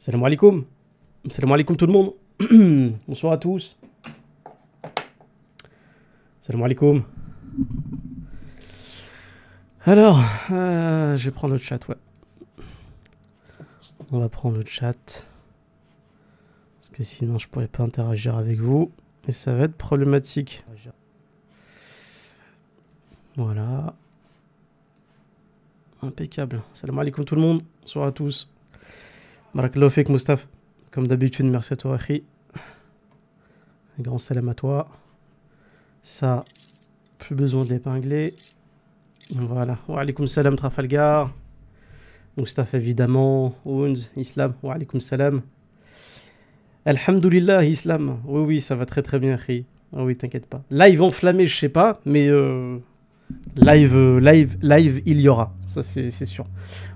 Salam alaikum. Salam alaikum tout le monde. Bonsoir à tous. Salam alaikum. Alors, euh, je vais prendre le chat, ouais. On va prendre le chat. Parce que sinon, je pourrais pas interagir avec vous. Et ça va être problématique. Voilà. Impeccable. Salam alaikum tout le monde. Bonsoir à tous. Maraklofik Moustaf, Comme d'habitude, merci à toi, Akhi. Un grand salam à toi. Ça, plus besoin d'épingler. Voilà. Wa salam, Trafalgar. Moustaf évidemment. Ounz, Islam. Wa alaikum salam. Alhamdulillah, Islam. Oui, oui, ça va très très bien, Akhi. Ah oui, t'inquiète pas. Live enflammé, je sais pas, mais euh, live, euh, live, live, il y aura. Ça, c'est sûr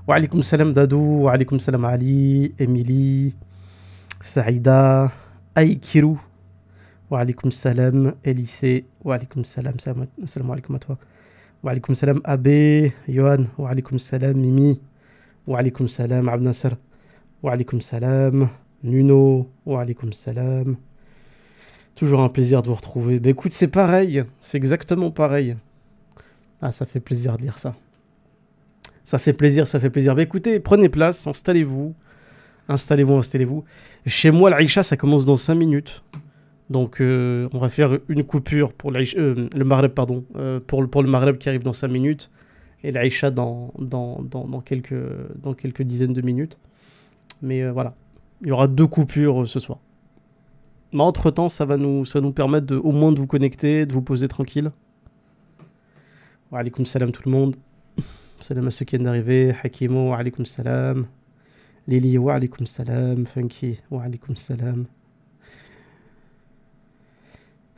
wa alaykoum salam dadou wa alaykoum salam ali Emily, Saïda, aikiru wa alaykoum salam elise wa alaykoum salam salam salam wa alaykoum salam abe Yohan wa salam mimi wa alaykoum salam Abnasar, wa alaykoum salam nuno wa alaykoum salam toujours un plaisir de vous retrouver ben écoute c'est pareil c'est exactement pareil ah ça fait plaisir de lire ça ça fait plaisir, ça fait plaisir. mais écoutez, prenez place, installez-vous. Installez-vous, installez-vous. Chez moi, l'Aïcha, ça commence dans 5 minutes. Donc, euh, on va faire une coupure pour euh, le Maghreb, pardon, euh, pour, le qui arrive dans 5 minutes. Et l'Aïcha dans, dans, quelques, dans quelques dizaines de minutes. Mais voilà, il y aura deux coupures ce soir. Mais entre-temps, ça va nous, nous permettre de, au moins de vous connecter, de vous poser tranquille. Wa salam tout le monde. Salam à ceux qui viennent d'arriver. Hakimo, wa alaykoum salam. Lili, wa alaykoum salam. Funky, wa alaykoum salam.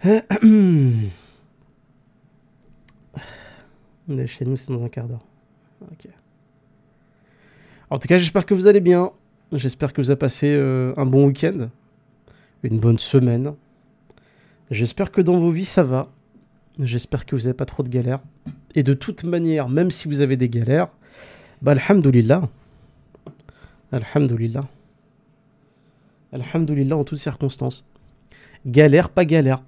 On est chez nous, c'est dans un quart d'heure. En tout cas, j'espère que vous allez bien. J'espère que vous avez passé euh, un bon week-end, une bonne semaine. J'espère que dans vos vies ça va. J'espère que vous n'avez pas trop de galères. Et de toute manière, même si vous avez des galères, bah alhamdoulilah. Alhamdoulilah. Alhamdoulilah en toutes circonstances. Galère, pas galère.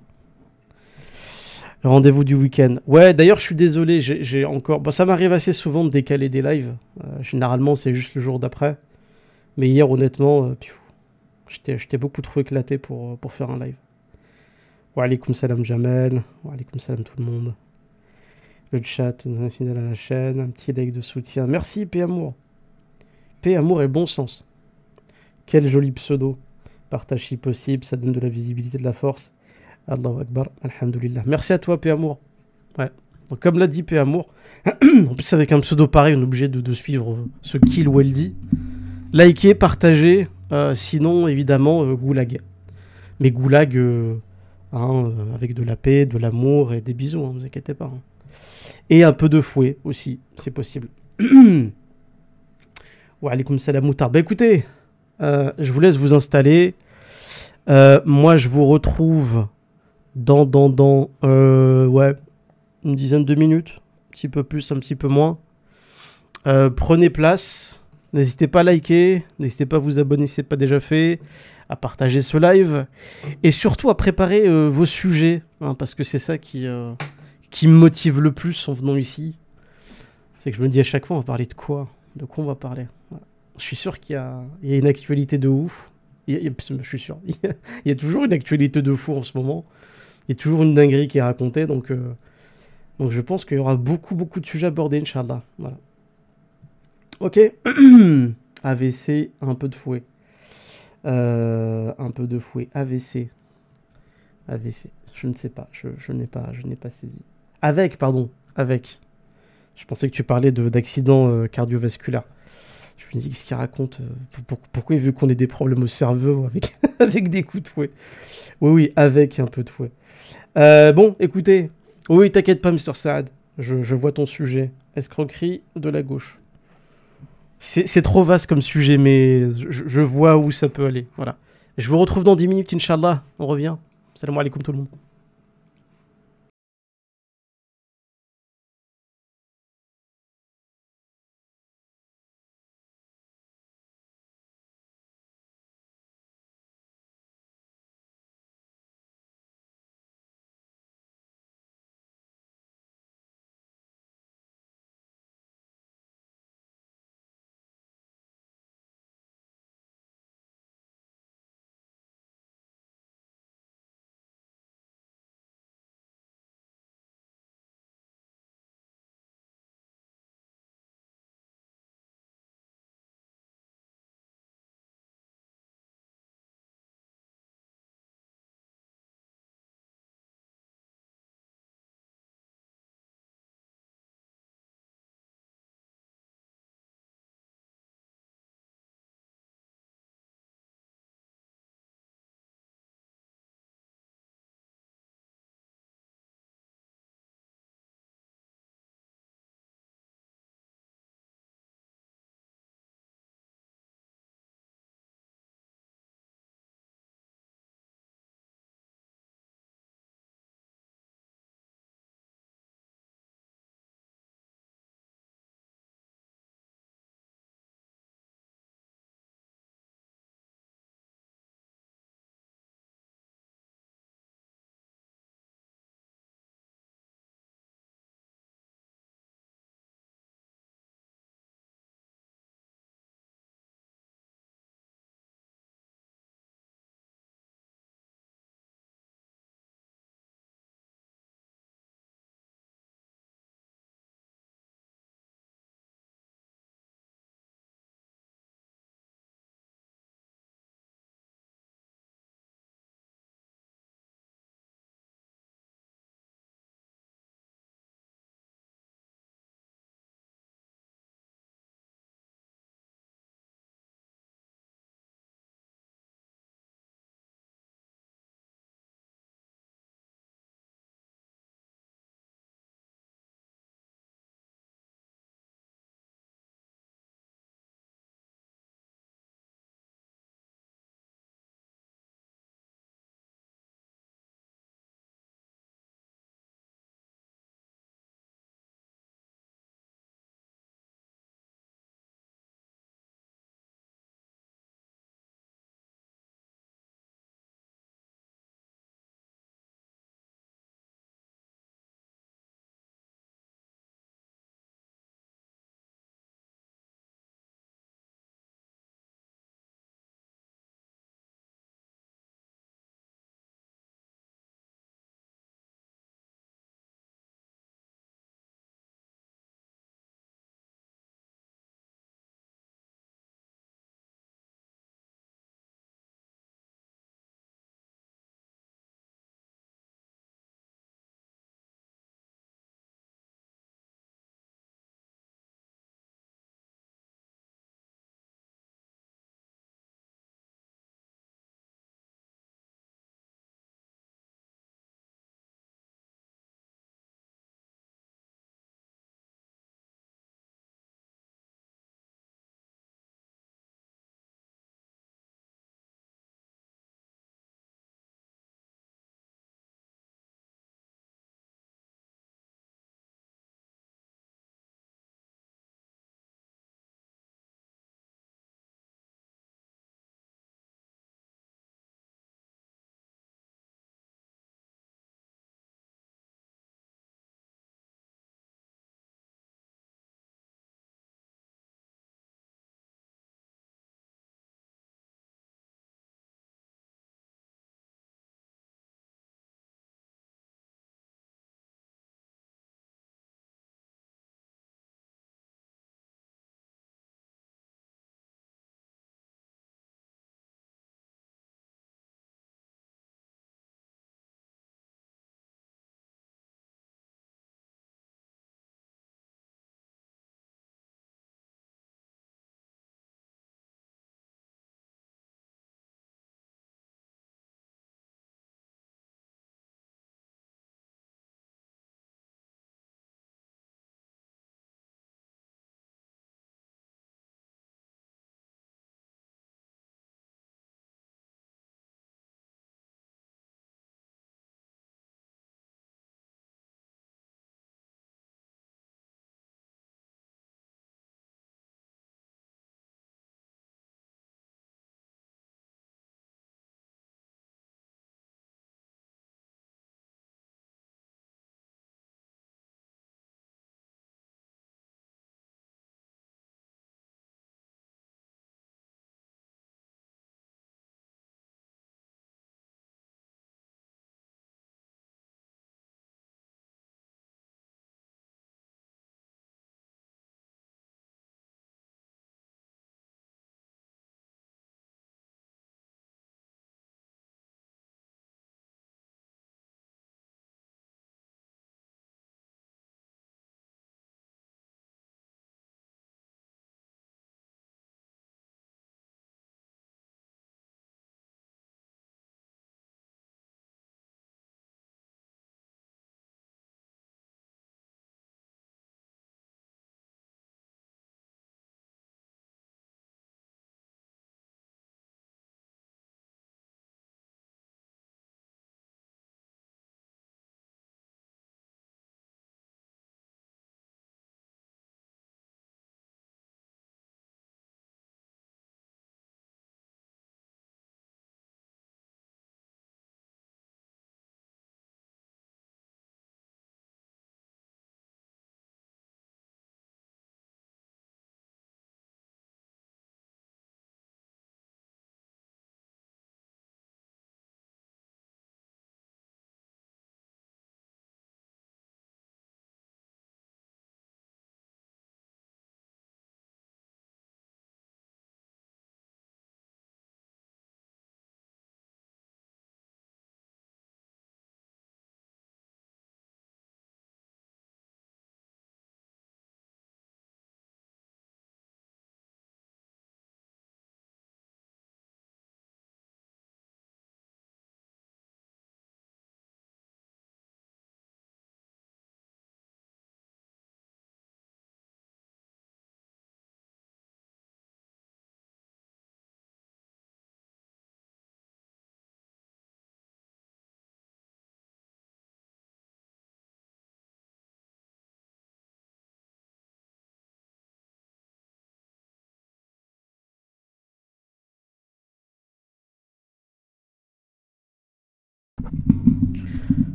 rendez-vous du week-end. Ouais, d'ailleurs, je suis désolé, j'ai encore... Bon, bah, ça m'arrive assez souvent de décaler des lives. Euh, généralement, c'est juste le jour d'après. Mais hier, honnêtement, euh, j'étais beaucoup trop éclaté pour, euh, pour faire un live. Wa salam Jamel, wa salam tout le monde. Le chat, un final à la chaîne, un petit like de soutien. Merci, paix amour. Paix, amour et bon sens. Quel joli pseudo. Partage si possible, ça donne de la visibilité, de la force. Allahu Akbar, Alhamdulillah. Merci à toi, P. amour. Ouais. comme l'a dit Paix Amour, en plus avec un pseudo pareil, on est obligé de, suivre euh, ce qu'il ou elle dit. Likez, partagez, euh, sinon évidemment euh, Goulag. Mais Goulag, Hein, euh, avec de la paix, de l'amour et des bisous, ne hein, vous inquiétez pas. Hein. Et un peu de fouet aussi, c'est possible. Wa ça salam moutarde. Bah écoutez, euh, je vous laisse vous installer. Euh, moi, je vous retrouve dans, dans, ouais, une dizaine de minutes. Un petit peu plus, un petit peu moins. prenez place. N'hésitez pas à liker. N'hésitez pas à vous abonner si ce n'est pas déjà fait à partager ce live et surtout à préparer euh, vos sujets, hein, parce que c'est ça qui, euh, qui me motive le plus en venant ici. C'est que je me dis à chaque fois, on va parler de quoi De quoi on va parler Je suis sûr qu'il y, y a, une actualité de ouf. je suis sûr. Il y, a, toujours une actualité de fou en ce moment. Il y a toujours une dinguerie qui est racontée. Donc, euh, donc je pense qu'il y aura beaucoup, beaucoup de sujets abordés, Inch'Allah. Voilà. Ok. AVC, un peu de fouet. Euh, un peu de fouet. AVC. AVC. Je ne sais pas. Je, je n'ai pas, je n'ai pas saisi. Avec, pardon. Avec. Je pensais que tu parlais d'accident euh, cardiovasculaire. Je me dis, ce qu'il raconte euh, Pourquoi vu qu'on ait des problèmes au cerveau avec, avec des coups de fouet Oui, oui, avec un peu de fouet. bon, écoutez. Oui, t'inquiète pas, Mr. Saad. Je, je vois ton sujet. Escroquerie de la gauche. C'est trop vaste comme sujet, mais je, vois où ça peut aller. Voilà. Je vous retrouve dans 10 minutes, Inch'Allah. On revient. Salam alaikum tout le monde.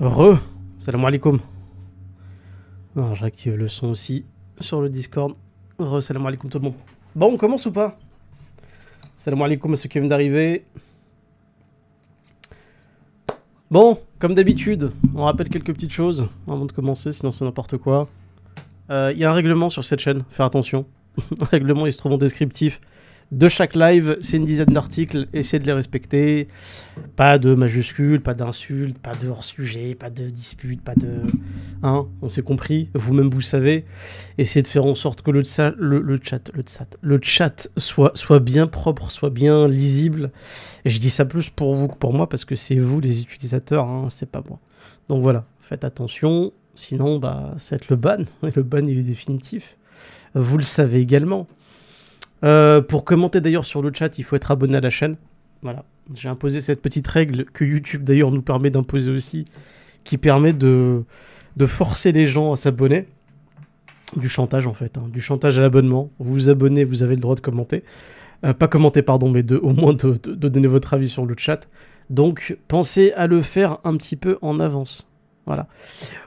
Re, salam alaikum. Alors j'active le son aussi sur le Discord. Re, salam alaikum tout le monde. Bon, on commence ou pas Salam alaikum à ceux qui viennent d'arriver. Bon, comme d'habitude, on rappelle quelques petites choses avant de commencer, sinon c'est n'importe quoi. Euh, il y a un règlement sur cette chaîne, faire attention. le règlement, il se trouve en descriptif de chaque live, c'est une dizaine d'articles, essayez de les respecter. Pas de majuscules, pas d'insultes, pas de hors-sujet, pas de disputes, pas de... Hein, on s'est compris, vous-même vous savez. Essayez de faire en sorte que le, le, chat, le, chat soit, bien propre, soit bien lisible. Et je dis ça plus pour vous que pour moi, parce que c'est vous les utilisateurs, hein, c'est pas moi. Donc voilà, faites attention, sinon bah, ça le ban, et le ban il est définitif. Vous le savez également. Euh, pour commenter d'ailleurs sur le chat, il faut être abonné à la chaîne. Voilà, j'ai imposé cette petite règle que YouTube d'ailleurs nous permet d'imposer aussi, qui permet de, forcer les gens à s'abonner. Du chantage en fait, hein. du chantage à l'abonnement. Vous vous abonnez, vous avez le droit de commenter. Euh, pas commenter, pardon, mais au moins de donner votre avis sur le chat. Donc pensez à le faire un petit peu en avance. Voilà.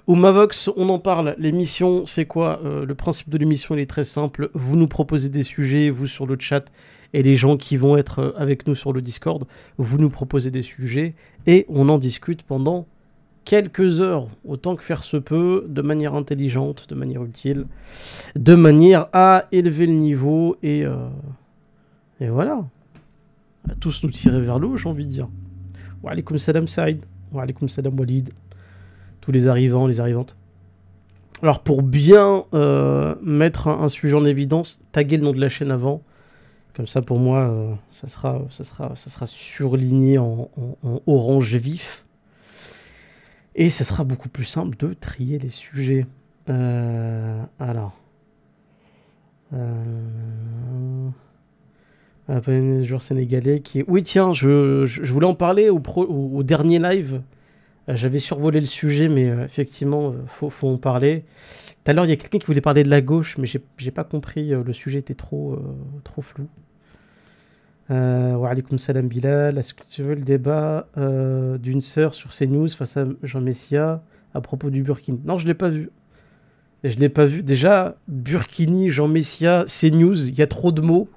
Mavox, on en parle. L'émission, c'est quoi euh, Le principe de l'émission, il est très simple. Vous nous proposez des sujets, vous sur le chat, et les gens qui vont être euh, avec nous sur le Discord, vous nous proposez des sujets, et on en discute pendant quelques heures, autant que faire se peut, de manière intelligente, de manière utile, de manière à élever le niveau, et, euh, et voilà. À tous nous tirer vers l'eau, j'ai envie de dire. Wa salam Saïd. Wa salam Walid tous les arrivants, les arrivantes. Alors pour bien euh, mettre un, sujet en évidence, taguer le nom de la chaîne avant. Comme ça pour moi, euh, ça, sera, ça, sera, ça sera surligné en, orange vif. Et ça sera beaucoup plus simple de trier les sujets. Euh, alors. Un joueur sénégalais qui... Oui tiens, je, voulais en parler au dernier live. J'avais survolé le sujet, mais euh, effectivement, euh, faut, faut en parler. Tout à l'heure, il y a quelqu'un qui voulait parler de la gauche, mais j'ai pas compris. Euh, le sujet était trop, trop flou. Euh, wa alaikum salam Bilal. Est-ce que tu veux le débat d'une sœur sur CNews face à Jean Messia à propos du Burkini Non, je l'ai pas vu. Je l'ai pas vu. Déjà, Burkini, Jean Messia, CNews, il y a trop de mots.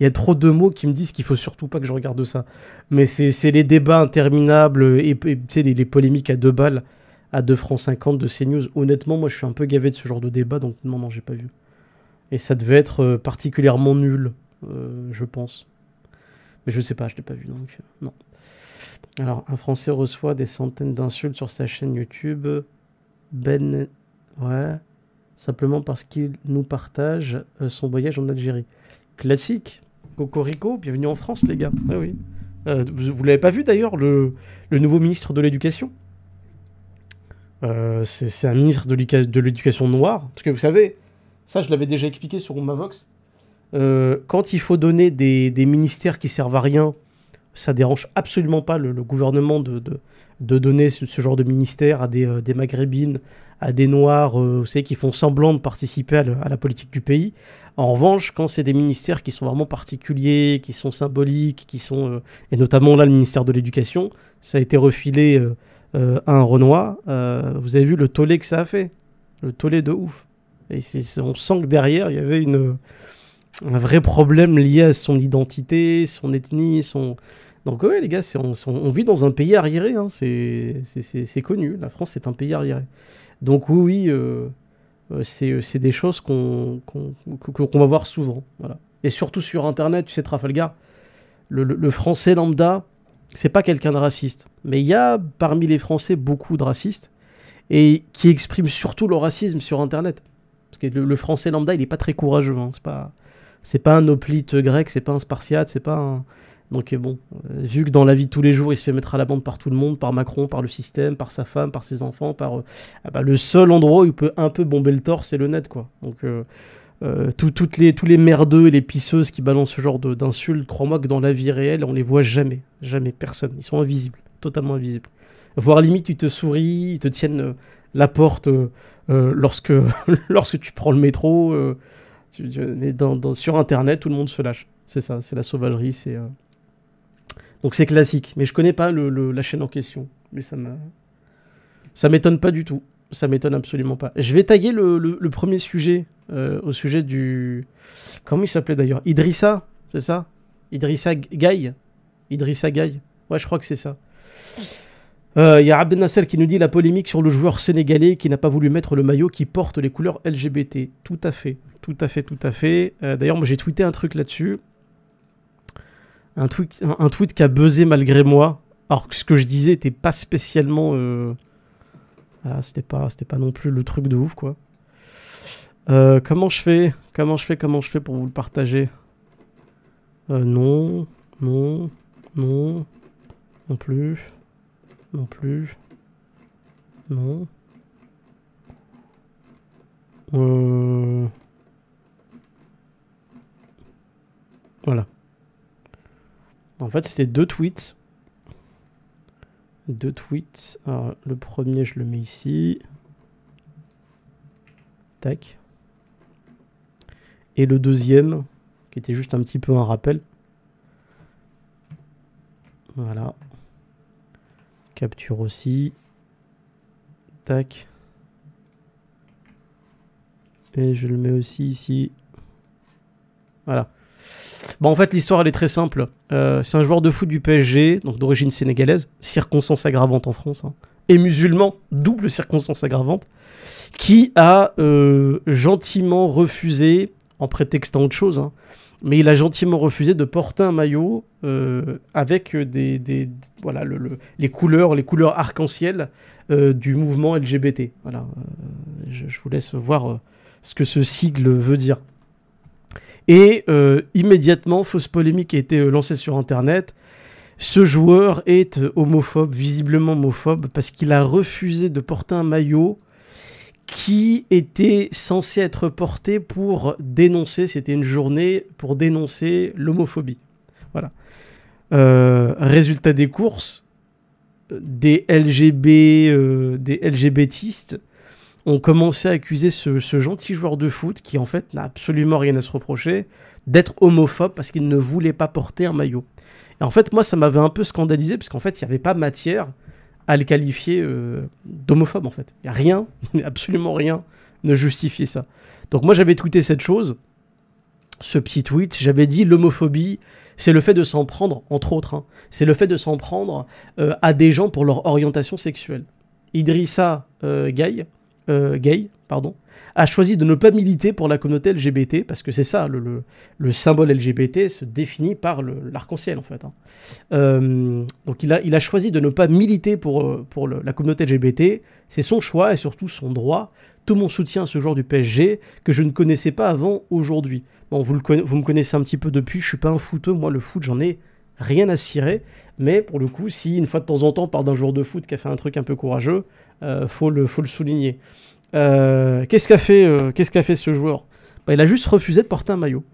Il y a trop de mots qui me disent qu'il faut surtout pas que je regarde ça. Mais c'est les débats interminables et, les, polémiques à deux balles, à 2 francs 50 de CNews. Honnêtement, moi je suis un peu gavé de ce genre de débat, donc non, non, j'ai pas vu. Et ça devait être euh, particulièrement nul, euh, je pense. Mais je sais pas, je l'ai pas vu, donc euh, non. Alors, un Français reçoit des centaines d'insultes sur sa chaîne YouTube. Ben... Ouais simplement parce qu'il nous partage son voyage en Algérie. Classique. Cocorico, bienvenue en France, les gars. Ah oui. Euh, vous, ne l'avez pas vu d'ailleurs, le, le, nouveau ministre de l'Éducation euh, C'est un ministre de l'Éducation noire. Parce que vous savez, ça je l'avais déjà expliqué sur Mavox. Euh, quand il faut donner des, des, ministères qui servent à rien, ça dérange absolument pas le, gouvernement de, de, de donner ce, genre de ministère à des, euh, des maghrébines, à des noirs, vous savez, qui font semblant de participer à la politique du pays, en revanche, quand c'est des ministères qui sont vraiment particuliers, qui sont symboliques, qui sont euh, et notamment là le ministère de l'Éducation, ça a été refilé à euh, euh, un Renoir. vous avez vu le tollé que ça a fait, le tollé de ouf. Et c'est, on sent que derrière il y avait un vrai problème lié à son identité, son ethnie, son donc ouais les gars, on, vit dans un pays arriéré, hein. c'est, connu. La France est un pays arriéré. Donc oui, oui euh, euh, c'est des choses qu'on qu'on va voir souvent. Voilà. Et surtout sur Internet, tu sais, Trafalgar, le, le, français lambda, c'est pas quelqu'un de raciste. Mais il y a parmi les Français beaucoup de racistes et qui expriment surtout leur racisme sur Internet. Parce que le, français lambda, il est pas très courageux. Hein. C'est pas, pas un hoplite grec, c'est pas un spartiate, c'est pas un donc euh, bon, euh, vu que dans la vie de tous les jours, il se fait mettre à la bande par tout le monde, par Macron, par le système, par sa femme, par ses enfants, par euh, ah bah, le seul endroit où il peut un peu bomber le torse, c'est le net, quoi. Donc toutes les, tous les merdeux et les pisseuses qui balancent ce genre d'insultes, crois-moi que dans la vie réelle, on les voit jamais, jamais, personne. Ils sont invisibles, totalement invisibles. Voire limite, ils te sourient, ils te tiennent la porte lorsque, lorsque tu prends le métro. Tu, sur Internet, tout le monde se lâche. C'est ça, c'est la sauvagerie, c'est... Donc c'est classique. Mais je connais pas la chaîne en question. Mais ça Ça m'étonne pas du tout. Ça m'étonne absolument pas. Je vais taguer le, premier sujet euh, au sujet du. Comment il s'appelait d'ailleurs Idrissa, c'est ça Idrissa Gaï Idrissa Gaï Ouais, je crois que c'est ça. Euh, il y a Abdel Nasser qui nous dit la polémique sur le joueur sénégalais qui n'a pas voulu mettre le maillot qui porte les couleurs LGBT. Tout à fait, tout à fait, tout à fait. Euh, d'ailleurs, moi j'ai tweeté un truc là-dessus un, tweet, un, tweet qui a buzzé malgré moi, alors que ce que je disais n'était pas spécialement... Euh, voilà, c'était pas, pas non plus le truc de ouf, quoi. Euh, comment je fais Comment je fais Comment je fais pour vous le partager euh, Non, non, non, non plus, non plus, non. Euh... Voilà. En fait, c'était deux tweets. Deux tweets. Alors, le premier, je le mets ici. Tac. Et le deuxième, qui était juste un petit peu un rappel. Voilà. Capture aussi. Tac. Et je le mets aussi ici. Voilà. Bon, en fait, l'histoire, elle est très simple. Euh, c'est un joueur de foot du PSG, donc d'origine sénégalaise, circonstance aggravante en France, hein, et musulman, double circonstance aggravante, qui a euh, gentiment refusé, en prétextant autre chose, hein, mais il a gentiment refusé de porter un maillot euh, avec des, voilà les couleurs les couleurs arc-en-ciel du mouvement LGBT. Voilà, je, vous laisse voir ce que ce sigle veut dire. Et euh, immédiatement, fausse polémique a été euh, lancée sur Internet. Ce joueur est euh, homophobe, visiblement homophobe, parce qu'il a refusé de porter un maillot qui était censé être porté pour dénoncer, c'était une journée pour dénoncer l'homophobie. Voilà. résultat des courses, des LGB, des LGBTistes on commençait à accuser ce, gentil joueur de foot qui en fait n'a absolument rien à se reprocher d'être homophobe parce qu'il ne voulait pas porter un maillot. Et en fait, moi, ça m'avait un peu scandalisé parce qu'en fait, il n'y avait pas matière à le qualifier euh, d'homophobe en fait. rien, absolument rien ne justifiait ça. Donc moi, j'avais tweeté cette chose, ce petit tweet, j'avais dit l'homophobie, c'est le fait de s'en prendre, entre autres, hein. c'est le fait de s'en prendre euh, à des gens pour leur orientation sexuelle. Idrissa euh, Gaye, euh, gay, pardon, a choisi de ne pas militer pour la communauté LGBT, parce que c'est ça, le, symbole LGBT se définit par l'arc-en-ciel, en fait. Hein. Euh, donc il a, il a choisi de ne pas militer pour, euh, pour la communauté LGBT, c'est son choix et surtout son droit. Tout mon soutien à ce genre du PSG que je ne connaissais pas avant aujourd'hui. Bon, vous, le, vous me connaissez un petit peu depuis, je suis pas un footeux, moi le foot j'en ai rien à cirer, mais pour le coup, si une fois de temps en temps, par d'un joueur de foot qui a fait un truc un peu courageux, euh, faut, le, faut le souligner. Euh, qu'est-ce qu'a fait, euh, qu'est-ce qu'a fait ce joueur bah, Il a juste refusé de porter un maillot.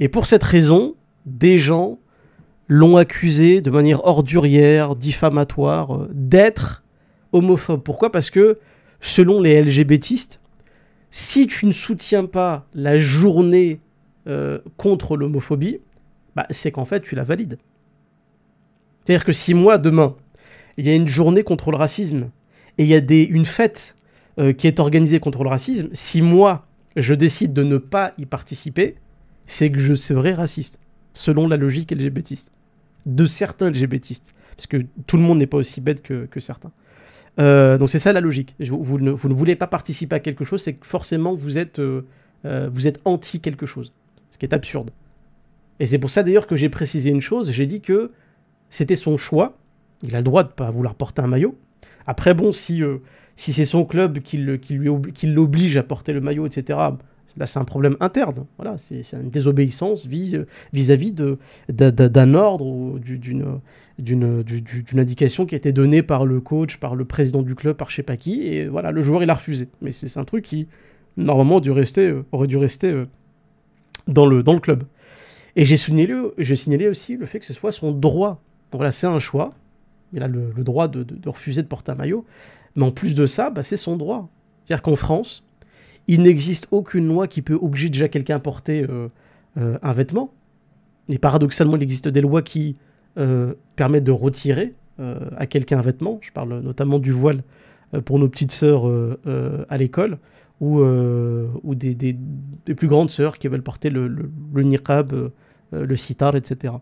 Et pour cette raison, des gens l'ont accusé de manière ordurière, diffamatoire, d'être homophobe. Pourquoi Parce que, selon les LGBTistes, si tu ne soutiens pas la journée contre l'homophobie, bah, c'est qu'en fait, tu la valides. C'est-à-dire que si moi, demain, il y a une journée contre le racisme et il y a des, une fête euh, qui est organisée contre le racisme, si moi je décide de ne pas y participer, c'est que je serai raciste, selon la logique LGBTiste. De certains LGBTistes. Parce que tout le monde n'est pas aussi bête que, certains. Euh, donc c'est ça la logique. Vous, ne, voulez pas participer à quelque chose, c'est que forcément vous êtes, euh, vous êtes anti quelque chose. Ce qui est absurde. Et c'est pour ça d'ailleurs que j'ai précisé une chose, j'ai dit que c'était son choix, il a le droit de pas vouloir porter un maillot. Après, bon, si, euh, si c'est son club qui, l'oblige à porter le maillot, etc., là, c'est un problème interne. Voilà, c'est, une désobéissance vis, à vis de, d'un, ordre ou d'une, d'une, indication qui a été donnée par le coach, par le président du club, par je sais pas qui. Et voilà, le joueur, il a refusé. Mais c'est, un truc qui, normalement, dû rester, aurait dû rester euh, euh, dans le, dans le club. Et j'ai signalé, j'ai signalé aussi le fait que ce soit son droit. Voilà, c'est un choix il a le, droit de, refuser de porter un maillot. Mais en plus de ça, bah, c'est son droit. C'est-à-dire qu'en France, il n'existe aucune loi qui peut obliger déjà quelqu'un à porter euh, euh, un vêtement. Et paradoxalement, il existe des lois qui euh, permettent de retirer à quelqu'un un vêtement. Je parle notamment du voile pour nos petites sœurs à l'école, ou, des, plus grandes sœurs qui veulent porter le, le, le niqab, le sitar, etc.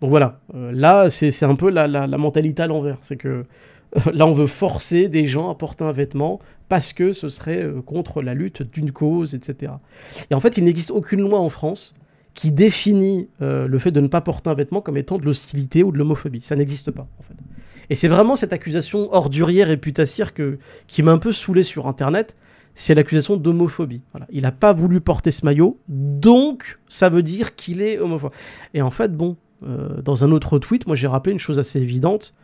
Donc voilà, euh, là c'est un peu la, la, mentalité à l'envers, c'est que euh, là on veut forcer des gens à porter un vêtement parce que ce serait euh, contre la lutte d'une cause, etc. Et en fait il n'existe aucune loi en France qui définit le fait de ne pas porter un vêtement comme étant de l'hostilité ou de l'homophobie. Ça n'existe pas en fait. Et c'est vraiment cette accusation ordurière et putassière que, qui m'a un peu saoulé sur Internet, c'est l'accusation d'homophobie. Il n'a pas voulu porter ce maillot, donc ça veut dire qu'il est homophobe. Et en fait, bon, euh, dans un autre tweet, moi j'ai rappelé une chose assez évidente.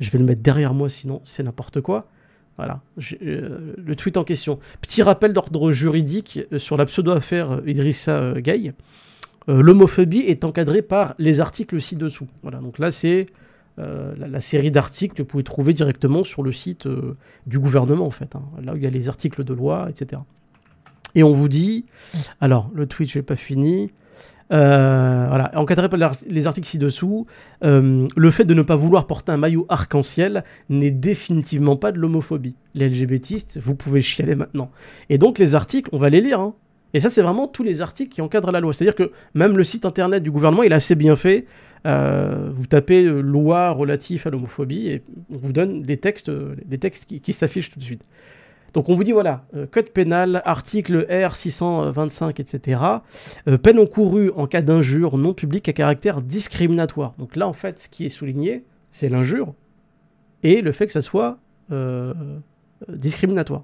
Je vais le mettre derrière moi, sinon c'est n'importe quoi. Voilà, euh, le tweet en question. Petit rappel d'ordre juridique euh, sur la pseudo-affaire Idrissa Gay. L'homophobie est encadrée par les articles ci-dessous. Voilà, donc là c'est la, série d'articles que vous pouvez trouver directement sur le site du gouvernement en fait. Hein. là où il y a les articles de loi, etc. Et on vous dit, alors le tweet je n'ai pas fini, euh, voilà, encadré par les articles ci-dessous, euh, le fait de ne pas vouloir porter un maillot arc-en-ciel n'est définitivement pas de l'homophobie. Les LGBTistes, vous pouvez chialer maintenant. Et donc les articles, on va les lire. Hein. Et ça, c'est vraiment tous les articles qui encadrent la loi. C'est-à-dire que même le site internet du gouvernement, il a assez bien fait. Euh, vous tapez loi relative à l'homophobie et on vous donne des textes, textes qui s'affichent tout de suite. Donc on vous dit, voilà, euh, code pénal, article R625, etc. Euh, peine encourue en cas d'injure non publique à caractère discriminatoire. Donc là, en fait, ce qui est souligné, c'est l'injure et le fait que ça soit euh, discriminatoire.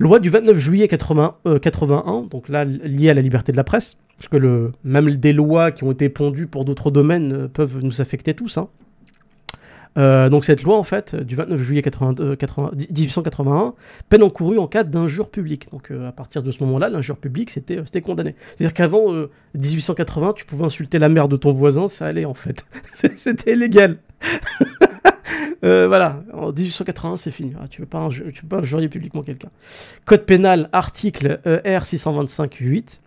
Loi du 29 juillet 80, 81, donc là, liée à la liberté de la presse, parce que le, même des lois qui ont été pondues pour d'autres domaines peuvent nous affecter tous. Hein. Euh, donc cette loi, en fait, euh, du 29 juillet 1881, euh, peine encourue en cas d'injure publique. Donc euh, à partir de ce moment-là, l'injure publique, c'était condamné. C'est-à-dire qu'avant 1880, tu pouvais insulter la mère de ton voisin, ça allait en fait. c'était légal. voilà, en 1880, c'est fini. Ah, tu ne peux, pas injurier publiquement quelqu'un. Code pénal, article R625-8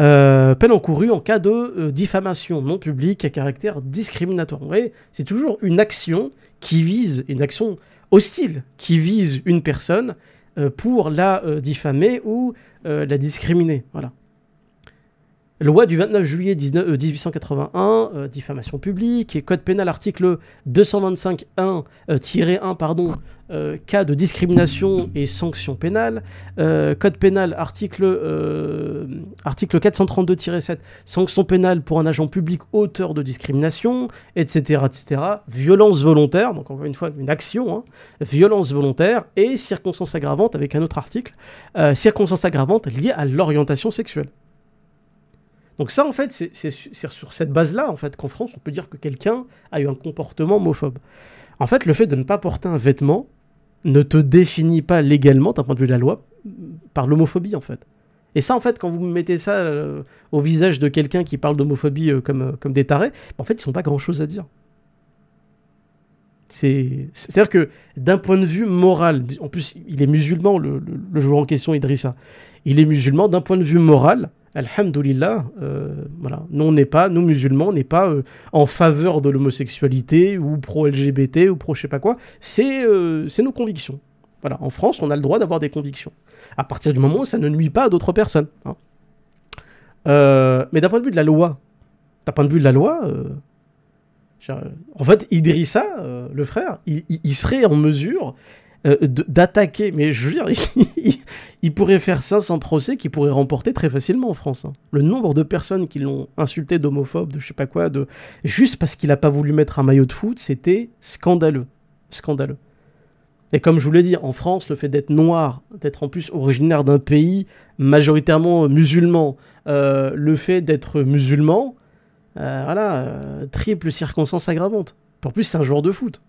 euh, peine encourue en cas de euh, diffamation non publique à caractère discriminatoire. Vous c'est toujours une action qui vise, une action hostile, qui vise une personne euh, pour la diffamer ou la discriminer. Voilà. Loi du 29 juillet 1881, euh, euh, diffamation publique, et Code pénal article 225-1, 1 euh, pardon, cas de discrimination et sanctions pénales. code pénal article, article 432-7, sanction pénale pour un agent public auteur de discrimination, etc., etc. Violence volontaire, donc encore une fois une action, hein, violence volontaire et circonstances aggravantes avec un autre article, circonstances aggravantes liées à l'orientation sexuelle. Donc ça, en fait, c'est sur cette base-là, en fait, qu'en France, on peut dire que quelqu'un a eu un comportement homophobe. En fait, le fait de ne pas porter un vêtement ne te définit pas légalement, d'un point de vue de la loi, par l'homophobie, en fait. Et ça, en fait, quand vous mettez ça euh, au visage de quelqu'un qui parle d'homophobie euh, comme, euh, comme des tarés, en fait, ils n'ont pas grand-chose à dire. C'est-à-dire que d'un point de vue moral, en plus, il est musulman, le, le joueur en question, Idrissa. Il est musulman, d'un point de vue moral, Alhamdulillah, euh, voilà, nous n'est pas, nous musulmans, n'est pas euh, en faveur de l'homosexualité ou pro-LGBT ou pro je sais pas quoi. Euh, c'est nos convictions. Voilà, en France, on a le droit d'avoir des convictions. À partir du moment où ça ne nuit pas à d'autres personnes. Hein. mais d'un point de vue de la loi, d'un point de vue de la loi, en fait, Idrissa, le frère, il, serait en mesure euh, d'attaquer. Mais je veux dire, il, pourrait faire 500 procès qu'il pourrait remporter très facilement en France. Hein. Le nombre de personnes qui l'ont insulté d'homophobe, de je sais pas quoi, de juste parce qu'il n'a pas voulu mettre un maillot de foot, c'était scandaleux. Scandaleux. Et comme je vous l'ai dit, en France, le fait d'être noir, d'être en plus originaire d'un pays majoritairement musulman, euh, le fait d'être musulman, euh, voilà, triple circonstance aggravante. En plus, c'est un joueur de foot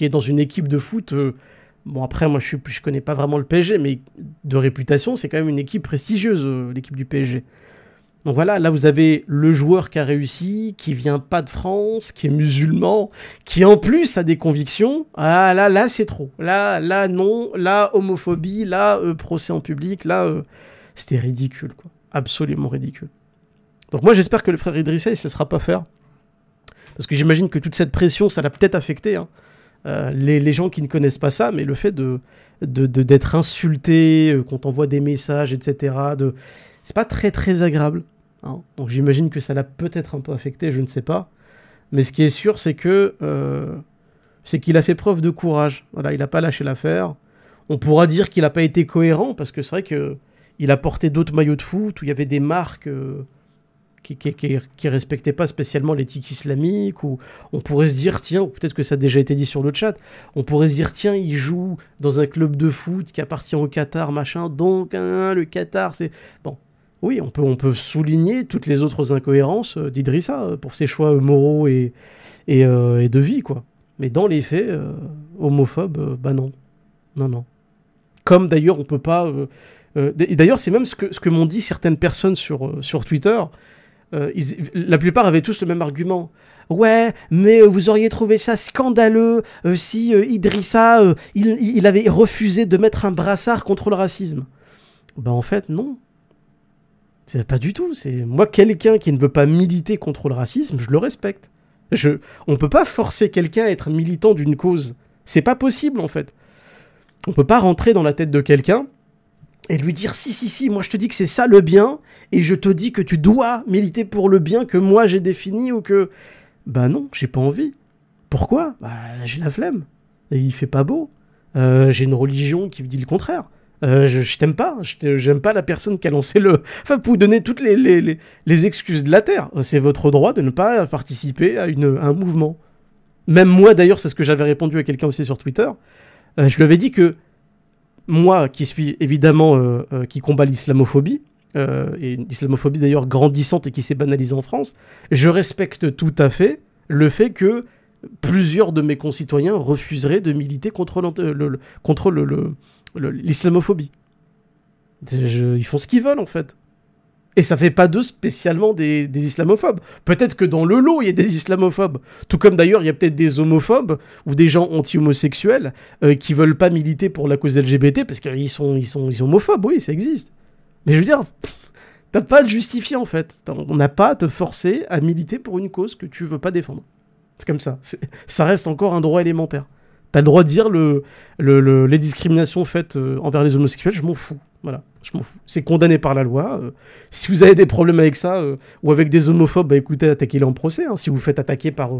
qui est dans une équipe de foot. Euh, bon, après, moi, je ne connais pas vraiment le PSG, mais de réputation, c'est quand même une équipe prestigieuse, euh, l'équipe du PSG. Donc voilà, là, vous avez le joueur qui a réussi, qui vient pas de France, qui est musulman, qui en plus a des convictions. Ah là, là, c'est trop. Là, là, non. Là, homophobie. Là, euh, procès en public. Là, c'était ridicule, quoi. Absolument ridicule. Donc moi, j'espère que le frère Idrissa, il ne cessera pas faire. Parce que j'imagine que toute cette pression, ça l'a peut-être affecté. Hein. Euh, les, gens qui ne connaissent pas ça, mais le fait de d'être insulté euh, quand on des messages, etc. De... C'est pas très très agréable. Hein. Donc j'imagine que ça l'a peut-être un peu affecté, je ne sais pas. Mais ce qui est sûr, c'est que euh, c'est qu'il a fait preuve de courage. Voilà, il n'a pas lâché l'affaire. On pourra dire qu'il n'a pas été cohérent parce que c'est vrai que il a porté d'autres maillots de foot où il y avait des marques qui, qui, respectaient pas spécialement l'éthique islamique, ou on pourrait se dire, tiens, peut-être que ça a déjà été dit sur le chat, on pourrait se dire, tiens, il joue dans un club de foot qui appartient au Qatar, machin, donc hein, hein, le Qatar, c'est... Bon, oui, on peut, on peut souligner toutes les autres incohérences euh, d'Idrissa euh, pour ses choix euh, moraux et, et, de vie, quoi. Mais dans les faits, homophobes, homophobe, bah non. Non, non. Comme d'ailleurs, on peut pas... et d'ailleurs, c'est même ce que, ce que m'ont dit certaines personnes sur, sur Twitter, euh, la plupart avaient tous le même argument. Ouais, mais euh, vous auriez trouvé ça scandaleux euh, si Idrissa, il, avait refusé de mettre un brassard contre le racisme. Bah en fait, non. C'est pas du tout. C'est moi, quelqu'un qui ne veut pas militer contre le racisme, je le respecte. Je, on peut pas forcer quelqu'un à être militant d'une cause. C'est pas possible en fait. On peut pas rentrer dans la tête de quelqu'un et lui dire si, si, si, moi je te dis que c'est ça le bien, et je te dis que tu dois militer pour le bien que moi j'ai défini ou que. Bah non, j'ai pas envie. Pourquoi Bah j'ai la flemme. Et il fait pas beau. Euh, j'ai une religion qui me dit le contraire. Euh, je, t'aime pas, j'aime pas la personne qui a lancé le. Enfin, vous donner toutes les, les, excuses de la Terre. C'est votre droit de ne pas participer à, une, un mouvement. Même moi, d'ailleurs, c'est ce que j'avais répondu à quelqu'un aussi sur Twitter. Euh, je lui avais dit que moi qui suis évidemment euh, euh, qui combat l'islamophobie, euh, et une islamophobie d'ailleurs grandissante et qui s'est banalisée en France, je respecte tout à fait le fait que plusieurs de mes concitoyens refuseraient de militer contre l'islamophobie. ils font ce qu'ils veulent en fait. Et ça fait pas d'eux spécialement des, islamophobes. Peut-être que dans le lot, il y a des islamophobes. Tout comme d'ailleurs, il y a peut-être des homophobes ou des gens anti-homosexuels euh, qui veulent pas militer pour la cause LGBT parce qu'ils sont, ils sont, ils sont homophobes, oui, ça existe. Mais je veux dire, t'as pas à te justifier en fait. On n'a pas à te forcer à militer pour une cause que tu veux pas défendre. C'est comme ça. Ça reste encore un droit élémentaire. T'as le droit de dire le, les discriminations faites euh, envers les homosexuels, je m'en fous. Voilà, je m'en fous. C'est condamné par la loi. Euh. si vous avez des problèmes avec ça euh, ou avec des homophobes, bah écoutez, attaquez-les en procès. Hein. Si vous, faites attaquer par,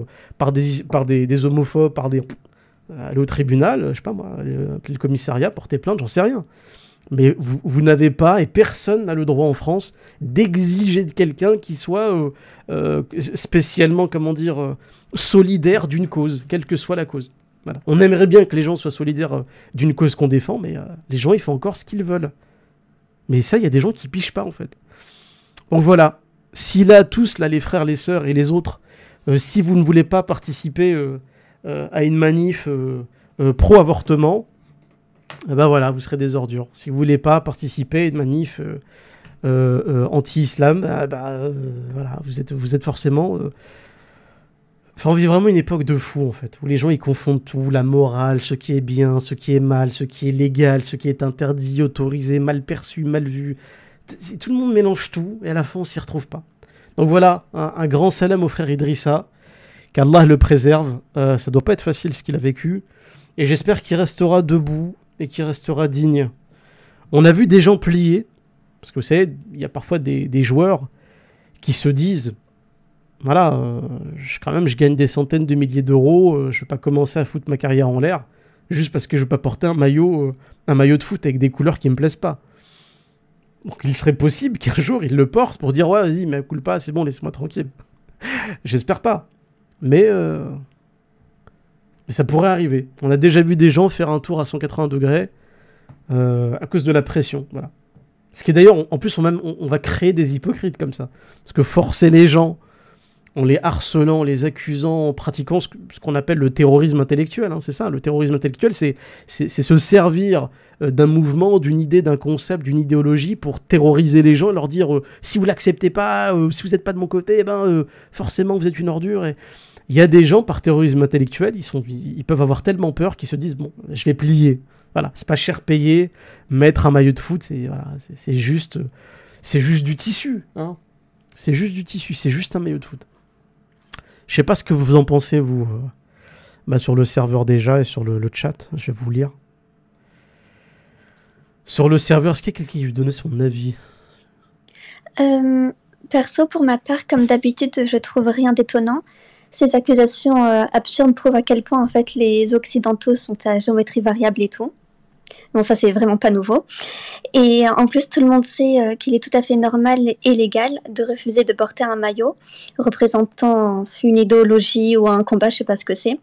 des, homophobes, par des. Allez au tribunal, je sais pas moi, le, le commissariat, portez plainte, j'en sais rien. Mais vous, n'avez pas, et personne n'a le droit en France, d'exiger de quelqu'un qui soit spécialement, comment dire, solidaire d'une cause, quelle que soit la cause. On aimerait bien que les gens soient solidaires euh, d'une cause qu'on défend, mais euh, les gens, ils font encore ce qu'ils veulent. Mais ça, il y a des gens qui pichent pas, en fait. Donc voilà. Si là, tous, là, les frères, les sœurs et les autres, euh, si vous ne voulez pas participer à une manif pro-avortement, eh ben voilà, vous serez des ordures. Si vous voulez pas participer à une manif anti-islam, eh ben, voilà, vous êtes, vous êtes forcément on vit vraiment une époque de fou, en fait, où les gens, ils confondent tout, la morale, ce qui est bien, ce qui est mal, ce qui est légal, ce qui est interdit, autorisé, mal perçu, mal vu. Tout le monde mélange tout, et à la fin, on s'y retrouve pas. Donc voilà, un, grand salam au frère Idrissa. Qu'Allah le préserve. Ça euh, ça doit pas être facile ce qu'il a vécu. Et j'espère qu'il restera debout et qu'il restera digne. On a vu des gens plier. Parce que vous savez, il y a parfois des joueurs qui se disent voilà, euh, je, quand même, je gagne des centaines de milliers d'euros. Euh, je ne vais pas commencer à foutre ma carrière en l'air juste parce que je ne pas porter un maillot, euh, un maillot de foot avec des couleurs qui ne me plaisent pas. Donc il serait possible qu'un jour il le porte pour dire ouais vas-y mais coule pas c'est bon laisse-moi tranquille. J'espère pas. Mais, mais ça pourrait arriver. On a déjà vu des gens faire un tour à 180 degrés à cause de la pression. Voilà. Ce qui est d'ailleurs en plus on, même, on va créer des hypocrites comme ça parce que forcer les gens en les harcelant, en les accusant, en pratiquant ce qu'on appelle le terrorisme intellectuel. Hein, c'est ça, le terrorisme intellectuel, c'est se servir euh, d'un mouvement, d'une idée, d'un concept, d'une idéologie pour terroriser les gens et leur dire euh, si vous l'acceptez pas, euh, si vous n'êtes pas de mon côté, eh ben, forcément vous êtes une ordure. Et... Il y a des gens par terrorisme intellectuel, ils, sont, ils peuvent avoir tellement peur qu'ils se disent bon, je vais plier. Voilà, c'est pas cher payé, mettre un maillot de foot, c'est voilà, juste, c'est juste du tissu, hein. C'est juste du tissu, c'est juste un maillot de foot. Je sais pas ce que vous en pensez, vous, euh, bah, sur le serveur déjà et sur le, chat. Je vais vous lire. Sur le serveur, est-ce qu'il y a quelqu'un qui veut donner son avis euh, Perso, pour ma part, comme d'habitude, je trouve rien d'étonnant. Ces accusations euh, absurdes prouvent à quel point, en fait, les Occidentaux sont à géométrie variable et tout. Bon, ça c'est vraiment pas nouveau. Et euh, en plus, tout le monde sait euh, qu'il est tout à fait normal et légal de refuser de porter un maillot représentant une idéologie ou un combat, je sais pas ce que c'est,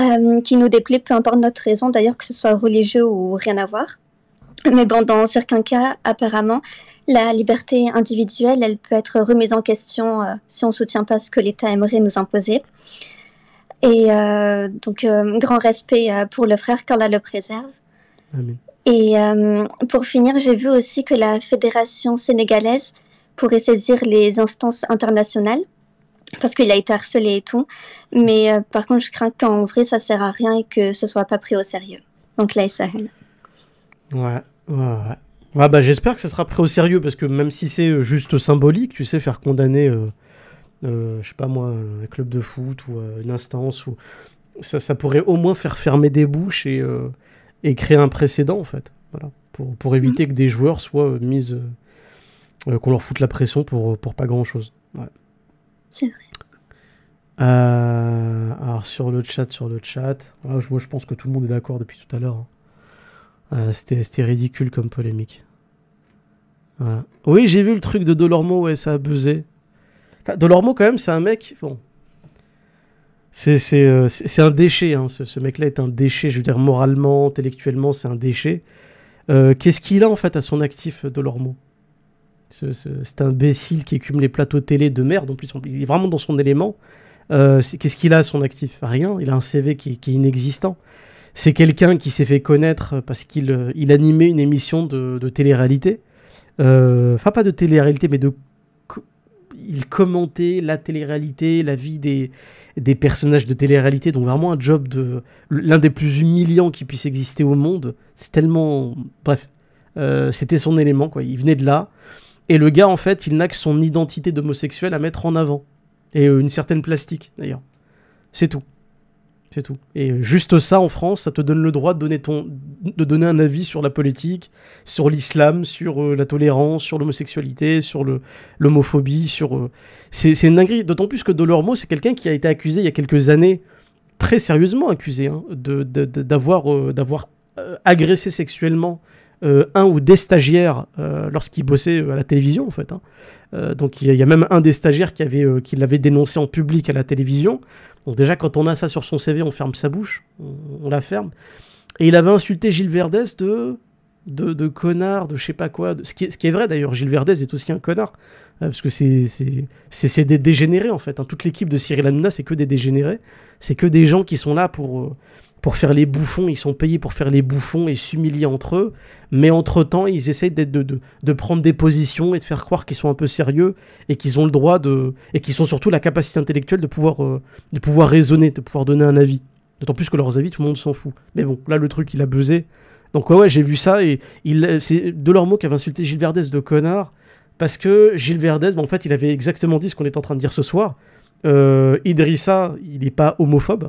euh, qui nous déplaît, peu importe notre raison, d'ailleurs que ce soit religieux ou rien à voir. Mais bon, dans certains cas, apparemment, la liberté individuelle, elle peut être remise en question si on ne soutient pas ce que l'État aimerait nous imposer. Et donc, grand respect pour le frère, qu'Allah le préserve. Et euh, pour finir, j'ai vu aussi que la Fédération sénégalaise pourrait saisir les instances internationales parce qu'il a été harcelé et tout. Mais euh, par contre, je crains qu'en vrai, ça sert à rien et que ce soit pas pris au sérieux. Donc là, il Ouais, ouais, bah, J'espère que ça sera pris au sérieux parce que même si c'est euh, juste symbolique, tu sais, faire condamner, euh, ne je sais pas moi, un club de foot ou une instance, ça, ça pourrait au moins faire fermer des bouches et et créer un précédent en fait. Voilà. Pour, pour éviter mm. que des joueurs soient euh, mis euh, euh, qu'on leur foute la pression pour, pour pas grand chose. Ouais. C'est vrai. alors sur le chat, sur le chat, ah, je, moi, je pense que tout le monde est d'accord depuis tout à l'heure. Hein. C'était ridicule comme polémique. Oui, j'ai vu le truc de Dolormo, ouais, ça a buzzé. Dolormo, quand même, c'est un mec. Bon, euh, c'est un déchet. Hein, ce, mec-là est un déchet. Je veux dire, moralement, intellectuellement, c'est un déchet. Euh, qu'est-ce qu'il a en fait à son actif, de euh, Delormeau C'est un imbécile qui écume les plateaux télé de merde. En plus, il est vraiment dans son élément. Qu'est-ce qu'il a à son actif Rien. Il a un CV qui, est inexistant. C'est quelqu'un qui s'est fait connaître parce qu'il animait une émission de, télé-réalité. enfin, pas de télé-réalité, mais de il commentait la télé-réalité, la vie des, des personnages de télé-réalité, donc vraiment un job de l'un des plus humiliants qui puisse exister au monde. C'est tellement, bref, euh, c'était son élément quoi. Il venait de là, et le gars en fait, il n'a que son identité d'homosexuel à mettre en avant et euh, une certaine plastique d'ailleurs. C'est tout. C'est tout. Et juste ça, en France, ça te donne le droit de donner, ton, de donner un avis sur la politique, sur l'islam, sur euh, la tolérance, sur l'homosexualité, sur l'homophobie, sur... Euh, c'est une dinguerie. D'autant plus que Delormeau, c'est quelqu'un qui a été accusé il y a quelques années, très sérieusement accusé, hein, d'avoir euh, agressé sexuellement un ou des stagiaires lorsqu'il bossait à la télévision en fait. Hein. donc il y, a même un des stagiaires qui, avait, qui l'avait dénoncé en public à la télévision. Donc déjà, quand on a ça sur son CV, on ferme sa bouche, on, la ferme. Et il avait insulté Gilles Verdès de, de, connard, de je sais pas quoi. De, ce, qui est, vrai d'ailleurs, Gilles Verdès est aussi un connard. Euh, parce que c'est des dégénérés en fait. Hein. Toute l'équipe de Cyril Hanouna, c'est que des dégénérés. C'est que des gens qui sont là pour, euh, pour faire les bouffons, ils sont payés pour faire les bouffons et s'humilier entre eux, mais entre-temps, ils essayent de, de, prendre des positions et de faire croire qu'ils sont un peu sérieux et qu'ils ont le droit de... et qu'ils ont surtout la capacité intellectuelle de pouvoir, euh, de pouvoir raisonner, de pouvoir donner un avis. D'autant plus que leurs avis, tout le monde s'en fout. Mais bon, là, le truc, il a buzzé. Donc ouais, j'ai vu ça, et c'est de Delormeau qui avait insulté Gilles Verdez de connard, parce que Gilles Verdez, bah, en fait, il avait exactement dit ce qu'on est en train de dire ce soir. Euh, Idrissa, il n'est pas homophobe,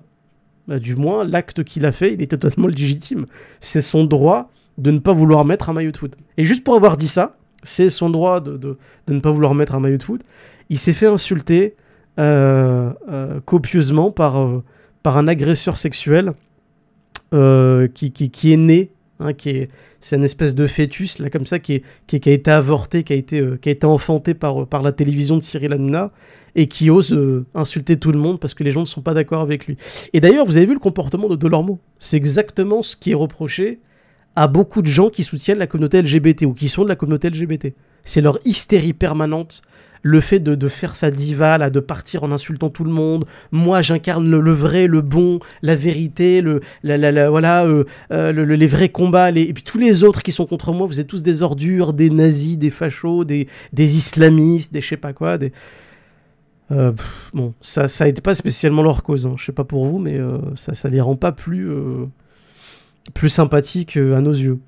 bah, du moins, l'acte qu'il a fait, il était totalement légitime. C'est son droit de ne pas vouloir mettre un maillot de foot. Et juste pour avoir dit ça, c'est son droit de, ne pas vouloir mettre un maillot de foot. Il s'est fait insulter euh, euh, copieusement par, euh, par un agresseur sexuel qui, qui, qui, est né, hein, qui est, c'est une espèce de fœtus, là, comme ça, qui, qui, a été avorté, qui a été, qui a été enfanté par, par la télévision de Cyril Hanouna, et qui ose euh, insulter tout le monde parce que les gens ne sont pas d'accord avec lui. Et d'ailleurs, vous avez vu le comportement de Delormeau. C'est exactement ce qui est reproché à beaucoup de gens qui soutiennent la communauté LGBT ou qui sont de la communauté LGBT. C'est leur hystérie permanente, le fait de, faire sa diva, là, de partir en insultant tout le monde. Moi, j'incarne le, vrai, le bon, la vérité, le, la, la, voilà, euh, euh, les vrais combats. Et puis tous les autres qui sont contre moi, vous êtes tous des ordures, des nazis, des fachos, des, des islamistes, des je sais pas quoi. Des... Euh, bon, ça, ça n'aide pas spécialement leur cause. je hein. Je sais pas pour vous, mais euh, ça, ça les rend pas plus, euh, plus sympathiques à nos yeux.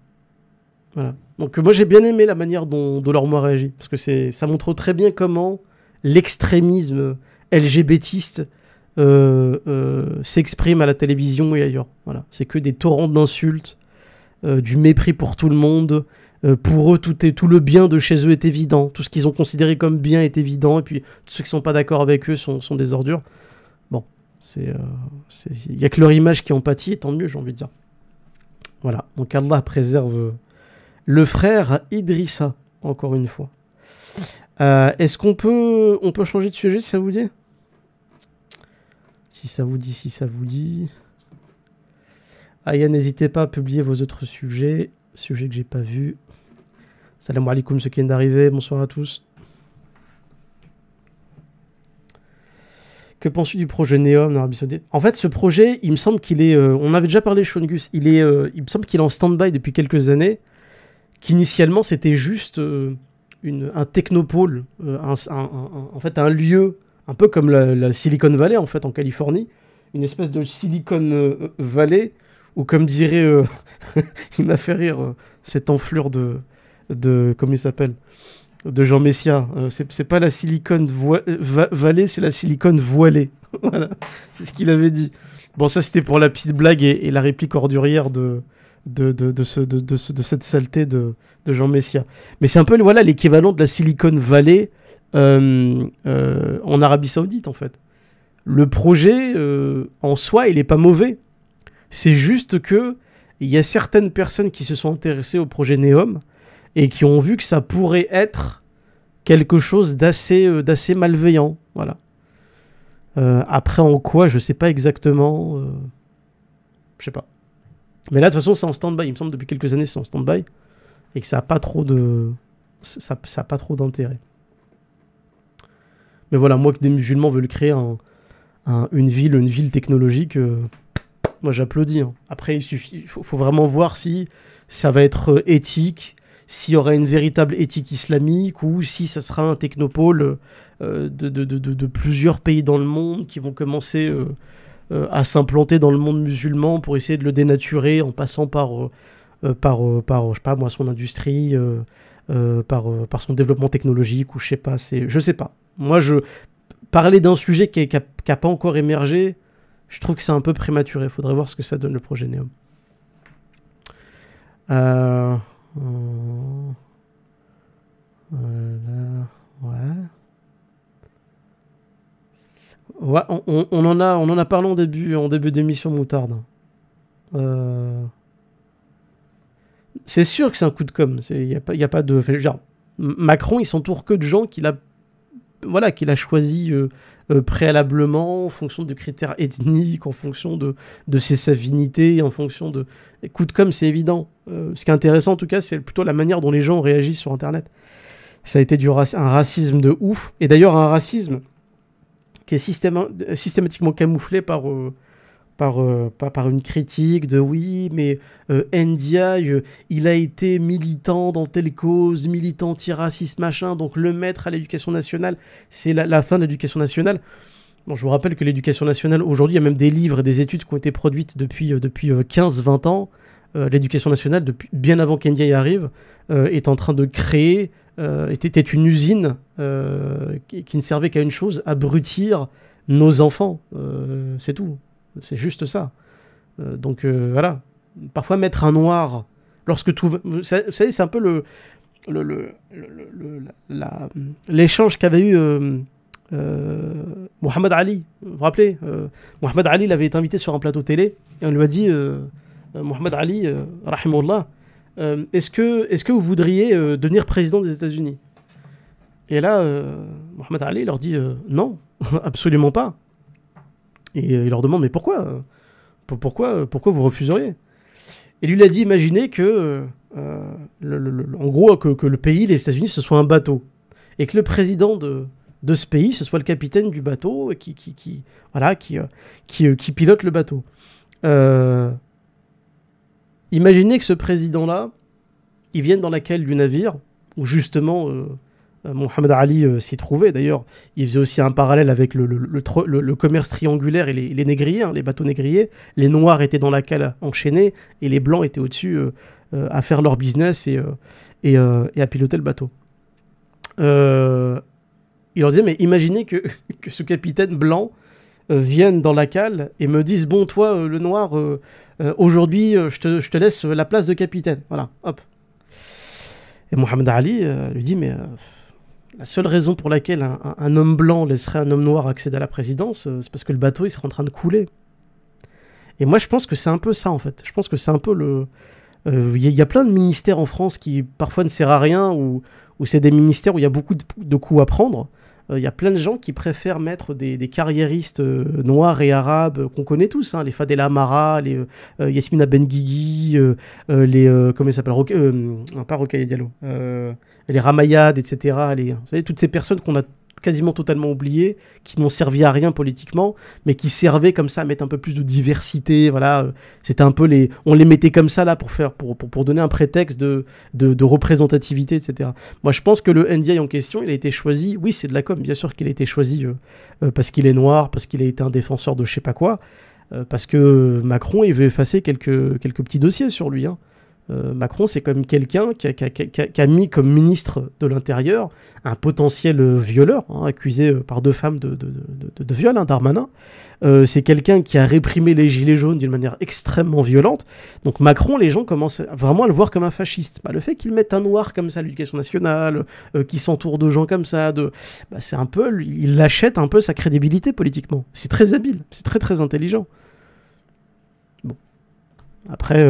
Voilà. Donc moi j'ai bien aimé la manière dont Dolormois réagit parce que ça montre très bien comment l'extrémisme LGBTiste s'exprime à la télévision et ailleurs. Voilà, c'est que des torrents d'insultes, du mépris pour tout le monde, euh, pour eux, tout, est, tout le bien de chez eux est évident. Tout ce qu'ils ont considéré comme bien est évident. Et puis, ceux qui ne sont pas d'accord avec eux sont, des ordures. Bon, c'est. Euh, il n'y a que leur image qui empathie, tant mieux, j'ai envie de dire. Voilà. Donc, Allah préserve euh, le frère Idrissa, encore une fois. Est-ce qu'on peut, on peut changer de sujet si ça vous dit Si ça vous dit, si ça vous dit. Aya, n'hésitez pas à publier vos autres sujets, sujet que j'ai pas vu. Salam alaikum ceux qui viennent d'arriver, bonsoir à tous. Que penses-tu du projet Neom en Saoudite En fait, ce projet, il me semble qu'il est. Euh, on avait déjà parlé, de Il est. Euh, il me semble qu'il est en stand-by depuis quelques années. Qu'initialement, c'était juste euh, un technopôle, un, en fait, un lieu, un peu comme la, la, Silicon Valley, en fait, en Californie. Une espèce de Silicon Valley, ou comme dirait. il m'a fait rire, cette enflure de, de comment il s'appelle de Jean Messia. Euh, c'est pas la silicone Valley, c'est la silicone voilée. voilà, c'est ce qu'il avait dit. Bon, ça c'était pour la petite blague et, la réplique ordurière de, de, de, de, ce, de, de, cette saleté de, de Jean Messia. Mais c'est un peu voilà l'équivalent de la Silicon Valley euh, euh, en Arabie Saoudite en fait. Le projet en soi, il n'est pas mauvais. C'est juste que il y a certaines personnes qui se sont intéressées au projet Neom et qui ont vu que ça pourrait être quelque chose d'assez euh, malveillant. Voilà. Euh, après, en quoi, je sais pas exactement. Je euh, je sais pas. Mais là, de toute façon, c'est en stand-by. Il me semble depuis quelques années, c'est en stand-by. Et que ça n'a pas trop de. Ça, pas trop d'intérêt. Mais voilà, moi, que des musulmans veulent créer une ville, une ville technologique, moi j'applaudis. Hein. Après, il suffit, faut, vraiment voir si ça va être éthique, s'il y aura une véritable éthique islamique ou si ça sera un technopole euh, de, plusieurs pays dans le monde qui vont commencer euh, euh, à s'implanter dans le monde musulman pour essayer de le dénaturer en passant par, par, par pas moi, son industrie, par, par son développement technologique ou je sais pas. Je sais pas. Moi, je parler d'un sujet qui n'a pas encore émergé, je trouve que c'est un peu prématuré. Il Faudrait voir ce que ça donne le projet Euh, voilà. Euh, ouais. on, en a, on en a parlé en début, en début d'émission moutarde. Euh, c'est sûr que c'est un coup de com. Il a, a pas de. Genre, Macron, il s'entoure que de gens qu'il a, voilà, a choisi euh, euh, préalablement en fonction de critères ethniques, en fonction de, de ses savinités, en fonction de... Écoute, comme c'est évident. Euh, ce qui est intéressant en tout cas, c'est plutôt la manière dont les gens réagissent sur Internet. Ça a été du un racisme de ouf. Et d'ailleurs, un racisme qui est systématiquement camouflé par, euh, par, euh, pas par une critique de oui, mais euh, NDI, euh, il a été militant dans telle cause, militant anti machin, donc le maître à l'éducation nationale, c'est la, fin de l'éducation nationale. Bon, je vous rappelle que l'éducation nationale, aujourd'hui, il y a même des livres et des études qui ont été produites depuis, depuis 15-20 ans. l'éducation nationale, depuis, bien avant qu'NDI arrive, est en train de créer, était, était, une usine qui, qui, ne servait qu'à une chose, abrutir nos enfants. c'est tout. C'est juste ça. Euh, donc euh, voilà. Parfois mettre un noir lorsque tout. Vous savez, c'est un peu le l'échange qu'avait eu euh, Mohamed Ali. Vous vous rappelez Mohamed Ali avait été invité sur un plateau télé et on lui a dit Mohamed Ali, rahimullah, est-ce que, est que vous voudriez devenir président des États-Unis Et là, Mohamed Ali leur dit Non, absolument pas. Et euh, il leur demande, mais pourquoi euh, pourquoi, euh, pourquoi vous refuseriez Et lui il a dit, imaginez que, le, en gros, que, que le pays, les États-Unis, ce soit un bateau. Et que le président de, de ce pays, ce soit le capitaine du bateau qui, qui, voilà, qui, qui, pilote le bateau. imaginez que ce président-là, il vienne dans la cale du navire, où justement euh, Mohamed Ali euh, s'y trouvait. D'ailleurs, il faisait aussi un parallèle avec le, le, commerce triangulaire et les, négriers, hein, les bateaux négriers. Les noirs étaient dans la cale enchaînés et les blancs étaient au-dessus euh, à faire leur business et, et, à piloter le bateau. il leur disait, mais imaginez que, ce capitaine blanc vienne dans la cale et me dise, bon, toi, le noir, aujourd'hui, je te, je, te, laisse la place de capitaine. Voilà, hop. Et Mohamed Ali lui dit, mais la seule raison pour laquelle un, homme blanc laisserait un homme noir accéder à la présidence, euh, c'est parce que le bateau il serait en train de couler. Et moi je pense que c'est un peu ça en fait. Je pense que c'est un peu le. Il euh, y, a plein de ministères en France qui parfois ne servent à rien ou, c'est des ministères où il y a beaucoup de coups à prendre. Euh, il y a plein de gens qui préfèrent mettre des, des carriéristes euh, noirs et arabes euh, qu'on connaît tous, hein, les Fadela Amara, les Yasmina Benguigui, les. comment ils s'appellent Pas Diallo. les Ramayad, etc. vous savez, toutes ces personnes qu'on a quasiment totalement oubliés, qui n'ont servi à rien politiquement, mais qui servaient comme ça à mettre un peu plus de diversité. Voilà, euh, c'était un peu les, on les mettait comme ça là pour faire, pour, pour, donner un prétexte de, de, représentativité, etc. Moi, je pense que le NDI en question, il a été choisi. Oui, c'est de la com, bien sûr qu'il a été choisi euh, euh, parce qu'il est noir, parce qu'il a été un défenseur de je sais pas quoi, parce que Macron, il veut effacer quelques quelques petits dossiers sur lui. Hein. Euh, Macron, c'est comme quelqu'un qui, a, mis comme ministre de l'Intérieur un potentiel euh, violeur, hein, accusé euh, par deux femmes de, de, de, viol, hein, Darmanin. c'est quelqu'un qui a réprimé les Gilets jaunes d'une manière extrêmement violente. Donc Macron, les gens commencent vraiment à le voir comme un fasciste. Bah, le fait qu'il mette un noir comme ça à l'éducation nationale, qui qu'il s'entoure de gens comme ça, de, bah, c'est un peu, il achète un peu sa crédibilité politiquement. C'est très habile, c'est très très intelligent. Bon. Après...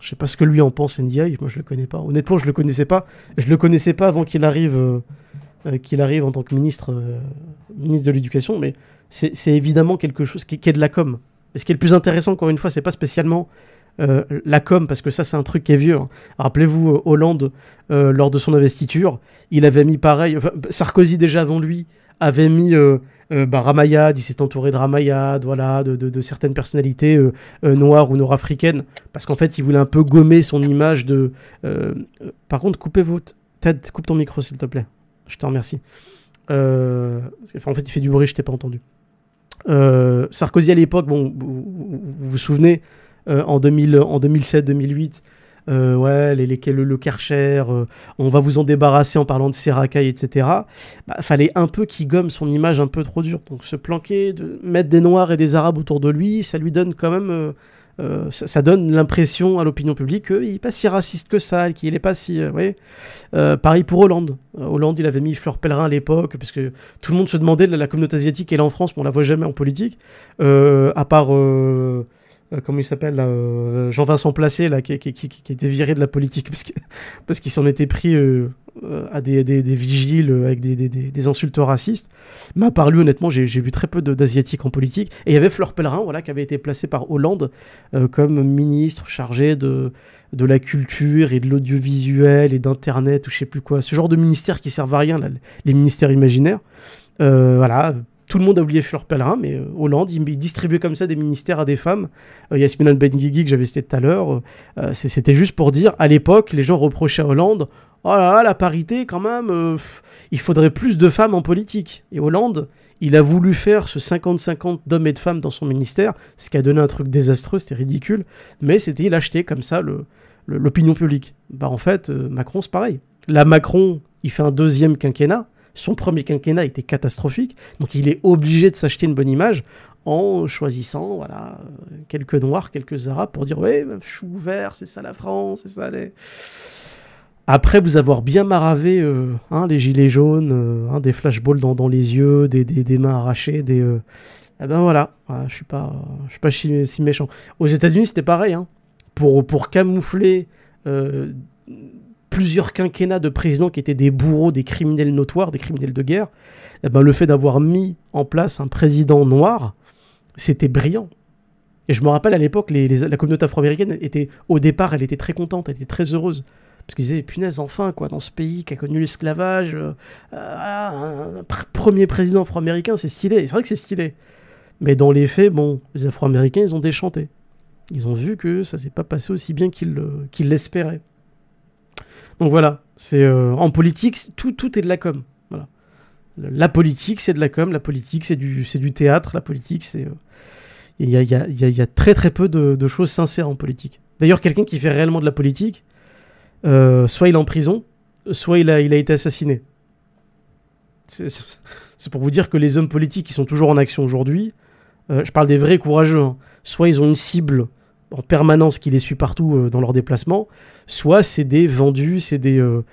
Je sais pas ce que lui en pense, NDI. Moi, je le connais pas. Honnêtement, je le connaissais pas. Je le connaissais pas avant qu'il arrive, euh, euh, qu'il arrive en tant que ministre, euh, ministre de l'Éducation. Mais c'est évidemment quelque chose qui, est de la com. Et ce qui est le plus intéressant, encore une fois, c'est pas spécialement la com, parce que ça, c'est un truc qui est vieux. Hein. Rappelez-vous, Hollande, lors de son investiture, il avait mis pareil. Sarkozy, déjà avant lui, avait mis euh, bah, Ramayad, il s'est entouré de Ramayad, voilà, de, certaines personnalités euh, euh, noires ou nord-africaines, parce qu'en fait, il voulait un peu gommer son image de. Par contre, coupez votre Ted, coupe ton micro, s'il te plaît. Je te remercie. en fait, il fait du bruit, je t'ai pas entendu. Sarkozy à l'époque, bon, vous, vous vous, souvenez, en, en 2007-2008, euh, ouais, le, le Karcher, euh, on va vous en débarrasser en parlant de racailles, etc. Bah, fallait un peu qu'il gomme son image un peu trop dure. Donc se planquer, mettre des Noirs et des Arabes autour de lui, ça lui donne quand même. Euh, ça, donne l'impression à l'opinion publique qu'il n'est pas si raciste que ça, qu'il n'est pas si. pareil pour Hollande. Hollande, il avait mis Fleur pèlerin à l'époque, parce que tout le monde se demandait, la, la communauté asiatique, et là en France, mais on la voit jamais en politique, à part euh, comment il s'appelle euh, Jean-Vincent Placé là, qui, était viré de la politique parce qu'il s'en était pris euh, à des, vigiles avec des, insultes racistes. Mais à part lui, honnêtement, j'ai vu très peu d'asiatiques en politique. Et il y avait Fleur Pellerin, voilà, qui avait été placé par Hollande comme ministre chargé de, la culture et de l'audiovisuel et d'internet ou je sais plus quoi. Ce genre de ministère qui servent à rien, là, les ministères imaginaires. voilà, tout le monde a oublié Fleur Pellerin, mais euh, Hollande, il, distribuait comme ça des ministères à des femmes. Euh, Yasmina que j'avais cité tout à l'heure, euh, euh, c'était juste pour dire, à l'époque, les gens reprochaient à Hollande Oh là là, la parité, quand même, il faudrait plus de femmes en politique. Et Hollande, il a voulu faire ce 50-50 d'hommes et de femmes dans son ministère, ce qui a donné un truc désastreux, c'était ridicule, mais c'était, il achetait comme ça l'opinion le, publique. Bah en fait, Macron, c'est pareil. Là, Macron, il fait un deuxième quinquennat son premier quinquennat était catastrophique, donc il est obligé de s'acheter une bonne image en choisissant voilà euh, quelques noirs, quelques arabes pour dire ouais, je bah, suis ouvert, c'est ça la France, c'est ça les. Après vous avoir bien maravé euh, hein, les gilets jaunes, euh, hein, des flashballs dans, les yeux, des, mains arrachées, des. Eh ben voilà, je suis pas, suis pas si, méchant. Aux États-Unis c'était pareil, hein. pour, pour camoufler plusieurs quinquennats de présidents qui étaient des bourreaux, des criminels notoires, des criminels de guerre, eh ben, le fait d'avoir mis en place un président noir, c'était brillant. Et je me rappelle à l'époque, les, la communauté afro-américaine était, au départ, elle était très contente, elle était très heureuse. Parce qu'ils disaient, punaise, enfin, quoi, dans ce pays qui a connu l'esclavage, euh, euh, un premier président afro-américain, c'est stylé. C'est vrai que c'est stylé. Mais dans les faits, bon, les afro-américains, ils ont déchanté. Ils ont vu que ça s'est pas passé aussi bien qu'ils l'espéraient. Donc voilà, c'est euh, en politique, tout, tout est de la com. Voilà. La politique, c'est de la com, la politique, c'est du, du théâtre, la politique, c'est. Euh, il y, a, y, a, y, a, très très peu de, choses sincères en politique. D'ailleurs, quelqu'un qui fait réellement de la politique, euh, soit il est en prison, soit il a, il a été assassiné. C'est pour vous dire que les hommes politiques qui sont toujours en action aujourd'hui, je parle des vrais courageux, hein, soit ils ont une cible en permanence qui les suit partout euh, dans leurs déplacements, soit c'est des vendus, c'est des, euh,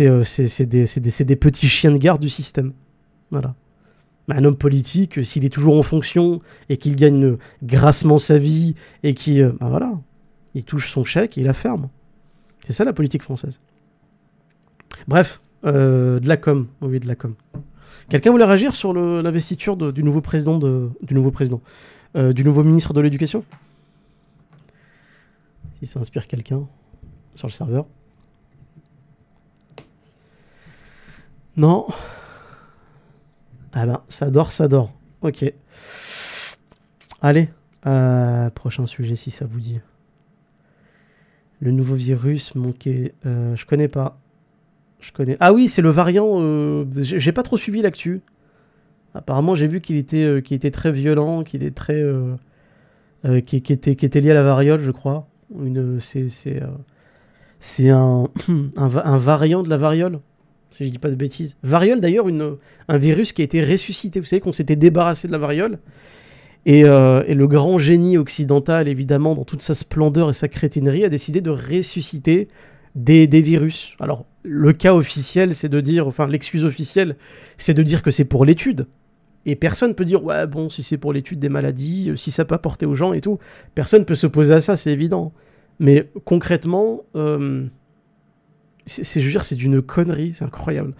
euh, des, des, des petits chiens de garde du système. Voilà un homme politique, s'il est toujours en fonction et qu'il gagne grassement sa vie et qui, ben voilà, il touche son chèque il la ferme. C'est ça la politique française. Bref, de la com, oui, de la com. Quelqu'un voulait réagir sur l'investiture du nouveau président, de, du nouveau président, du nouveau ministre de l'Éducation s'inspire ça quelqu'un sur le serveur. Non. Ah ben, ça dort, ça dort. Ok. Allez, euh, prochain sujet si ça vous dit. Le nouveau virus manqué. Euh, je connais pas. Je connais. Ah oui, c'est le variant. Euh, j'ai pas trop suivi l'actu. Apparemment, j'ai vu qu'il était, était très violent, qu'il était très. qui, était, qui était lié à la variole, je crois. Une, c'est, euh, un, variant de la variole, si je dis pas de bêtises. Variole d'ailleurs, une, un virus qui a été ressuscité. Vous savez qu'on s'était débarrassé de la variole. Euh, et, le grand génie occidental, évidemment, dans toute sa splendeur et sa crétinerie, a décidé de ressusciter des, des virus. Alors, le cas officiel, c'est de dire, enfin, l'excuse officielle, c'est de dire que c'est pour l'étude. Et personne peut dire, ouais, bon, si c'est pour l'étude des maladies, euh, si ça peut apporter aux gens et tout, personne peut s'opposer à ça, c'est évident. Mais concrètement, euh, c'est, je veux dire, c'est d'une connerie, c'est incroyable.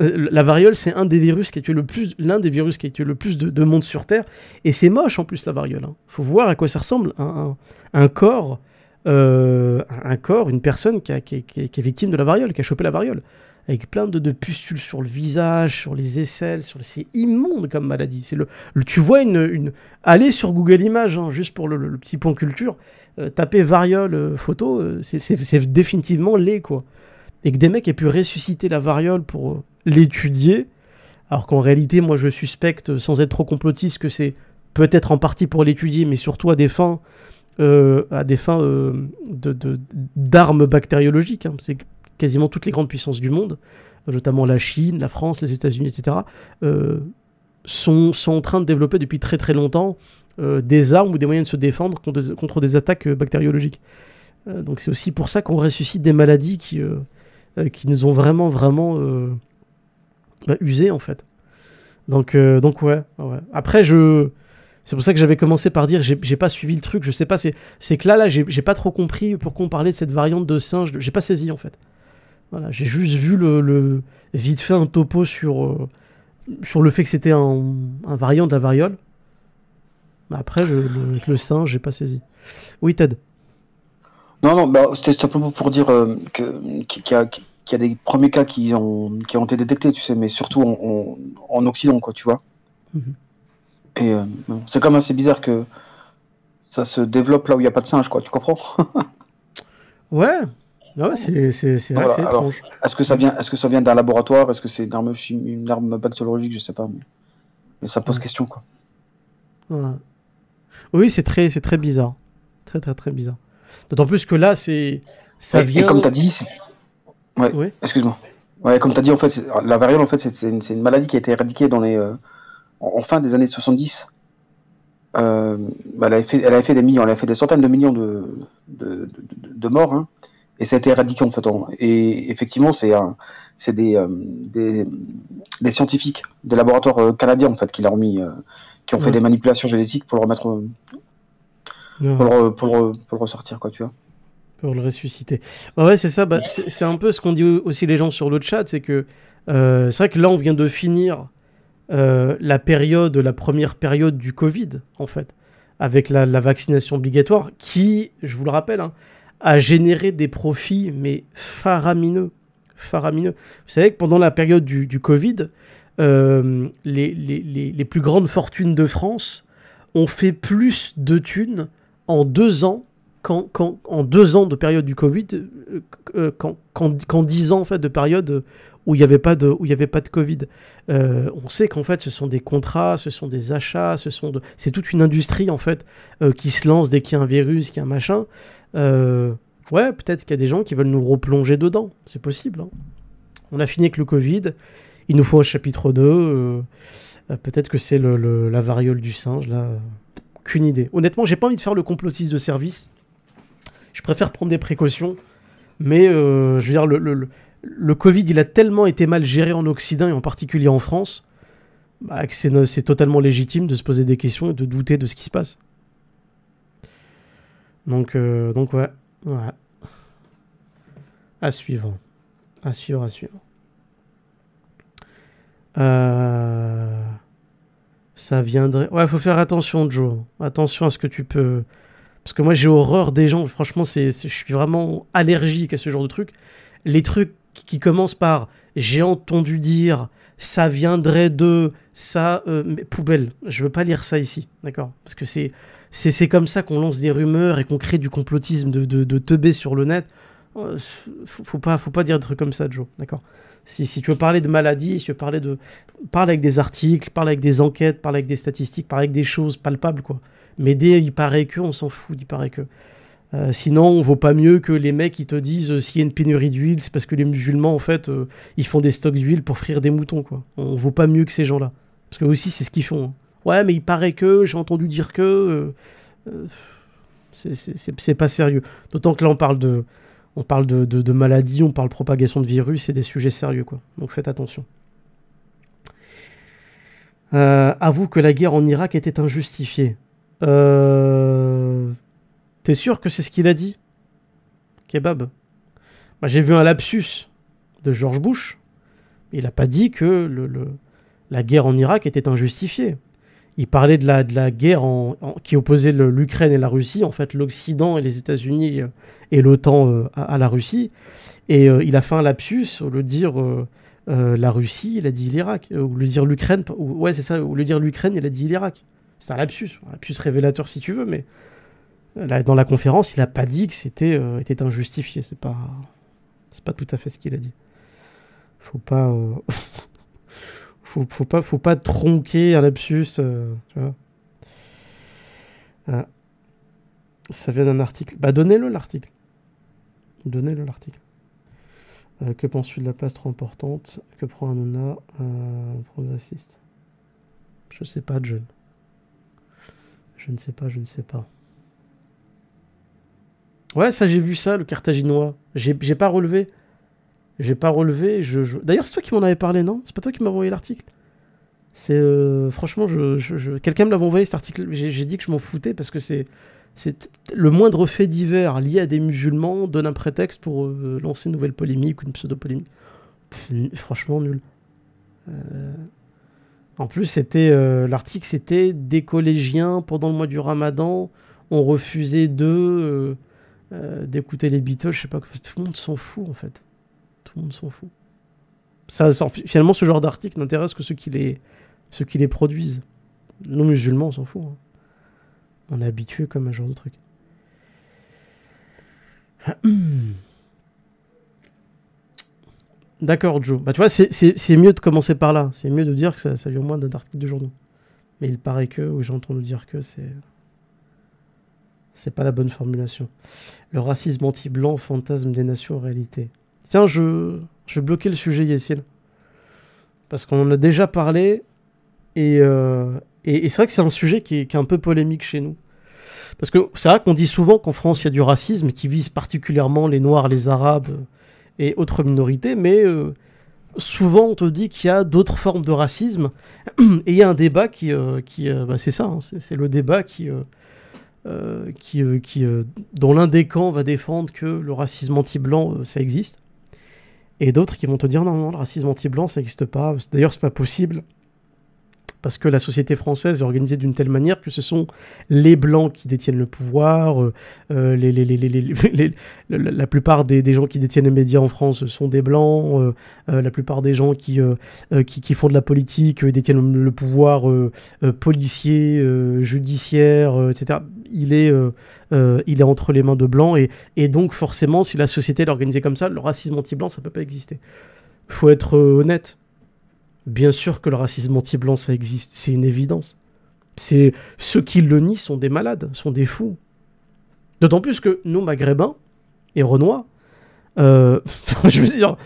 la variole, c'est un des virus qui a tué le plus, l'un des virus qui a tué le plus de, monde sur Terre, et c'est moche en plus la variole. Hein. Faut voir à quoi ça ressemble un, corps, euh, un corps, une personne qui, qui, est victime de la variole, qui a chopé la variole avec plein de, pustules sur le visage, sur les aisselles, sur les... c'est immonde comme maladie. C'est le, tu vois une, sur Google Images, hein, juste pour le, petit point culture, euh, taper variole euh, photo, euh, c'est définitivement laid quoi. Et que des mecs aient pu ressusciter la variole pour l'étudier, alors qu'en réalité, moi je suspecte, sans être trop complotiste, que c'est peut-être en partie pour l'étudier, mais surtout à des fins à des fins d'armes bactériologiques. Hein. C'est quasiment toutes les grandes puissances du monde, euh, notamment la Chine, la France, les États-Unis, etc., euh, sont, en train de développer depuis très très longtemps euh, des armes ou des moyens de se défendre contre des, attaques bactériologiques. donc c'est aussi pour ça qu'on ressuscite des maladies qui, qui nous ont vraiment vraiment usé bah, usés en fait. Donc, donc ouais, Après, je, c'est pour ça que j'avais commencé par dire j'ai, pas suivi le truc, je sais pas, c'est, que là, là, j'ai, pas trop compris pourquoi on parlait de cette variante de singe, j'ai pas saisi en fait. Voilà, j'ai juste vu le, le, vite fait un topo sur, euh, sur le fait que c'était un, un, variant de la variole. Après, le, le, le singe, j'ai pas saisi. Oui, Ted. Non, non, bah, c'était simplement pour dire euh, que qu'il y, a des premiers cas qui ont, qui ont été détectés, tu sais, mais surtout en, en, Occident, quoi, tu vois. Mhm. Et euh, c'est quand même assez bizarre que ça se développe là où il n'y a pas de singe, quoi, tu comprends Ouais, non, ah c'est c'est ah, étrange. Est-ce que ça vient est-ce que ça vient d'un laboratoire Est-ce que c'est une arme chimie, une arme bactériologique Je sais pas, mais, ça pose question quoi. Oui, c'est très c'est très bizarre, très très très bizarre. D'autant plus que là, c'est ça vient. comme comme as dit, Excuse-moi. Ouais, comme as dit en fait, la variole en fait c'est une, maladie qui a été éradiquée dans les euh, en fin des années 70. Euh, bah, elle, avait fait, elle, a fait, des millions, elle a fait des centaines de millions de, de, morts. Hein et ça a été éradiqué en fait. Et effectivement, c'est des, euh, des, des, scientifiques, des laboratoires euh, canadiens en fait, qui l'ont remis, euh, qui ont fait des manipulations génétiques pour le remettre, pour, pour, ressortir quoi, tu vois pour le ressusciter. Bah ouais, c'est ça. Bah, c'est un peu ce qu'ont dit aussi les gens sur le chat, c'est que c'est vrai que là, on vient de finir la période, la première période du Covid, en fait, avec la, vaccination obligatoire, qui, je vous le rappelle, hein, à générer des profits, mais faramineux. faramineux. Vous savez que pendant la période du, du Covid, euh, les, les, les, plus grandes fortunes de France ont fait plus de thunes en deux ans qu'en, en deux ans de période du Covid, euh, euh, qu'en, qu'en, dix ans en fait, de période où il n'y avait, pas de, où avait pas de Covid. on sait qu'en fait, ce sont des contrats, ce sont des achats, ce sont c'est toute une industrie en fait qui se lance dès qu'il y a un virus, qu'il y a un machin. Euh, ouais, peut-être qu'il y a des gens qui veulent nous replonger dedans. C'est possible. Hein. On a fini avec le Covid. Il nous faut un chapitre 2. Euh, euh, peut-être que c'est la variole du singe. Là, qu'une idée. Honnêtement, j'ai pas envie de faire le complotiste de service. Je préfère prendre des précautions. Mais je veux dire, le, Covid, il a tellement été mal géré en Occident et en particulier en France, bah, que c'est totalement légitime de se poser des questions et de douter de ce qui se passe. Donc, euh, donc ouais, À suivre. À suivre, à suivre. Euh, ça viendrait. Ouais, faut faire attention, Joe. Attention à ce que tu peux. Parce que moi, j'ai horreur des gens. Franchement, c'est, je suis vraiment allergique à ce genre de trucs. Les trucs qui commencent par j'ai entendu dire, ça viendrait de, ça, euh, mais poubelle. Je veux pas lire ça ici, d'accord Parce que c'est, c'est comme ça qu'on lance des rumeurs et qu'on crée du complotisme de, de, de teubé sur le net. Oh, faut pas, faut pas dire des trucs comme ça, Joe, d'accord si, si, tu veux parler de maladie, si tu veux parler de. Parle avec des articles, parle avec des enquêtes, parle avec des statistiques, parle avec des choses palpables, quoi. Mais dès il paraît que, on s'en fout, il paraît que. Euh, sinon, on vaut pas mieux que les mecs qui te disent euh, s'il y a une pénurie d'huile, c'est parce que les musulmans, en fait, euh, ils font des stocks d'huile pour frire des moutons, quoi. On vaut pas mieux que ces gens-là. Parce que aussi, c'est ce qu'ils font. Hein. Ouais, mais il paraît que, j'ai entendu dire que. Euh, euh, c'est pas sérieux. D'autant que là, on parle de. On parle de, maladies, on parle de propagation de virus, c'est des sujets sérieux, quoi. Donc faites attention. Euh, avoue que la guerre en Irak était injustifiée. Euh... T'es sûr que c'est ce qu'il a dit Kebab. Bah, j'ai vu un lapsus de George Bush. Il n'a pas dit que la guerre en Irak était injustifiée il parlait de la, de la guerre en, qui opposait l'Ukraine et la Russie, en fait l'Occident et les États-Unis euh, et l'OTAN euh, à, la Russie. Et euh, il a fait un lapsus au lieu de dire la Russie, il a dit l'Irak. Ou le dire l'Ukraine, ouais c'est ça, ou le dire l'Ukraine, il a dit l'Irak. C'est un lapsus, un lapsus révélateur si tu veux, mais là, dans la conférence, il n'a pas dit que c'était était injustifié. C'est pas, pas tout à fait ce qu'il a dit. Faut pas... faut, pas, faut pas tronquer un lapsus. Euh, ah. Ça vient d'un article. Bah donnez-le l'article. Donnez-le l'article. Euh, que penses-tu de la place trop importante que prend a euh, un progressiste Je sais pas, John. Je ne sais pas, je ne sais pas. Ouais, ça j'ai vu ça, le Carthaginois. J'ai pas relevé. J'ai pas relevé. Je, D'ailleurs, c'est toi qui m'en avais parlé, non C'est pas toi qui m'as envoyé l'article C'est euh, franchement, je, quelqu'un me l'avait envoyé cet article. J'ai dit que je m'en foutais parce que c'est c'est le moindre fait divers lié à des musulmans donne un prétexte pour euh, lancer une nouvelle polémique ou une pseudo-polémique. Franchement, nul. Euh, en plus, c'était l'article, c'était des collégiens pendant le mois du Ramadan ont refusé de d'écouter les Beatles. Je sais pas, tout le monde s'en fout en fait le s'en fout. finalement, ce genre d'article n'intéresse que ceux qui, les, produisent. Non musulmans, on s'en fout. Hein. On est habitué comme un genre de truc. D'accord, Joe. Bah, tu vois, c'est mieux de commencer par là. C'est mieux de dire que ça, vient au moins d'un article de journaux. Mais il paraît que, ou j'entends nous dire que c'est. C'est pas la bonne formulation. Le racisme anti-blanc, fantasme des nations, réalité. Tiens, je, je vais bloquer le sujet, Yacine. Parce qu'on en a déjà parlé. Et, euh, c'est vrai que c'est un sujet qui est, un peu polémique chez nous. Parce que c'est vrai qu'on dit souvent qu'en France, il y a du racisme qui vise particulièrement les Noirs, les Arabes et autres minorités. Mais euh, souvent, on te dit qu'il y a d'autres formes de racisme. Et il y a un débat qui. Euh, qui bah, c'est ça, hein, c'est le débat qui. qui, dont l'un des camps va défendre que le racisme anti-blanc, ça existe. Et d'autres qui vont te dire non, non, le racisme anti-blanc, ça n'existe pas. D'ailleurs, c'est pas possible. Parce que la société française est organisée d'une telle manière que ce sont les blancs qui détiennent le pouvoir, les, la plupart des, gens qui détiennent les médias en France sont des blancs, euh, euh, la plupart des gens qui, euh, qui, qui, font de la politique détiennent le pouvoir policier, judiciaire, etc il est, euh, euh, il est entre les mains de blancs. Et, donc, forcément, si la société l'organisait organisée comme ça, le racisme anti-blanc, ça peut pas exister. Faut être euh, honnête. Bien sûr que le racisme anti-blanc, ça existe. C'est une évidence. C'est ceux qui le nient sont des malades, sont des fous. D'autant plus que nous, maghrébins et renois, je veux dire,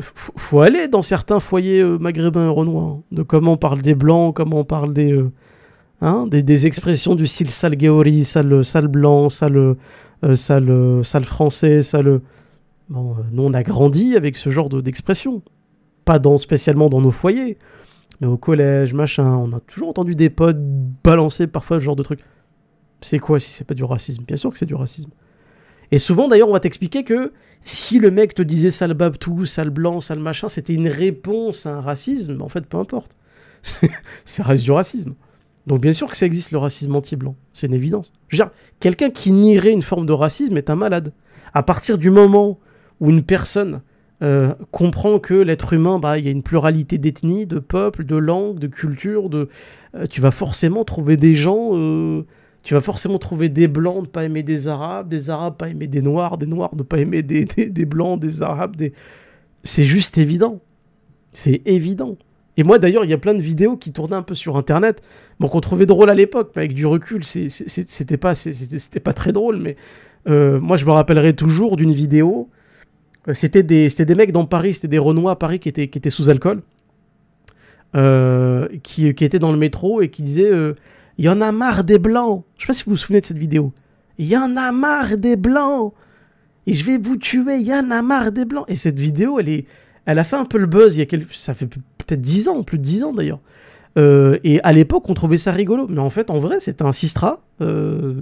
faut aller dans certains foyers maghrébins et renois, hein, de comment on parle des blancs, comment on parle des, Hein, des, expressions du style sale Géori, sale, sale blanc, sale, euh, français, sale. Bon, euh, nous, on a grandi avec ce genre d'expressions. Pas dans, spécialement dans nos foyers, mais au collège, machin. On a toujours entendu des potes balancer parfois ce genre de truc C'est quoi si c'est pas du racisme Bien sûr que c'est du racisme. Et souvent, d'ailleurs, on va t'expliquer que si le mec te disait sale babtou, sale blanc, sale machin, c'était une réponse à un racisme. En fait, peu importe. c'est du racisme. Donc bien sûr que ça existe le racisme anti-blanc, c'est une évidence. Je veux dire, quelqu'un qui nierait une forme de racisme est un malade. À partir du moment où une personne euh, comprend que l'être humain, bah, il y a une pluralité d'ethnies, de peuples, de langues, de cultures, de, euh, tu vas forcément trouver des gens, euh, tu vas forcément trouver des blancs ne pas aimer des arabes, des arabes pas aimer des noirs, des noirs ne pas aimer des blancs, des arabes, des... c'est juste évident, c'est évident. Et moi d'ailleurs, il y a plein de vidéos qui tournaient un peu sur internet, bon, qu'on trouvait drôle à l'époque, avec du recul, c'était pas, c'était pas très drôle, mais euh, moi je me rappellerai toujours d'une vidéo. Euh, c'était des, des mecs dans Paris, c'était des Renois à Paris qui étaient, qui étaient sous alcool, euh, qui, qui étaient dans le métro et qui disaient Il y en a marre des blancs. Je sais pas si vous vous souvenez de cette vidéo. Il y en a marre des blancs. Et je vais vous tuer, il y en a marre des blancs. Et cette vidéo, elle, est, elle a fait un peu le buzz. y a ça fait peut-être 10 ans, plus de 10 ans d'ailleurs. Euh, et à l'époque, on trouvait ça rigolo. Mais en fait, en vrai, c'était un Sistra euh,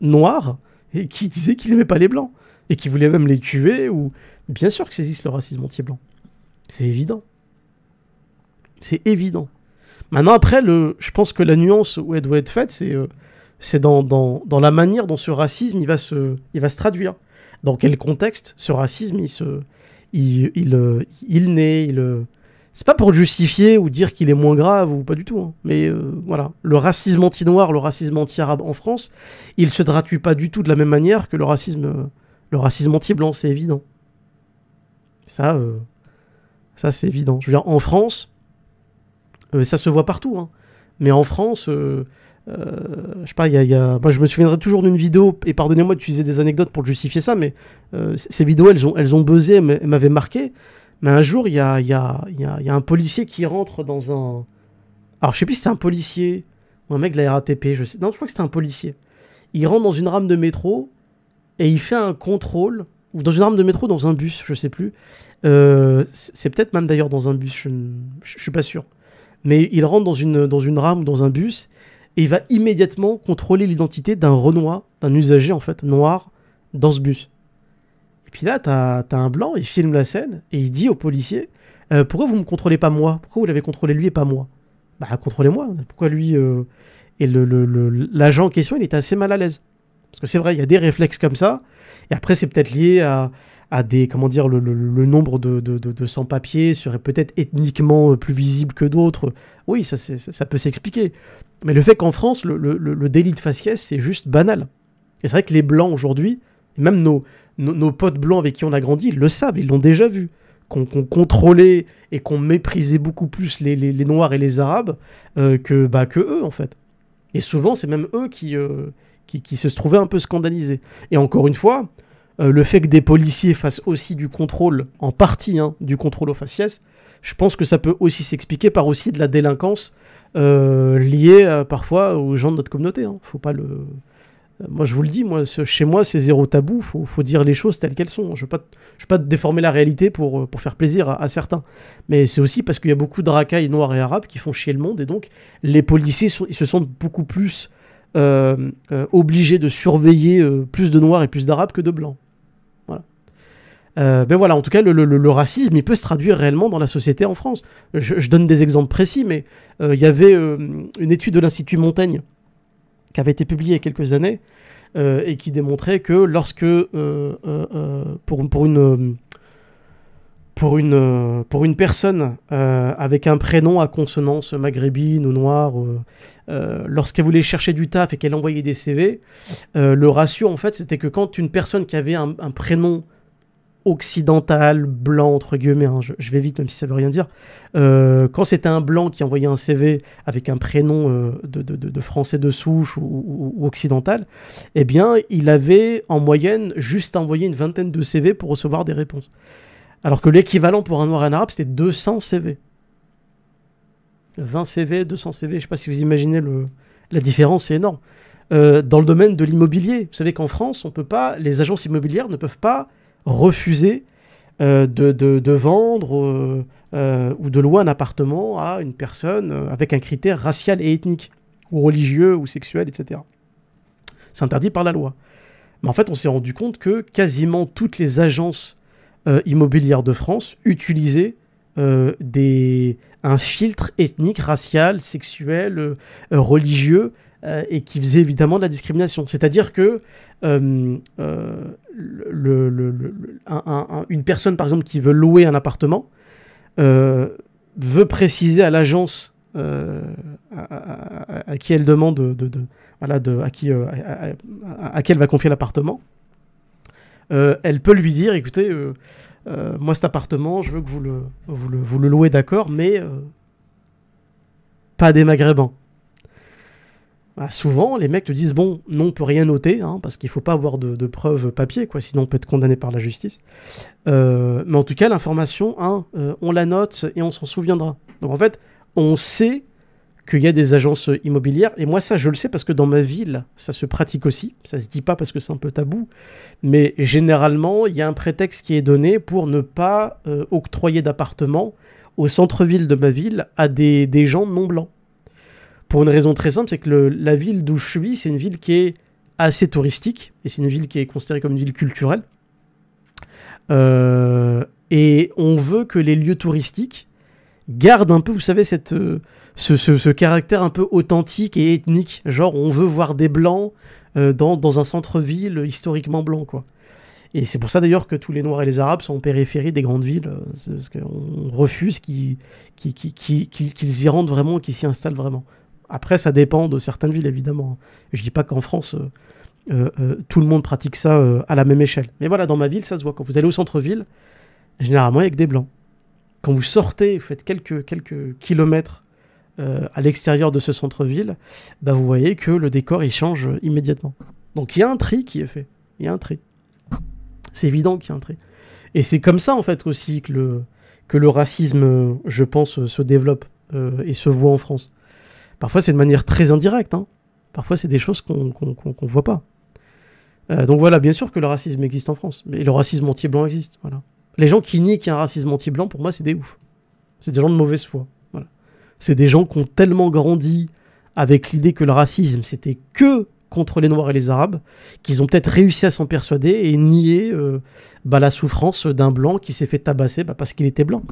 noir et qui disait qu'il n'aimait pas les blancs et qui voulait même les tuer. Ou bien sûr que saisissent le racisme anti-blanc. C'est évident. C'est évident. Maintenant, après, le, je pense que la nuance où elle doit être faite, c'est euh, dans, la manière dont ce racisme il va se, il va se traduire. Dans quel contexte ce racisme il se, il, il, il naît, il, c'est pas pour le justifier ou dire qu'il est moins grave ou pas du tout. Hein. Mais euh, voilà, le racisme anti-noir, le racisme anti-arabe en France, il se gratuit pas du tout de la même manière que le racisme, euh, le racisme anti-blanc, c'est évident. Ça, euh, ça c'est évident. Je veux dire, en France, ça se voit partout. Hein. Mais en France, je sais pas, il y, a, je me souviendrai toujours d'une vidéo, et pardonnez-moi d'utiliser des anecdotes pour justifier ça, mais ces vidéos, elles ont, elles ont buzzé, elles m'avaient marqué. Mais un jour, il y a, un policier qui rentre dans un. Alors, je sais plus si c'est un policier ou un mec de la RATP, je sais. Non, je crois que c'était un policier. Il rentre dans une rame de métro et il fait un contrôle, ou dans une rame de métro, dans un bus, je sais plus. Euh, c'est peut-être même d'ailleurs dans un bus, je, suis pas sûr. Mais il rentre dans une, dans une rame ou dans un bus et il va immédiatement contrôler l'identité d'un Renoir, d'un usager en fait noir, dans ce bus. Et puis là, t'as as un blanc, il filme la scène et il dit au policier euh, Pourquoi vous me contrôlez pas moi Pourquoi vous l'avez contrôlé lui et pas moi Bah, contrôlez-moi. Pourquoi lui euh, Et l'agent le, en question, il est assez mal à l'aise. Parce que c'est vrai, il y a des réflexes comme ça. Et après, c'est peut-être lié à, des. Comment dire Le, nombre de, de, sans-papiers serait peut-être ethniquement euh, plus visible que d'autres. Oui, ça, ça peut s'expliquer. Mais le fait qu'en France, le, délit de faciès, c'est juste banal. Et c'est vrai que les blancs aujourd'hui, même nos, nos, potes blancs avec qui on a grandi, ils le savent, ils l'ont déjà vu qu'on contrôlait et qu'on méprisait beaucoup plus les, Noirs et les Arabes euh, que, bah, que eux, en fait. Et souvent, c'est même eux qui, euh, qui, se trouvaient un peu scandalisés. Et encore une fois, euh, le fait que des policiers fassent aussi du contrôle, en partie hein, du contrôle aux faciès, je pense que ça peut aussi s'expliquer par aussi de la délinquance liée parfois aux gens de notre communauté. Hein. Faut pas le moi, je vous le dis, moi, chez moi, c'est zéro tabou. Il faut dire les choses telles qu'elles sont. Je ne veux, pas déformer la réalité pour, euh, faire plaisir à, certains. Mais c'est aussi parce qu'il y a beaucoup de racailles noirs et arabes qui font chier le monde. Et donc, les policiers se sentent beaucoup plus euh, euh, obligés de surveiller plus de noirs et plus d'arabes que de blancs. Voilà. ben voilà, en tout cas, le, racisme, il peut se traduire réellement dans la société en France. je donne des exemples précis, mais il y avait une étude de l'Institut Montaigne avait été publié il y a quelques années euh, et qui démontrait que lorsque euh, euh, pour, une pour une, pour une personne avec un prénom à consonance maghrébine ou noire, lorsqu'elle voulait chercher du taf et qu'elle envoyait des CV, le ratio, en fait, c'était que quand une personne qui avait un prénom occidental, blanc, entre guillemets, hein, je, vais vite même si ça veut rien dire, euh, quand c'était un blanc qui envoyait un CV avec un prénom euh, de, français de souche ou, occidental, eh bien, il avait en moyenne juste envoyé une vingtaine de CV pour recevoir des réponses. Alors que l'équivalent pour un noir et un arabe, c'était 200 CV. 20 CV, 200 CV, je ne sais pas si vous imaginez le, la différence, c'est énorme. Euh, dans le domaine de l'immobilier. Vous savez qu'en France, on peut pas, les agences immobilières ne peuvent pas refuser euh, de, vendre euh, euh, ou de louer un appartement à une personne avec un critère racial et ethnique, ou religieux, ou sexuel, etc. C'est interdit par la loi. Mais en fait, on s'est rendu compte que quasiment toutes les agences immobilières de France utilisaient des, un filtre ethnique, racial, sexuel, religieux euh, et qui faisait évidemment de la discrimination. C'est-à-dire que euh, euh, le, une personne, par exemple, qui veut louer un appartement, veut préciser à l'agence à, qui elle demande, de, de, à, qui, à, qui elle va confier l'appartement, elle peut lui dire, écoutez, moi cet appartement, je veux que vous le, vous louez d'accord, mais pas des Maghrébins. Bah, souvent les mecs te disent bon, non, on peut rien noter, hein, parce qu'il faut pas avoir de, preuves papier, quoi, sinon on peut être condamné par la justice. Euh, mais en tout cas, l'information, hein, euh, on la note et on s'en souviendra. Donc en fait, on sait qu'il y a des agences immobilières. Et moi, ça, je le sais parce que dans ma ville, ça se pratique aussi. Ça se dit pas parce que c'est un peu tabou. Mais généralement, il y a un prétexte qui est donné pour ne pas euh, octroyer d'appartements au centre-ville de ma ville à des gens non blancs. Pour une raison très simple, c'est que la ville d'où je suis, c'est une ville qui est assez touristique, et c'est une ville qui est considérée comme une ville culturelle. Euh, et on veut que les lieux touristiques gardent un peu, vous savez, cette, euh, ce, caractère un peu authentique et ethnique. Genre, on veut voir des blancs euh, dans, un centre-ville historiquement blanc, quoi. Et c'est pour ça d'ailleurs que tous les Noirs et les Arabes sont en périphérie des grandes villes, parce qu'on refuse qu'ils y rentrent vraiment, qu'ils s'y installent vraiment. Après, ça dépend de certaines villes, évidemment. Je dis pas qu'en France, euh, euh, euh, tout le monde pratique ça à la même échelle. Mais voilà, dans ma ville, ça se voit. Quand vous allez au centre-ville, généralement, il n'y a que des blancs. Quand vous sortez, vous faites quelques, quelques kilomètres à l'extérieur de ce centre-ville, bah, vous voyez que le décor, il change immédiatement. Donc il y a un tri qui est fait. Il y a un tri. C'est évident qu'il y a un tri. Et c'est comme ça, en fait, aussi que que le racisme, je pense, se développe et se voit en France. Parfois, c'est de manière très indirecte. Hein. Parfois, c'est des choses qu'on ne voit pas. Euh, donc voilà, bien sûr que le racisme existe en France. Mais le racisme anti-blanc existe. Voilà. Les gens qui nient qu'il y a un racisme anti-blanc, pour moi, c'est des oufs. C'est des gens de mauvaise foi. Voilà. C'est des gens qui ont tellement grandi avec l'idée que le racisme, c'était que contre les Noirs et les Arabes, qu'ils ont peut-être réussi à s'en persuader et nier euh, bah, la souffrance d'un blanc qui s'est fait tabasser bah, parce qu'il était blanc.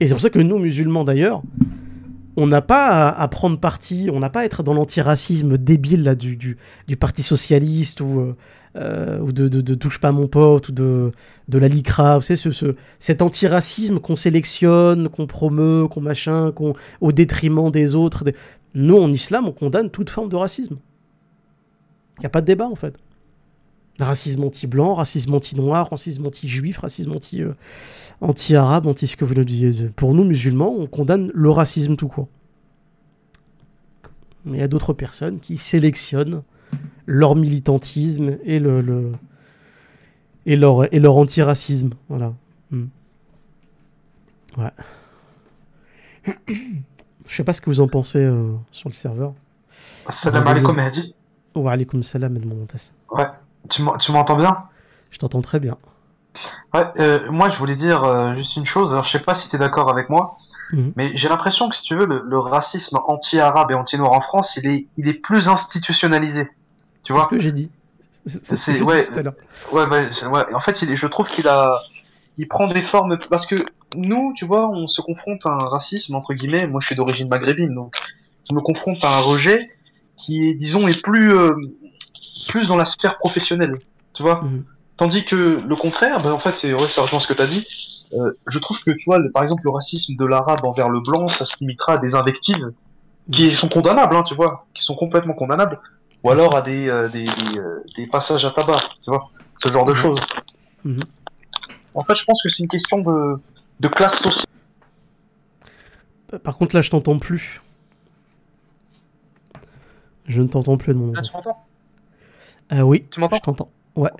Et c'est pour ça que nous, musulmans d'ailleurs, on n'a pas à, prendre parti, on n'a pas à être dans l'antiracisme débile là, du, du, du, Parti Socialiste ou, euh, euh, ou de, de, Touche pas mon pote ou de, de la LICRA. Vous savez, ce, ce, cet antiracisme qu'on sélectionne, qu'on promeut, qu'on machin, qu'on au détriment des autres. Des... Nous, en islam, on condamne toute forme de racisme. Il n'y a pas de débat en fait. Racisme anti-blanc, racisme anti-noir, racisme anti-juif, racisme euh, anti-arabe, anti ce que vous disiez. Pour nous, musulmans, on condamne le racisme tout court. Mais il y a d'autres personnes qui sélectionnent leur militantisme et, le, et leur, anti-racisme. Voilà. Hmm. Ouais. Je sais pas ce que vous en pensez euh, sur le serveur. Assalamu alaikum, Mehdi. Wa alaikum salam, Edmond Montes. Ouais. Tu m'entends bien Je t'entends très bien. Ouais, euh, moi, je voulais dire euh, juste une chose. Alors, je sais pas si tu es d'accord avec moi, mhm. mais j'ai l'impression que, si tu veux, le, racisme anti-arabe et anti-noir en France, il est, il est plus institutionnalisé. Tu vois ce que j'ai dit. C'est ce que ouais, dit tout à l'heure. Ouais, en fait, il, je trouve qu'il a, il prend des formes parce que nous, tu vois, on se confronte à un racisme entre guillemets. Moi, je suis d'origine maghrébine, donc je me confronte à un rejet qui, disons, est plus euh, plus dans la sphère professionnelle, tu vois. Mhm. Tandis que le contraire, ben, en fait, c'est ouais, rejoint ce que tu as dit. Euh, je trouve que, tu vois, par exemple, le racisme de l'arabe envers le blanc, ça se limitera à des invectives qui mhm. sont condamnables, hein, tu vois, qui sont complètement condamnables, ou alors à des, euh, euh, des, passages à tabac, tu vois, ce genre de mhm. choses. En fait, je pense que c'est une question de, de classe sociale. Par contre, là, je t'entends plus. Je ne t'entends plus de mon. Euh, oui. Tu m'entends Je t'entends. Ouais.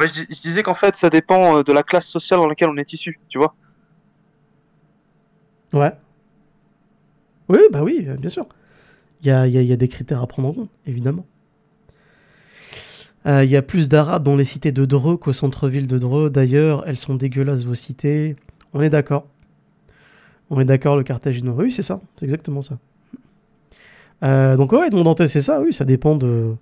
je, disais qu'en fait, ça dépend euh, de la classe sociale dans laquelle on est issu, tu vois. Ouais. Oui, bah oui, euh, bien sûr. Il y a, des critères à prendre en compte, évidemment. Il y a plus d'Arabes dans les cités de Dreux qu'au centre-ville de Dreux. D'ailleurs, elles sont dégueulasses, vos cités. On est d'accord. On est d'accord, le Carthaginois. Oui, c'est ça. C'est exactement ça. donc, ouais, mon dentiste, c'est ça. Oui, ça dépend de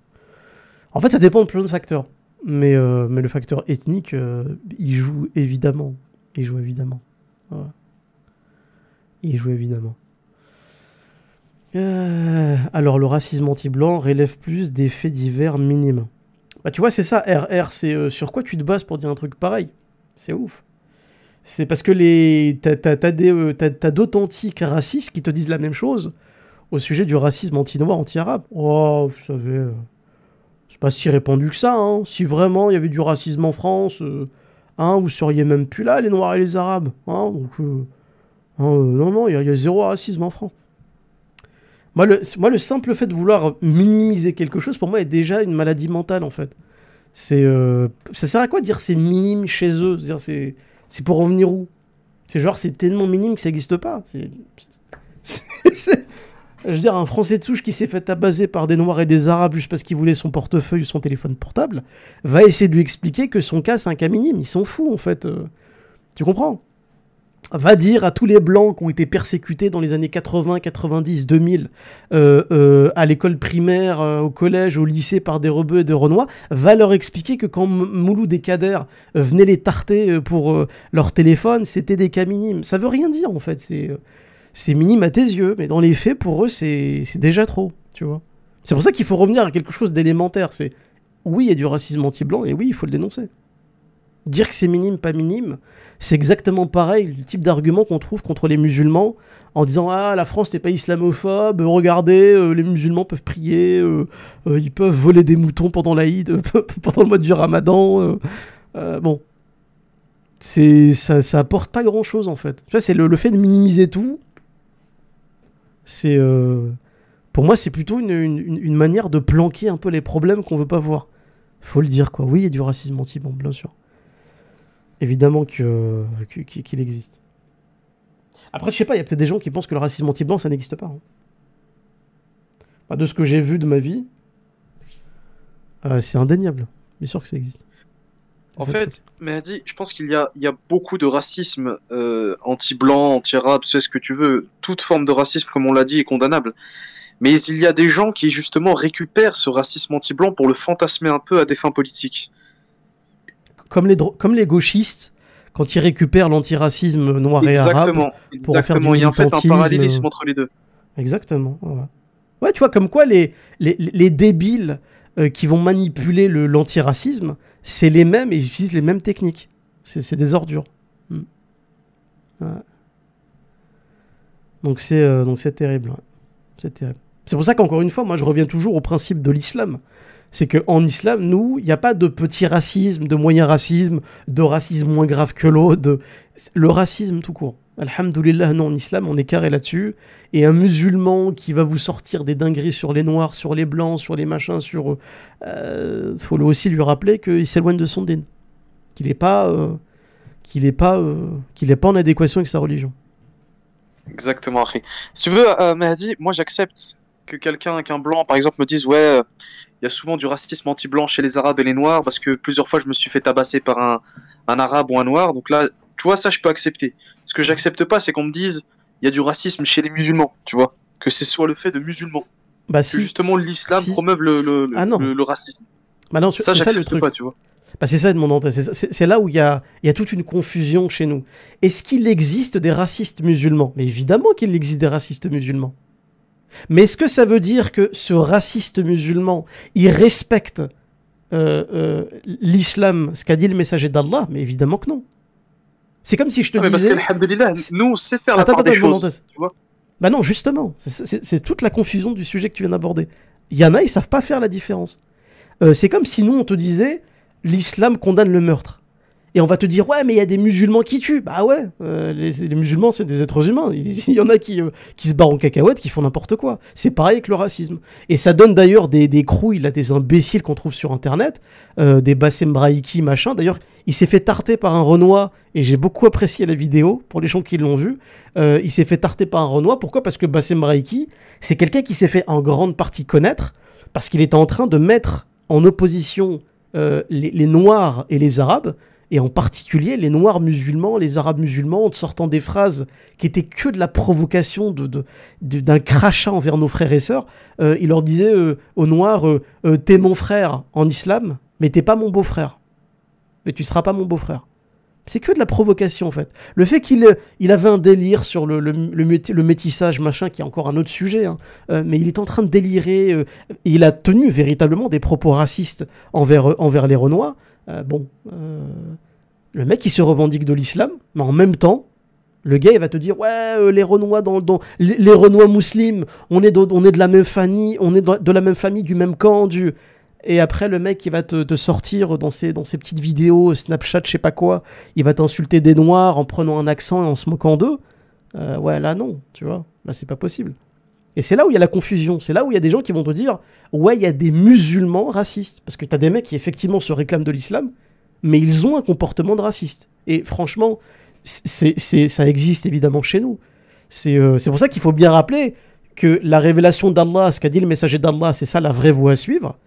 en fait, ça dépend de plein de facteurs. Mais, euh, mais le facteur ethnique, euh, il joue évidemment. Il joue évidemment. Il joue évidemment. Euh, alors, le racisme anti-blanc relève plus d'effets divers minimes. Bah, tu vois, c'est ça, RR. C'est sur quoi tu te bases pour dire un truc pareil C'est ouf. C'est parce que les t'as d'authentiques racistes qui te disent la même chose au sujet du racisme anti-noir, anti-arabe. Oh, vous savez c'est pas si répandu que ça. Hein. Si vraiment il y avait du racisme en France, euh, hein, vous seriez même plus là, les Noirs et les Arabes. Hein. Euh, hein, euh, non, non, il y, a zéro racisme en France. Moi le, moi, le simple fait de vouloir minimiser quelque chose, pour moi, est déjà une maladie mentale, en fait. C'est, ça sert à quoi dire c'est minime chez eux dire c'est, c'est pour revenir où C'est genre, c'est tellement minime que ça n'existe pas. C'est, je veux dire, un Français de souche qui s'est fait abaser par des Noirs et des Arabes juste parce qu'il voulait son portefeuille ou son téléphone portable, va essayer de lui expliquer que son cas, c'est un cas minime. Il s'en fout, en fait. Euh. tu comprends Va dire à tous les Blancs qui ont été persécutés dans les années 80, 90, 2000, à l'école primaire, euh, au collège, au lycée par des rebeux et des renois, va leur expliquer que quand Mouloud et Kader euh, venaient les tarter pour leur téléphone, c'était des cas minimes. Ça veut rien dire, en fait. C'est c'est minime à tes yeux, mais dans les faits, pour eux, c'est déjà trop, tu vois. C'est pour ça qu'il faut revenir à quelque chose d'élémentaire, c'est oui, il y a du racisme anti-blanc, et oui, il faut le dénoncer. Dire que c'est minime, pas minime, c'est exactement pareil, le type d'argument qu'on trouve contre les musulmans, en disant Ah, la France n'est pas islamophobe, regardez, euh, les musulmans peuvent prier, euh, euh, ils peuvent voler des moutons pendant l'Aïd, pendant le mois du ramadan. bon, ça, ça apporte pas grand chose en fait. Tu vois, c'est le, fait de minimiser tout c'est euh, pour moi, c'est plutôt une, manière de planquer un peu les problèmes qu'on veut pas voir. Faut le dire, quoi. Oui, il y a du racisme anti blanc bien sûr. Évidemment euh, que, qu'il existe. Après, je sais pas, il y a peut-être des gens qui pensent que le racisme anti-blanc, ça n'existe pas. Hein. Bah, de ce que j'ai vu de ma vie, euh, c'est indéniable. Bien sûr que ça existe. En fait, Mehdi, je pense qu'il y a, beaucoup de racisme euh, anti-blanc, anti-arabe, c'est ce que tu veux. Toute forme de racisme, comme on l'a dit, est condamnable. Mais il y a des gens qui, justement, récupèrent ce racisme anti-blanc pour le fantasmer un peu à des fins politiques. Comme les, comme les gauchistes, quand ils récupèrent l'anti-racisme noir et arabe. exactement, il y a en fait un parallélisme entre les deux. Exactement, ouais. ouais tu vois, comme quoi les, les, les débiles euh, qui vont manipuler l'antiracisme, c'est les mêmes et ils utilisent les mêmes techniques. C'est des ordures. Hmm. Ouais. Donc c'est euh, terrible. C'est terrible. C'est pour ça qu'encore une fois, moi je reviens toujours au principe de l'islam. C'est qu'en islam, nous, il n'y a pas de petit racisme, de moyen racisme, de racisme moins grave que l'autre, de... le racisme tout court. Alhamdoulilah, non, en islam, on est carré là-dessus. Et un musulman qui va vous sortir des dingueries sur les noirs, sur les blancs, sur les machins, sur. Euh, euh faut aussi lui rappeler qu'il s'éloigne de son déni. Qu'il n'est pas. Euh, qu'il n'est pas, euh, qu'il est pas en adéquation avec sa religion. Exactement, Si tu veux, Mahdi, moi j'accepte que quelqu'un, qu'un blanc par exemple, me dise Ouais, il y a souvent du racisme anti-blanc chez les arabes et les noirs, parce que plusieurs fois je me suis fait tabasser par un, un arabe ou un noir, donc là tu vois, ça, je peux accepter. Ce que j'accepte pas, c'est qu'on me dise il y a du racisme chez les musulmans, tu vois. Que ce soit le fait de musulmans. Bah, que justement, l'islam promeuve ah, le, le, racisme. Bah, ça, j'accepte ça, le truc. Bah, c'est ça, mon C'est là où il y a, toute une confusion chez nous. Est-ce qu'il existe des racistes musulmans Mais évidemment qu'il existe des racistes musulmans. Mais est-ce que ça veut dire que ce raciste musulman, il respecte euh, euh, l'islam, ce qu'a dit le messager d'Allah Mais évidemment que non. C'est comme si je te ah, disais. Parce nous, on sait faire la bah non, justement, c'est toute la confusion du sujet que tu viens d'aborder. Il y en a, ils savent pas faire la différence. Euh, c'est comme si nous, on te disait l'islam condamne le meurtre. Et on va te dire, ouais, mais il y a des musulmans qui tuent. Bah ouais, euh, les, musulmans, c'est des êtres humains. Il y en a qui, euh, qui se barrent en cacahuètes, qui font n'importe quoi. C'est pareil avec le racisme. Et ça donne d'ailleurs des, des crouilles, là, des imbéciles qu'on trouve sur Internet, euh, des Bassem Braiki, machin. D'ailleurs, il s'est fait tarter par un renois, et j'ai beaucoup apprécié la vidéo, pour les gens qui l'ont vu. il s'est fait tarter par un renois. Pourquoi Parce que Bassem Braiki, c'est quelqu'un qui s'est fait en grande partie connaître, parce qu'il était en train de mettre en opposition les, les Noirs et les Arabes et en particulier les Noirs musulmans, les Arabes musulmans, en sortant des phrases qui étaient que de la provocation d'un de, crachat envers nos frères et sœurs, euh, il leur disait euh, aux Noirs euh, T'es mon frère en islam, mais t'es pas mon beau-frère. Mais tu seras pas mon beau-frère. C'est que de la provocation en fait. Le fait qu'il il avait un délire sur le, le, métissage, machin, qui est encore un autre sujet, hein, mais il est en train de délirer. il a tenu véritablement des propos racistes envers, envers les Renois. Euh, bon, euh, le mec il se revendique de l'islam, mais en même temps, le gars il va te dire ouais euh, les Renois dans, les, musulmans, on est de, on est de la même famille, on est de, la même famille, du même camp, du et après le mec il va te, sortir dans ses, dans ses petites vidéos Snapchat je sais pas quoi il va t'insulter des noirs en prenant un accent et en se moquant d'eux ouais là non tu vois là c'est pas possible et c'est là où il y a la confusion, c'est là où il y a des gens qui vont te dire ouais, il y a des musulmans racistes. Parce que tu as des mecs qui effectivement se réclament de l'islam, mais ils ont un comportement de raciste. Et franchement, c'est, ça existe évidemment chez nous. Euh, c'est, pour ça qu'il faut bien rappeler que la révélation d'Allah, ce qu'a dit le messager d'Allah, c'est ça la vraie voie à suivre.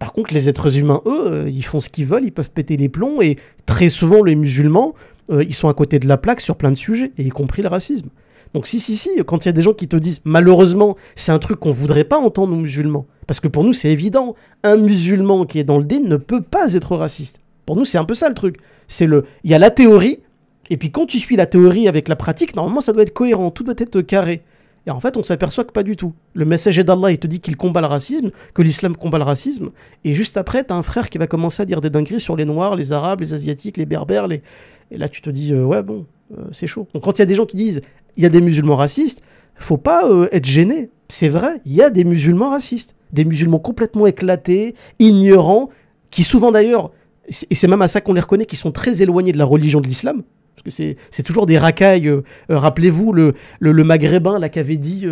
Par contre, les êtres humains, eux, euh, ils font ce qu'ils veulent, ils peuvent péter les plombs, et très souvent, les musulmans, euh, ils sont à côté de la plaque sur plein de sujets, y compris le racisme. Donc si, si, si, quand il y a des gens qui te disent malheureusement, c'est un truc qu'on voudrait pas entendre aux musulmans, parce que pour nous c'est évident, un musulman qui est dans le dé ne peut pas être raciste. Pour nous c'est un peu ça le truc. C'est le, il y a la théorie, et puis quand tu suis la théorie avec la pratique, normalement ça doit être cohérent, tout doit être carré. Et en fait, on s'aperçoit que pas du tout. Le messager d'Allah, il te dit qu'il combat le racisme, que l'islam combat le racisme, et juste après, t'as un frère qui va commencer à dire des dingueries sur les Noirs, les Arabes, les Asiatiques, les Berbères, les... et là tu te dis, euh, ouais, bon, euh, c'est chaud. Donc quand il y a des gens qui disent il y a des musulmans racistes, faut pas euh, être gêné. C'est vrai, il y a des musulmans racistes, des musulmans complètement éclatés, ignorants, qui souvent d'ailleurs, et c'est même à ça qu'on les reconnaît, qui sont très éloignés de la religion de l'islam. Parce que c'est toujours des racailles. Euh, euh, rappelez-vous le, le, maghrébin là qui avait dit.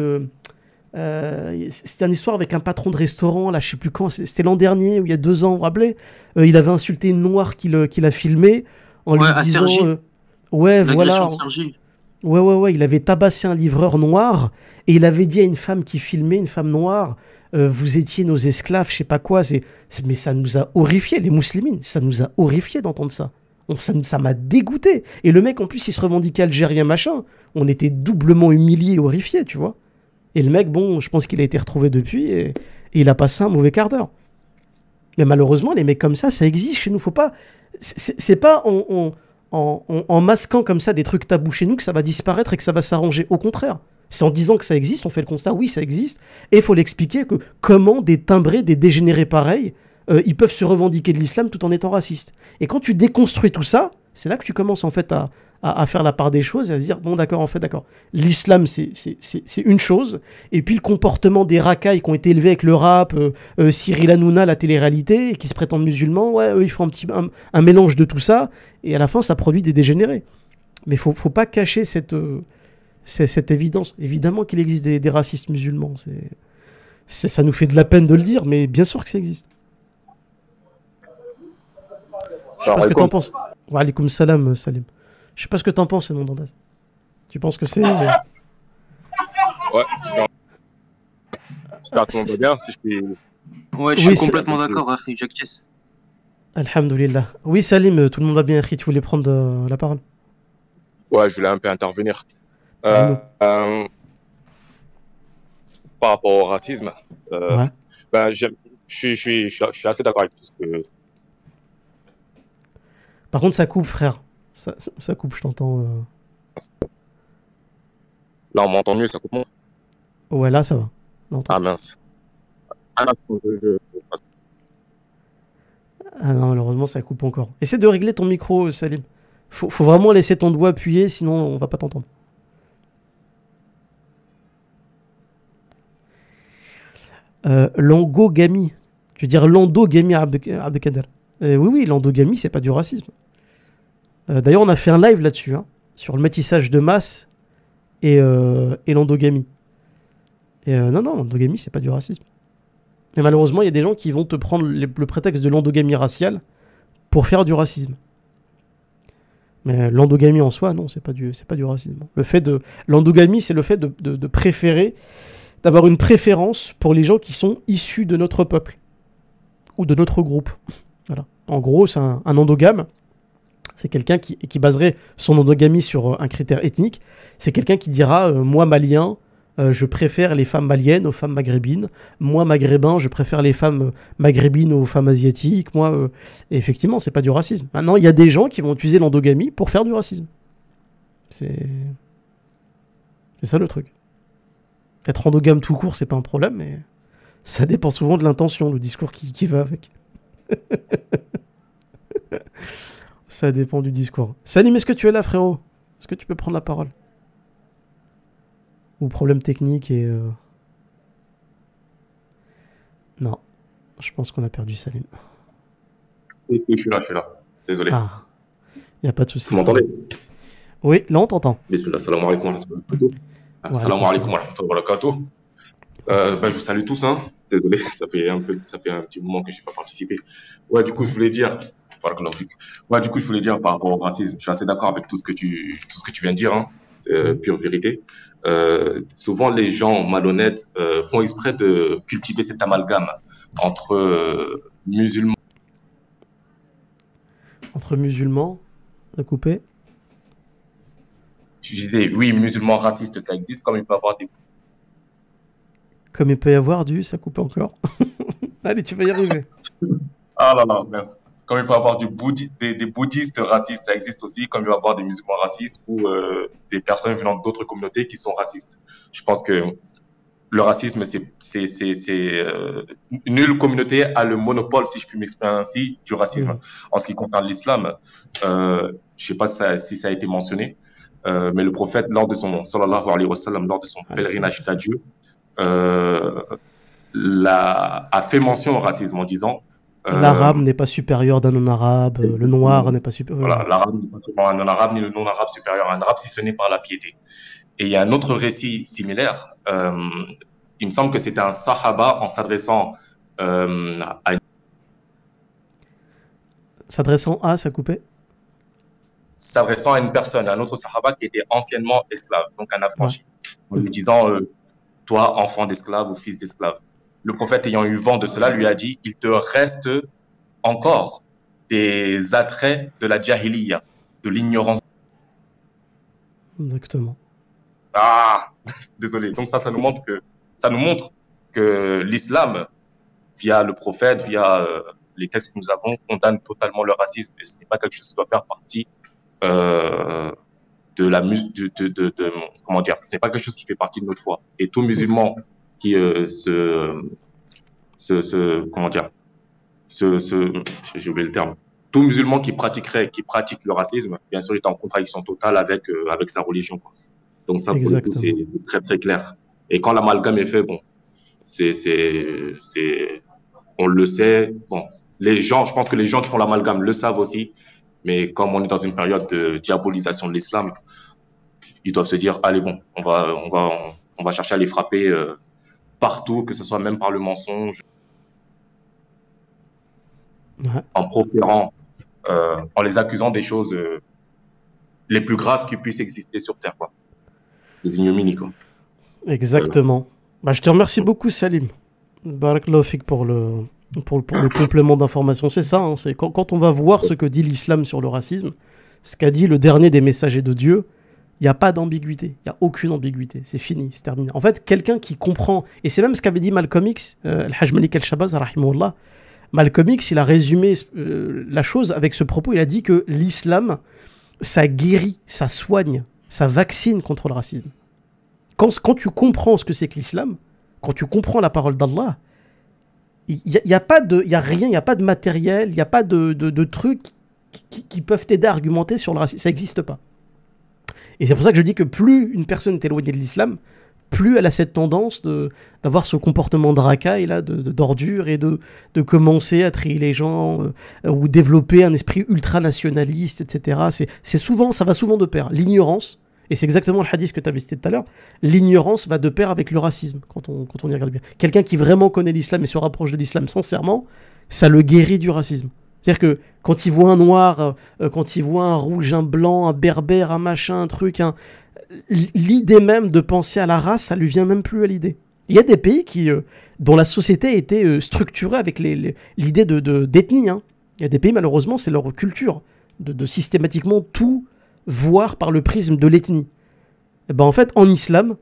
c'était une histoire avec un patron de restaurant, là, je sais plus quand, c'était l'an dernier ou il y a deux ans, vous vous rappelez Il avait insulté une noire qu'il a filmé en ouais, lui disant. À ouais, voilà. Sergi Ouais, ouais, ouais, il avait tabassé un livreur noir et il avait dit à une femme qui filmait, une femme noire, euh, vous étiez nos esclaves, je sais pas quoi. C'est, mais ça nous a horrifiés, les musulmines, ça nous a horrifiés d'entendre ça. ça, m'a dégoûté. Et le mec, en plus, il se revendiquait algérien, machin. On était doublement humiliés et horrifiés, tu vois. Et le mec, bon, je pense qu'il a été retrouvé depuis et, il a passé un mauvais quart d'heure. Mais malheureusement, les mecs comme ça, ça existe chez nous. Faut pas. C'est, c'est pas. on, on en, masquant comme ça des trucs tabous chez nous que ça va disparaître et que ça va s'arranger. Au contraire, c'est en disant que ça existe, on fait le constat, oui, ça existe, et il faut l'expliquer que comment des timbrés, des dégénérés pareils, euh, ils peuvent se revendiquer de l'islam tout en étant racistes. Et quand tu déconstruis tout ça, c'est là que tu commences en fait à, à, faire la part des choses et à se dire, bon d'accord, en fait, d'accord, l'islam c'est une chose, et puis le comportement des racailles qui ont été élevés avec le rap, euh, euh, Cyril Hanouna, la télé-réalité, et qui se prétendent musulmans, ouais, eux, ils font un, petit, un, mélange de tout ça, et à la fin ça produit des dégénérés. Mais faut, faut pas cacher cette, euh, cette, évidence. Évidemment qu'il existe des, racistes musulmans, c'est ça nous fait de la peine de le dire, mais bien sûr que ça existe. Je sais pas ce que en penses. Wa salam, Salim. Je sais pas ce que t'en penses, non, Dandas. Tu penses que c'est. Mais... Ouais, je bien ah, si je je suis complètement d'accord, Ahri, Chess. Alhamdoulilah. Oui, Salim, tout le monde va bien, Ahri, tu voulais prendre euh, la parole Ouais, je voulais un peu intervenir. Euh, euh, par rapport au racisme, ben, je, je suis assez d'accord avec tout ce que. Par contre, ça coupe, frère. Ça, coupe, je t'entends. Là, euh. on m'entend mieux, ça coupe moins Ouais, là, ça va. ah mince. Ah, ah, non, malheureusement, ça coupe encore. Essaie de régler ton micro, euh, Salim. Faut, vraiment laisser ton doigt appuyer, sinon on va pas t'entendre. Euh, Tu veux dire l'endogami Abdelkader. Euh, oui, oui, l'endogami, c'est pas du racisme. Euh, d'ailleurs, on a fait un live là-dessus, hein, sur le métissage de masse et, euh, l'endogamie. Euh, non, non, l'endogamie, c'est pas du racisme. Mais malheureusement, il y a des gens qui vont te prendre le, prétexte de l'endogamie raciale pour faire du racisme. Mais l'endogamie en soi, non, c'est pas du, c'est pas du racisme. Le fait de l'endogamie, c'est le fait de, préférer, d'avoir une préférence pour les gens qui sont issus de notre peuple ou de notre groupe. Voilà. En gros, c'est un, un endogame, c'est quelqu'un qui, baserait son endogamie sur euh, un critère ethnique, c'est quelqu'un qui dira euh, moi malien, euh, je préfère les femmes maliennes aux femmes maghrébines, moi maghrébin, je préfère les femmes maghrébines aux femmes asiatiques, moi effectivement, c'est pas du racisme. Maintenant, il y a des gens qui vont utiliser l'endogamie pour faire du racisme. C'est c'est ça le truc. Être endogame tout court, c'est pas un problème, mais ça dépend souvent de l'intention, le discours qui, qui va avec. Ça dépend du discours. Salim, est-ce que tu es là, frérot Est-ce que tu peux prendre la parole Ou problème technique et... Euh, non. Je pense qu'on a perdu Salim. Oui, je suis là, je suis là. Désolé. Ah. Il n'y a pas de souci. Vous m'entendez Oui, là on t'entend. Bismillah, salam alaikum wa Salam alaikum wa euh, bah, je vous salue tous, hein. désolé, ça fait, un peu, ça fait un petit moment que je n'ai pas participé. Ouais, du coup, je voulais dire, voilà, du coup, je voulais dire par rapport au racisme, je suis assez d'accord avec tout ce que tu, tout ce que tu viens de dire, hein, euh, pure vérité. Euh, souvent, les gens malhonnêtes euh, font exprès de cultiver cet amalgame entre musulmans. Entre musulmans, à couper tu disais, oui, musulmans racistes, ça existe, comme il peut y avoir des. Comme il peut y avoir du, ça coupe encore. Allez, tu vas y arriver. ah là là, merci comme il peut y avoir du des, bouddhistes racistes, ça existe aussi, comme il va y avoir des musulmans racistes ou euh, des personnes venant d'autres communautés qui sont racistes. Je pense que le racisme, c'est c'est euh, nulle communauté a le monopole, si je puis m'exprimer ainsi, du racisme. Mm. En ce qui concerne l'islam, euh, je sais pas si ça, a été mentionné, euh, mais le prophète lors de son sallallahu alayhi wa sallam, lors de son ah, pèlerinage d'adieu, euh, a fait mention au racisme en disant euh, l'arabe n'est pas supérieur d'un non-arabe, euh, le noir mm. n'est pas supérieur. Voilà, l'arabe n'est pas supérieur à un non-arabe, ni le non-arabe supérieur à un arabe, si ce n'est par la piété. Et il y a un autre récit similaire. Euh, il me semble que c'était un sahaba en s'adressant à une S'adressant à, ça S'adressant à une personne, un autre sahaba qui était anciennement esclave, donc un affranchi, en lui disant Toi, enfant d'esclave ou fils d'esclave le prophète ayant eu vent de cela lui a dit, il te reste encore des attraits de la djahiliya, de l'ignorance. Exactement. Ah, désolé. Donc ça, ça nous montre que, ça nous montre que l'islam, via le prophète, via euh, les textes que nous avons, condamne totalement le racisme. Et ce n'est pas quelque chose qui doit faire partie euh, de la de, de, comment dire. Ce n'est pas quelque chose qui fait partie de notre foi. Et tout musulman qui euh, se, se, comment dire, ce, j'ai le terme, tout musulman qui pratiquerait, qui pratique le racisme, bien sûr, est en contradiction totale avec, euh, avec sa religion. Donc ça, c'est très, très clair. Et quand l'amalgame est fait, bon, c'est, c'est, c'est, on le sait, bon, les gens, je pense que les gens qui font l'amalgame le savent aussi, mais comme on est dans une période de diabolisation de l'islam, ils doivent se dire, allez, bon, on va, on va, on, va chercher à les frapper euh, partout, que ce soit même par le mensonge, en proférant, euh, en les accusant des choses euh, les plus graves qui puissent exister sur Terre, quoi. Les ignominies, Exactement. Bah, je te remercie beaucoup, Salim. Barak Lofik pour le, pour, le complément d'information. C'est ça, hein, c'est quand, on va voir ce que dit l'islam sur le racisme, ce qu'a dit le dernier des messagers de Dieu, il n'y a pas d'ambiguïté, il n'y a aucune ambiguïté, c'est fini, c'est terminé. En fait, quelqu'un qui comprend, et c'est même ce qu'avait dit Malcolm X, euh, Al-Hajj Malik al Malcolm X, il a résumé euh, la chose avec ce propos, il a dit que l'islam, ça guérit, ça soigne, ça vaccine contre le racisme. Quand, quand tu comprends ce que c'est que l'islam, quand tu comprends la parole d'Allah, il n'y a, a, pas de, y a rien, il n'y a pas de matériel, il n'y a pas de, de, trucs qui, qui peuvent t'aider à argumenter sur le racisme, ça n'existe pas. Et c'est pour ça que je dis que plus une personne est éloignée de l'islam, plus elle a cette tendance de d'avoir ce comportement de racaille, là, de, d'ordure et de, de commencer à trier les gens euh, ou développer un esprit ultranationaliste, etc. C'est, souvent, ça va souvent de pair. L'ignorance, et c'est exactement le hadith que tu as cité tout à l'heure, l'ignorance va de pair avec le racisme, quand on, quand on y regarde bien. Quelqu'un qui vraiment connaît l'islam et se rapproche de l'islam sincèrement, ça le guérit du racisme. C'est-à-dire que quand il voit un noir, euh, euh, quand il voit un rouge, un blanc, un berbère, un machin, un truc, l'idée même de penser à la race, ça lui vient même plus à l'idée. Il y a des pays qui, euh, dont la société était structurée avec l'idée de d'ethnie. Hein. Il y a des pays, malheureusement, c'est leur culture, de, de, systématiquement tout voir par le prisme de l'ethnie. Et eh ben en fait, en islam,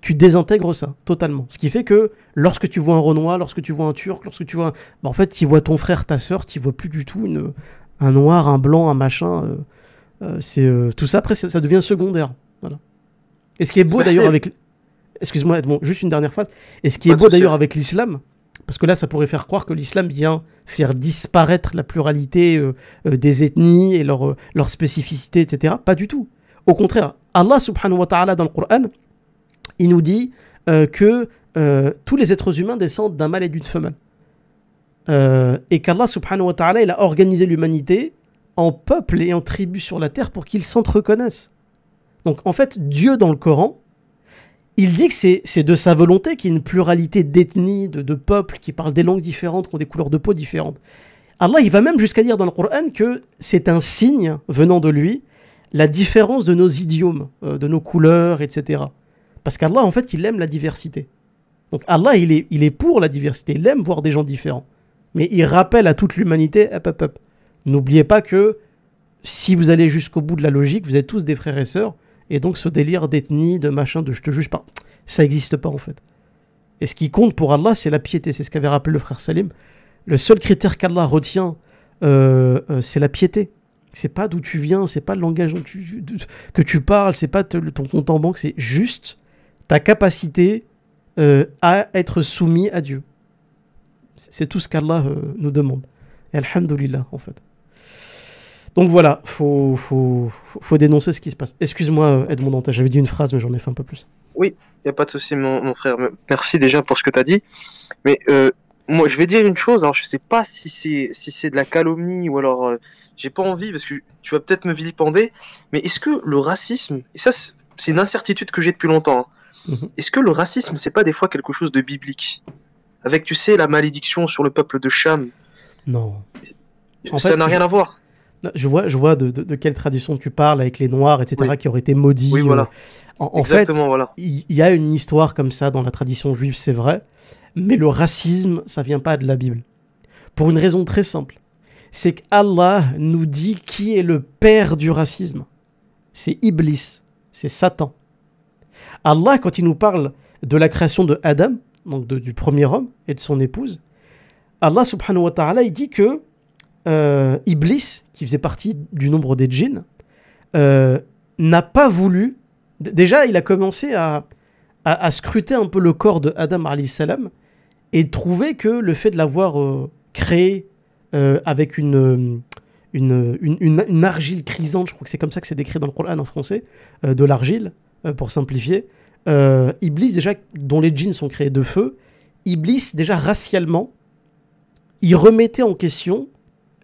tu désintègres ça totalement. Ce qui fait que lorsque tu vois un Renoir, lorsque tu vois un Turc, lorsque tu vois... Bah, en fait, tu vois ton frère, ta soeur, tu vois plus du tout un noir, un blanc, un machin. Euh, euh, c'est euh, Tout ça, après, ça, devient secondaire. Voilà. Et ce qui est beau d'ailleurs avec... Excuse-moi, juste une dernière phrase. Et ce qui est beau d'ailleurs avec l'islam, parce que là, ça pourrait faire croire que l'islam vient faire disparaître la pluralité des ethnies et leurs leur spécificités, etc. Pas du tout. Au contraire, Allah subhanahu wa ta'ala dans le Coran, il nous dit euh, que euh, tous les êtres humains descendent d'un mâle et d'une femelle. Euh, et qu'Allah subhanahu wa ta'ala, il a organisé l'humanité en peuple et en tribus sur la terre pour qu'ils s'entre-connaissent. Donc en fait, Dieu dans le Coran, il dit que c'est de sa volonté qu'il y ait une pluralité d'ethnies, de, de peuples qui parlent des langues différentes, qui ont des couleurs de peau différentes. Allah, il va même jusqu'à dire dans le Coran que c'est un signe venant de lui, la différence de nos idiomes, de nos couleurs, etc. Parce qu'Allah, en fait, il aime la diversité. Donc Allah, il est, il est pour la diversité, il aime voir des gens différents. Mais il rappelle à toute l'humanité, hop, hop, hop. N'oubliez pas que si vous allez jusqu'au bout de la logique, vous êtes tous des frères et sœurs. Et donc ce délire d'ethnie, de machin, de je te juge pas, ça n'existe pas en fait. Et ce qui compte pour Allah, c'est la piété. C'est ce qu'avait rappelé le frère Salim. Le seul critère qu'Allah retient, euh, euh, c'est la piété. C'est pas d'où tu viens, c'est pas le langage que tu parles, c'est pas ton compte en banque, c'est juste ta capacité euh, à être soumis à Dieu. C'est tout ce qu'Allah euh, nous demande. Et Alhamdulillah, en fait. Donc voilà, il faut, faut, dénoncer ce qui se passe. Excuse-moi, euh, Edmond Dantin, j'avais dit une phrase, mais j'en ai fait un peu plus. Oui, il n'y a pas de souci, mon, frère. Merci déjà pour ce que tu as dit. Mais moi, je vais dire une chose, hein. je ne sais pas si c'est si de la calomnie ou alors. J'ai pas envie, parce que tu vas peut-être me vilipender, mais est-ce que le racisme, et ça, c'est une incertitude que j'ai depuis longtemps. Hein. Mhm. Est-ce que le racisme, c'est pas des fois quelque chose de biblique Avec, tu sais, la malédiction sur le peuple de Cham. Non. ça n'a rien à voir. Je vois, je vois de, de, quelle tradition tu parles avec les Noirs, etc., qui auraient été maudits. Oui, euh, voilà. En, fait, il y, y, a une histoire comme ça dans la tradition juive, c'est vrai, mais le racisme, ça vient pas de la Bible. Pour une raison très simple, c'est qu'Allah nous dit qui est le père du racisme. C'est Iblis, c'est Satan. Allah, quand il nous parle de la création de Adam, donc du premier homme et de son épouse, Allah subhanahu wa ta'ala, il dit que euh, Iblis, qui faisait partie du nombre des djinns, euh, n'a pas voulu. Déjà, il a commencé à, à, scruter un peu le corps de Adam salam et trouver que le fait de l'avoir euh, créé avec une une, argile crisante, je crois que c'est comme ça que c'est décrit dans le Coran en français, de l'argile, euh, pour simplifier, euh, Iblis, déjà, dont les djinns sont créés de feu, Iblis, déjà racialement, il remettait en question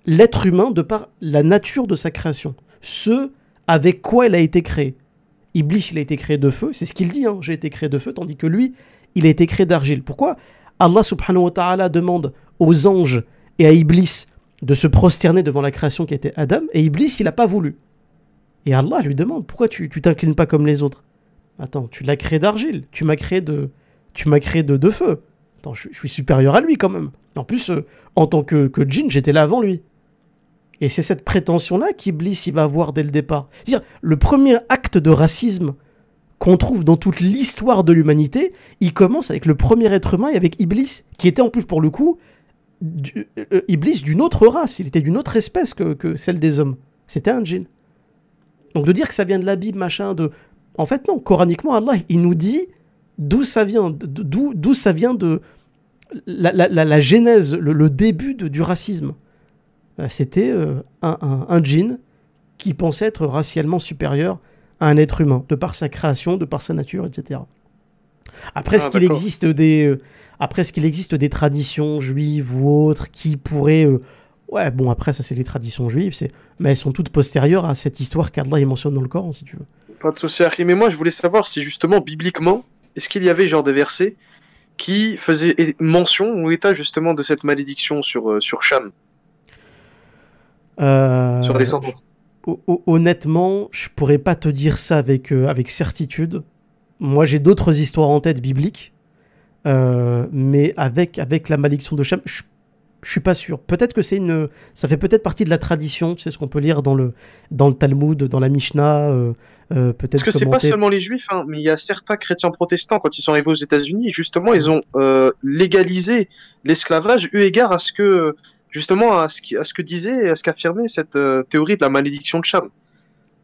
l'être humain de par la nature de sa création, ce avec quoi il a été créé. Iblis, il a été créé de feu, c'est ce qu'il dit, hein, j'ai été créé de feu, tandis que lui, il a été créé d'argile. Pourquoi Allah subhanahu wa ta'ala demande aux anges et à Iblis de se prosterner devant la création qui était Adam, et Iblis, il n'a pas voulu. Et Allah lui demande, pourquoi tu t'inclines pas comme les autres Attends, tu l'as créé d'argile, tu m'as créé de, tu m'as créé de, de feu. je, suis supérieur à lui quand même. En plus, euh, en tant que, que j'étais là avant lui. Et c'est cette prétention-là qu'Iblis va avoir dès le départ. C'est-à-dire, le premier acte de racisme qu'on trouve dans toute l'histoire de l'humanité, il commence avec le premier être humain et avec Iblis, qui était en plus pour le coup euh, Iblis d'une autre race, il était d'une autre espèce que, que celle des hommes. C'était un djinn. Donc de dire que ça vient de la Bible, machin, de en fait, non, coraniquement, Allah, il nous dit d'où ça vient, d'où ça vient de la, genèse, le, début du racisme. Euh, c'était euh, un, un, djinn qui pensait être racialement supérieur à un être humain, de par sa création, de par sa nature, etc. Après, ah, ce qu'il existe des, euh, après ce qu'il existe des traditions juives ou autres qui pourraient Ouais, bon, après, ça, c'est les traditions juives, c'est... mais elles sont toutes postérieures à cette histoire qu'Allah mentionne dans le Coran, si tu veux. Pas de souci, Mais moi, je voulais savoir si justement, bibliquement, est-ce qu'il y avait genre des versets qui faisaient mention ou état justement de cette malédiction sur, euh, sur Cham euh, Sur Honnêtement, je pourrais pas te dire ça avec, euh, avec certitude. Moi, j'ai d'autres histoires en tête bibliques. mais avec, avec la malédiction de Cham, je suis pas sûr. Peut-être que c'est une, ça fait peut-être partie de la tradition. C'est ce qu'on peut lire dans le dans le Talmud, dans la Mishnah. Euh, euh, peut-être. Parce que c'est pas seulement les Juifs, hein, mais il y a certains chrétiens protestants quand ils sont arrivés aux États-Unis, justement, ils ont euh, légalisé l'esclavage eu égard à ce que justement à ce, à ce que disait, à ce qu'affirmait cette théorie de la malédiction de Cham.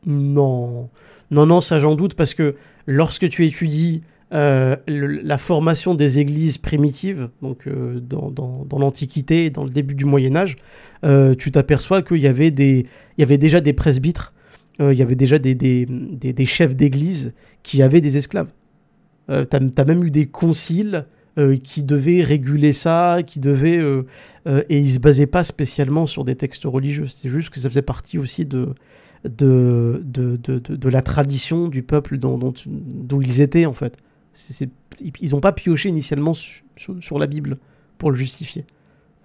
Non, non, non, ça j'en doute parce que lorsque tu étudies euh, la formation des églises primitives, donc euh, dans, dans, dans l'Antiquité, dans le début du Moyen Âge, euh, tu t'aperçois qu'il y, avait y avait déjà des presbytres, il y avait déjà des, des, chefs d'église qui avaient des esclaves. tu as, même eu des conciles qui devaient réguler ça, qui devaient... et ils se basaient pas spécialement sur des textes religieux, c'est juste que ça faisait partie aussi de... De, de, la tradition du peuple dont, dont, d'où ils étaient en fait ils n'ont pas pioché initialement sur, la Bible pour le justifier.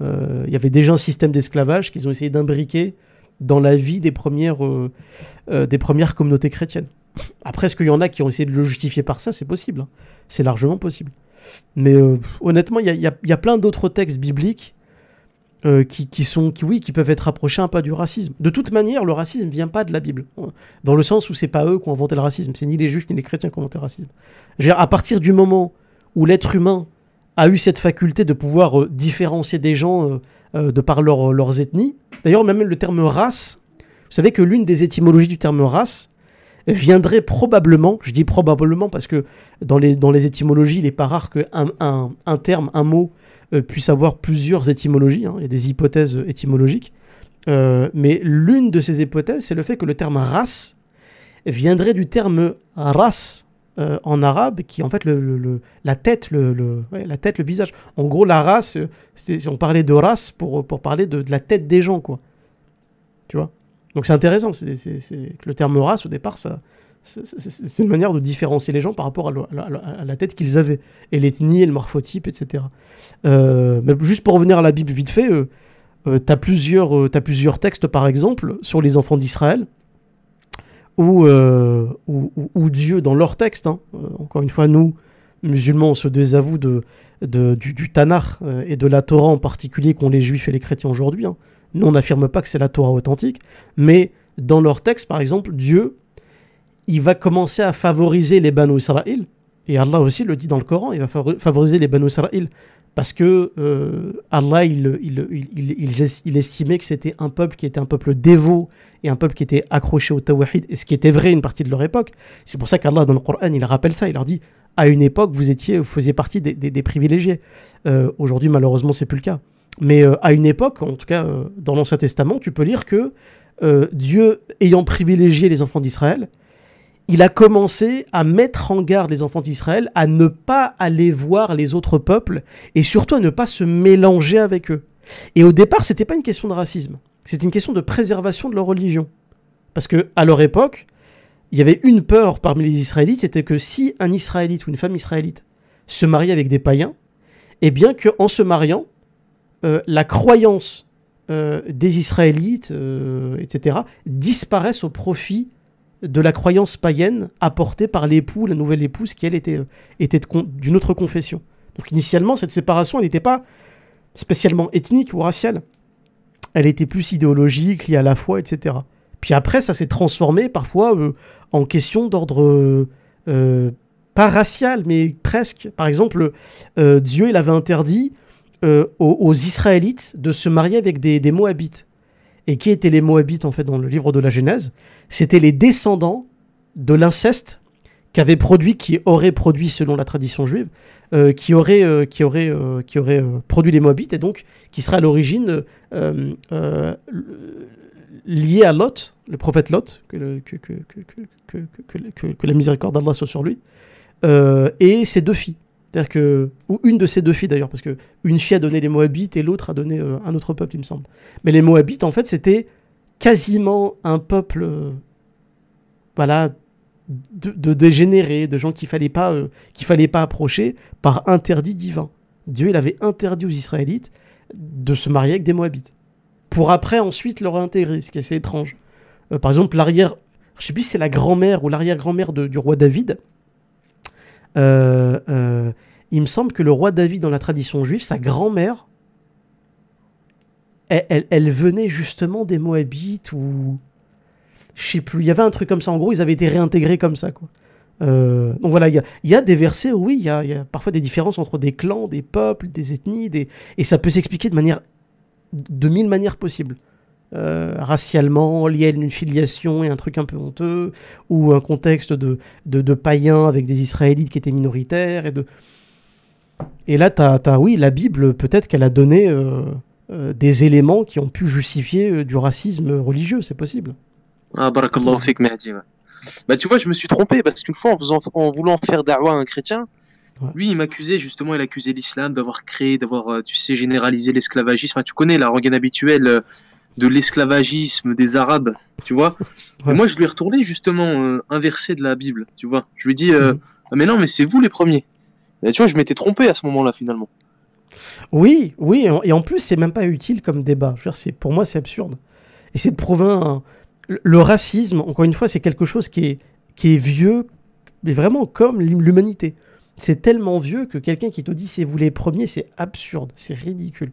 Euh, il y avait déjà un système d'esclavage qu'ils ont essayé d'imbriquer dans la vie des premières, euh, euh, des premières communautés chrétiennes. Après, est-ce qu'il y en a qui ont essayé de le justifier par ça C'est possible. Hein. C'est largement possible. Mais honnêtement, il y, y a, plein d'autres textes bibliques euh, qui, sont, qui, oui, qui peuvent être rapprochés un pas du racisme. De toute manière, le racisme vient pas de la Bible, dans le sens où c'est pas eux qui ont inventé le racisme, c'est ni les juifs ni les chrétiens qui ont inventé le racisme. à partir du moment où l'être humain a eu cette faculté de pouvoir euh, différencier des gens euh, de par leurs ethnies, d'ailleurs même le terme race, vous savez que l'une des étymologies du terme race viendrait probablement, je dis probablement parce que dans les, dans les étymologies, il n'est pas rare qu'un un, un terme, un mot, euh, puisse avoir plusieurs étymologies, hein. il y a des hypothèses étymologiques. Euh, mais l'une de ces hypothèses, c'est le fait que le terme race viendrait du terme race euh, en arabe, qui est en fait le, la, tête, le, la tête, le visage. En gros, la race, si on parlait de race pour, pour parler de, la tête des gens, quoi. Tu vois Donc c'est intéressant, c'est, que le terme race, au départ, ça, c'est une manière de différencier les gens par rapport à, la tête qu'ils avaient, et l'ethnie, et le morphotype, etc. Euh, mais juste pour revenir à la Bible vite fait, euh, euh, t'as plusieurs, as plusieurs textes, par exemple, sur les enfants d'Israël, où, où, Dieu, dans leur texte, hein, encore une fois, nous, musulmans, on se désavoue de, du, du, Tanakh et de la Torah en particulier qu'ont les juifs et les chrétiens aujourd'hui. Hein. Nous, on n'affirme pas que c'est la Torah authentique, mais dans leur texte, par exemple, Dieu, il va commencer à favoriser les Banu Israël. Et Allah aussi le dit dans le Coran, il va favoriser les Banu Israël parce que euh, Allah, il, il, estimait que c'était un peuple qui était un peuple dévot et un peuple qui était accroché au tawhid, et ce qui était vrai une partie de leur époque. C'est pour ça qu'Allah, dans le Coran, il rappelle ça, il leur dit, à une époque, vous étiez, vous faisiez partie des, privilégiés. Euh, aujourd'hui, malheureusement, c'est plus le cas. Mais euh, à une époque, en tout cas dans l'Ancien Testament, tu peux lire que Dieu ayant privilégié les enfants d'Israël, il a commencé à mettre en garde les enfants d'Israël à ne pas aller voir les autres peuples et surtout à ne pas se mélanger avec eux. Et au départ, n'était pas une question de racisme, c'était une question de préservation de leur religion. Parce que à leur époque, il y avait une peur parmi les Israélites, c'était que si un Israélite ou une femme israélite se mariait avec des païens, eh bien que en se mariant, euh, la croyance euh, des Israélites, euh, etc., disparaisse au profit de la croyance païenne apportée par l'époux, la nouvelle épouse, qui elle était, était d'une autre confession. Donc initialement, cette séparation, elle n'était pas spécialement ethnique ou raciale. Elle était plus idéologique, liée à la foi, etc. Puis après, ça s'est transformé parfois euh, en question d'ordre euh, euh, pas racial, mais presque. Par exemple, Dieu, il avait interdit aux, Israélites de se marier avec des Moabites. Et qui étaient les Moabites, en fait, dans le livre de la Genèse C'était les descendants de l'inceste qu'avait produit, qui aurait produit, selon la tradition juive, euh, qui aurait, euh, qui aurait, euh, qui aurait produit les Moabites, et donc qui sera à l'origine lié à Lot, le prophète Lot, que, que la miséricorde d'Allah soit sur lui, et ses deux filles. C'est-à-dire que, ou une de ces deux filles d'ailleurs, parce que une fille a donné les Moabites et l'autre a donné euh, un autre peuple, il me semble. Mais les Moabites, en fait, c'était quasiment un peuple, euh, voilà, de, dégénérés, de gens qu'il fallait pas, euh, qu'il fallait pas approcher par interdit divin. Dieu, il avait interdit aux Israélites de se marier avec des Moabites, pour après ensuite leur intégrer, ce qui est assez étrange. par exemple, l'arrière, je sais plus c'est la grand-mère ou l'arrière-grand-mère du roi David euh, euh, il me semble que le roi David, dans la tradition juive, sa grand-mère, elle, venait justement des Moabites ou. Je sais plus. Il y avait un truc comme ça. En gros, ils avaient été réintégrés comme ça, quoi. Euh, donc voilà, il y, a, des versets oui, il y, a parfois des différences entre des clans, des peuples, des ethnies, et ça peut s'expliquer de manière de mille manières possibles. Euh, racialement lié à une filiation et un truc un peu honteux, ou un contexte de, de, païens avec des Israélites qui étaient minoritaires. Et, de... et là, t'as, oui, la Bible, peut-être qu'elle a donné euh, euh, des éléments qui ont pu justifier du racisme religieux, c'est possible. Ah, fik, Bah, tu vois, je me suis trompé, parce qu'une fois, en, voulant faire da'wah un chrétien, Lui, il m'accusait justement, il accusait l'islam d'avoir créé, d'avoir, tu sais, généralisé l'esclavagisme. Enfin, tu connais la rengaine habituelle de l'esclavagisme des Arabes, tu vois. moi, je lui ai retourné justement euh, un verset de la Bible, tu vois. Je lui ai dit, euh, mhm. ah, mais non, mais c'est vous les premiers. tu vois, je m'étais trompé à ce moment-là finalement. Oui, oui, et en plus, c'est même pas utile comme débat. pour moi, c'est absurde. Et c'est de prouver le racisme, encore une fois, c'est quelque chose qui est, qui est vieux, mais vraiment comme l'humanité. C'est tellement vieux que quelqu'un qui te dit c'est vous les premiers, c'est absurde, c'est ridicule.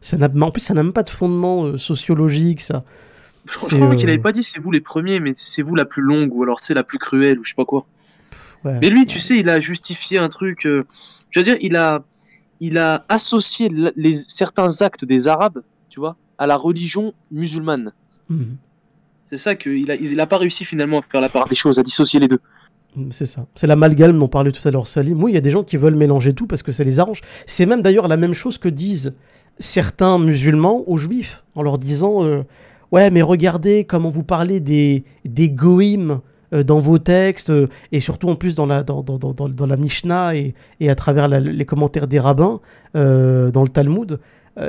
Ça en plus, ça n'a même pas de fondement euh, sociologique, ça. Je crois qu'il avait euh, pas dit c'est vous les premiers, mais c'est vous la plus longue, ou alors c'est la plus cruelle, ou je sais pas quoi. mais lui, tu sais, il a justifié un truc. Euh, je veux dire, il a, il a associé les, certains actes des Arabes, tu vois, à la religion musulmane. Mhm. C'est ça qu'il n'a il a pas réussi finalement à faire la part des choses, à dissocier les deux. Mm, c'est ça. C'est l'amalgame dont parlait tout à l'heure Salim. moi il y a des gens qui veulent mélanger tout parce que ça les arrange. C'est même d'ailleurs la même chose que disent certains musulmans aux juifs en leur disant euh, Ouais, mais regardez comment vous parlez des, des goïms euh, dans vos textes, euh, et surtout en plus dans la, dans, dans, la Mishnah et, à travers les commentaires des rabbins dans le Talmud.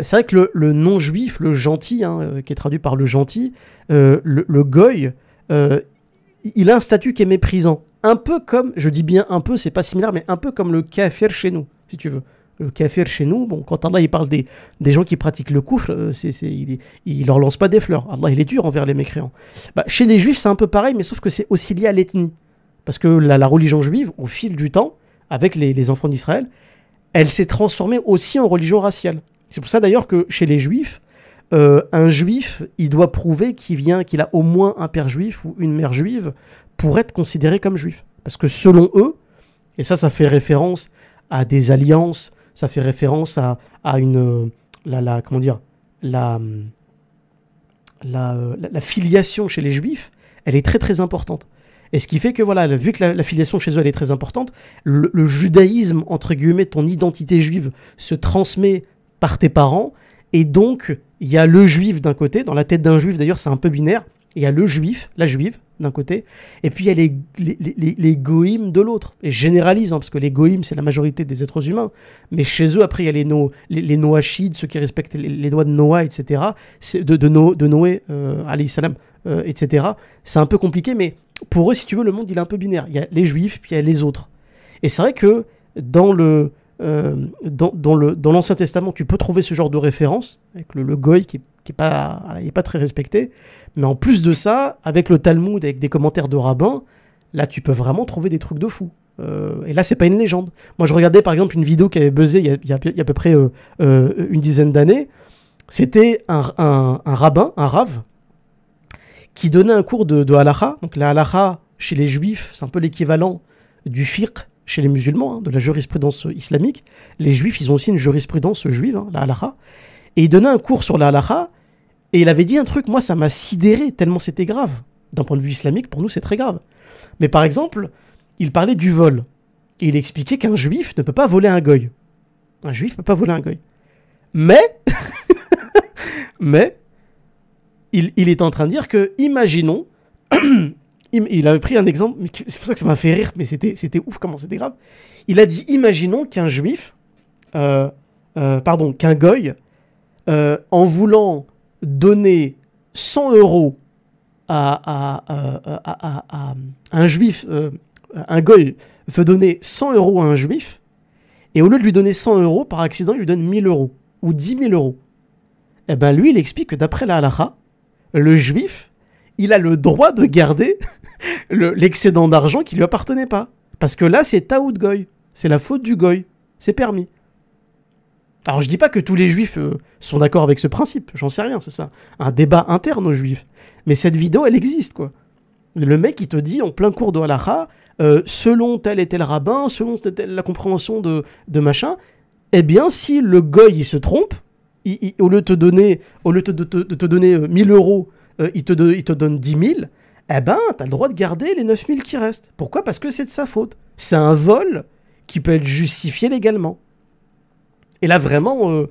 C'est vrai que le, non-juif, le gentil, hein, qui est traduit par le gentil, le, goï, il a un statut qui est méprisant. Un peu comme, je dis bien un peu, c'est pas similaire, mais un peu comme le kafir chez nous, si tu veux le kafir chez nous, bon, quand Allah il parle des, gens qui pratiquent le kufr, euh, c'est, il, il leur lance pas des fleurs. Allah il est dur envers les mécréants. Bah, chez les juifs c'est un peu pareil, mais sauf que c'est aussi lié à l'ethnie. Parce que la, religion juive, au fil du temps, avec les, enfants d'Israël, elle s'est transformée aussi en religion raciale. C'est pour ça d'ailleurs que chez les juifs, euh, un juif, il doit prouver qu'il vient, qu'il a au moins un père juif ou une mère juive pour être considéré comme juif. Parce que selon eux, et ça, ça fait référence à des alliances ça fait référence à, à une. Euh, la, la, comment dire la, euh, euh, la, la, filiation chez les juifs, elle est très très importante. Et ce qui fait que, voilà, vu que la, filiation chez eux, elle est très importante, le, le, judaïsme, entre guillemets, ton identité juive, se transmet par tes parents. Et donc, il y a le juif d'un côté, dans la tête d'un juif d'ailleurs, c'est un peu binaire. Il y a le juif, la juive, d'un côté, et puis il y a les, les, goïms de l'autre. Et je généralise, hein, parce que les goïms, c'est la majorité des êtres humains. Mais chez eux, après, il y a les, no, les, noachides, ceux qui respectent les, lois de Noah, etc., de, de, de Noé, euh, alayhi salam, euh, etc. C'est un peu compliqué, mais pour eux, si tu veux, le monde, il est un peu binaire. Il y a les juifs, puis il y a les autres. Et c'est vrai que dans le... Euh, dans, dans l'Ancien Testament, tu peux trouver ce genre de référence, avec le, goï, qui est qui n'est pas, est pas très respecté. Mais en plus de ça, avec le Talmud, avec des commentaires de rabbins, là, tu peux vraiment trouver des trucs de fou. Euh, et là, c'est pas une légende. Moi, je regardais par exemple une vidéo qui avait buzzé il y a, y a, à peu près euh, euh, une dizaine d'années. C'était un, un, rabbin, un rave, qui donnait un cours de, de Donc la halakha, chez les juifs, c'est un peu l'équivalent du fiqh chez les musulmans, hein, de la jurisprudence islamique. Les juifs, ils ont aussi une jurisprudence juive, hein, la halakha. Et il donnait un cours sur la halakha, et il avait dit un truc, moi ça m'a sidéré, tellement c'était grave. D'un point de vue islamique, pour nous c'est très grave. Mais par exemple, il parlait du vol. Et il expliquait qu'un juif ne peut pas voler un goy. Un juif ne peut pas voler un goy. Mais, mais, il, est en train de dire que, imaginons, il, avait pris un exemple, c'est pour ça que ça m'a fait rire, mais c'était, ouf comment c'était grave. Il a dit, imaginons qu'un juif, euh, euh, pardon, qu'un goy euh, en voulant donner 100 euros euh, à, un juif, euh, un goy veut donner 100 euros à un juif, et au lieu de lui donner 100 euros, par accident, il lui donne 1000 euros ou 10 000 euros. Eh ben lui, il explique que d'après la halakha, le juif, il a le droit de garder l'excédent d'argent qui lui appartenait pas. Parce que là, c'est Taoud Goy. C'est la faute du Goy. C'est permis. Alors je dis pas que tous les juifs euh, sont d'accord avec ce principe, j'en sais rien, c'est ça. Un débat interne aux juifs. Mais cette vidéo, elle existe, quoi. Le mec, il te dit en plein cours de halakha, euh, selon tel et tel rabbin, selon c'était la compréhension de, machin, eh bien, si le goy, il se trompe, au lieu, te donner, au lieu de, te donner 1000 euh, euros, il, te il te donne 10 000, eh ben, t'as le droit de garder les 9000 qui restent. Pourquoi Parce que c'est de sa faute. C'est un vol qui peut être justifié légalement. Et là, vraiment, euh,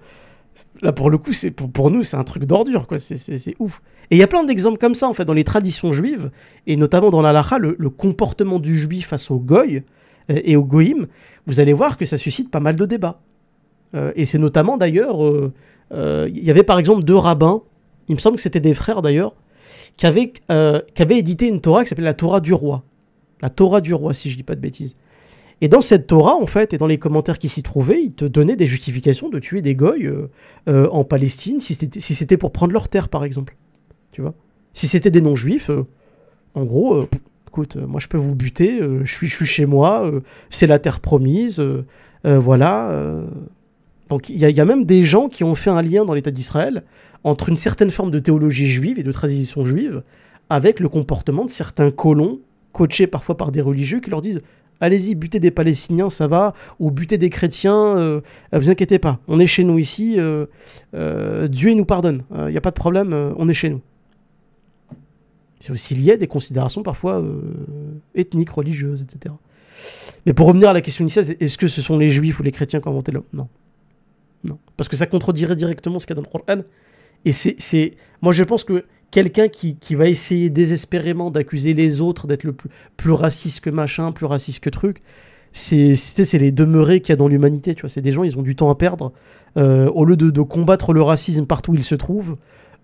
là, pour le coup, c'est pour, nous, c'est un truc d'ordure, quoi. C'est ouf. Et il y a plein d'exemples comme ça, en fait, dans les traditions juives, et notamment dans l'Alaha, le, le, comportement du juif face au goy euh, et aux goïm, vous allez voir que ça suscite pas mal de débats. Euh, et c'est notamment, d'ailleurs, il y avait par exemple deux rabbins, il me semble que c'était des frères d'ailleurs, qui avaient, qui édité une Torah qui s'appelle la Torah du roi. La Torah du roi, si je dis pas de bêtises. Et dans cette Torah, en fait, et dans les commentaires qui s'y trouvaient, ils te donnaient des justifications de tuer des goy euh, euh, en Palestine si c'était si pour prendre leur terre, par exemple. Tu vois Si c'était des non-juifs, euh, en gros, écoute, moi je peux vous buter, je, suis, je suis chez moi, c'est la terre promise, voilà. Donc il y, y, a même des gens qui ont fait un lien dans l'État d'Israël entre une certaine forme de théologie juive et de transition juive avec le comportement de certains colons, coachés parfois par des religieux, qui leur disent allez-y, butez des Palestiniens, ça va, ou butez des chrétiens, euh, euh, vous inquiétez pas, on est chez nous ici, euh, Dieu nous pardonne, il n'y a pas de problème, on est chez nous. C'est aussi lié à des considérations parfois ethniques, religieuses, etc. Mais pour revenir à la question initiale, est-ce que ce sont les juifs ou les chrétiens qui ont inventé l'homme Non. Non. Parce que ça contredirait directement ce qu'il y a dans le Coran. Et c'est. Moi, je pense que quelqu'un qui, qui, va essayer désespérément d'accuser les autres d'être le plus, plus, raciste que machin, plus raciste que truc, c'est les demeurés qu'il y a dans l'humanité, tu vois. C'est des gens, ils ont du temps à perdre. Euh, au lieu de, combattre le racisme partout où ils se trouvent,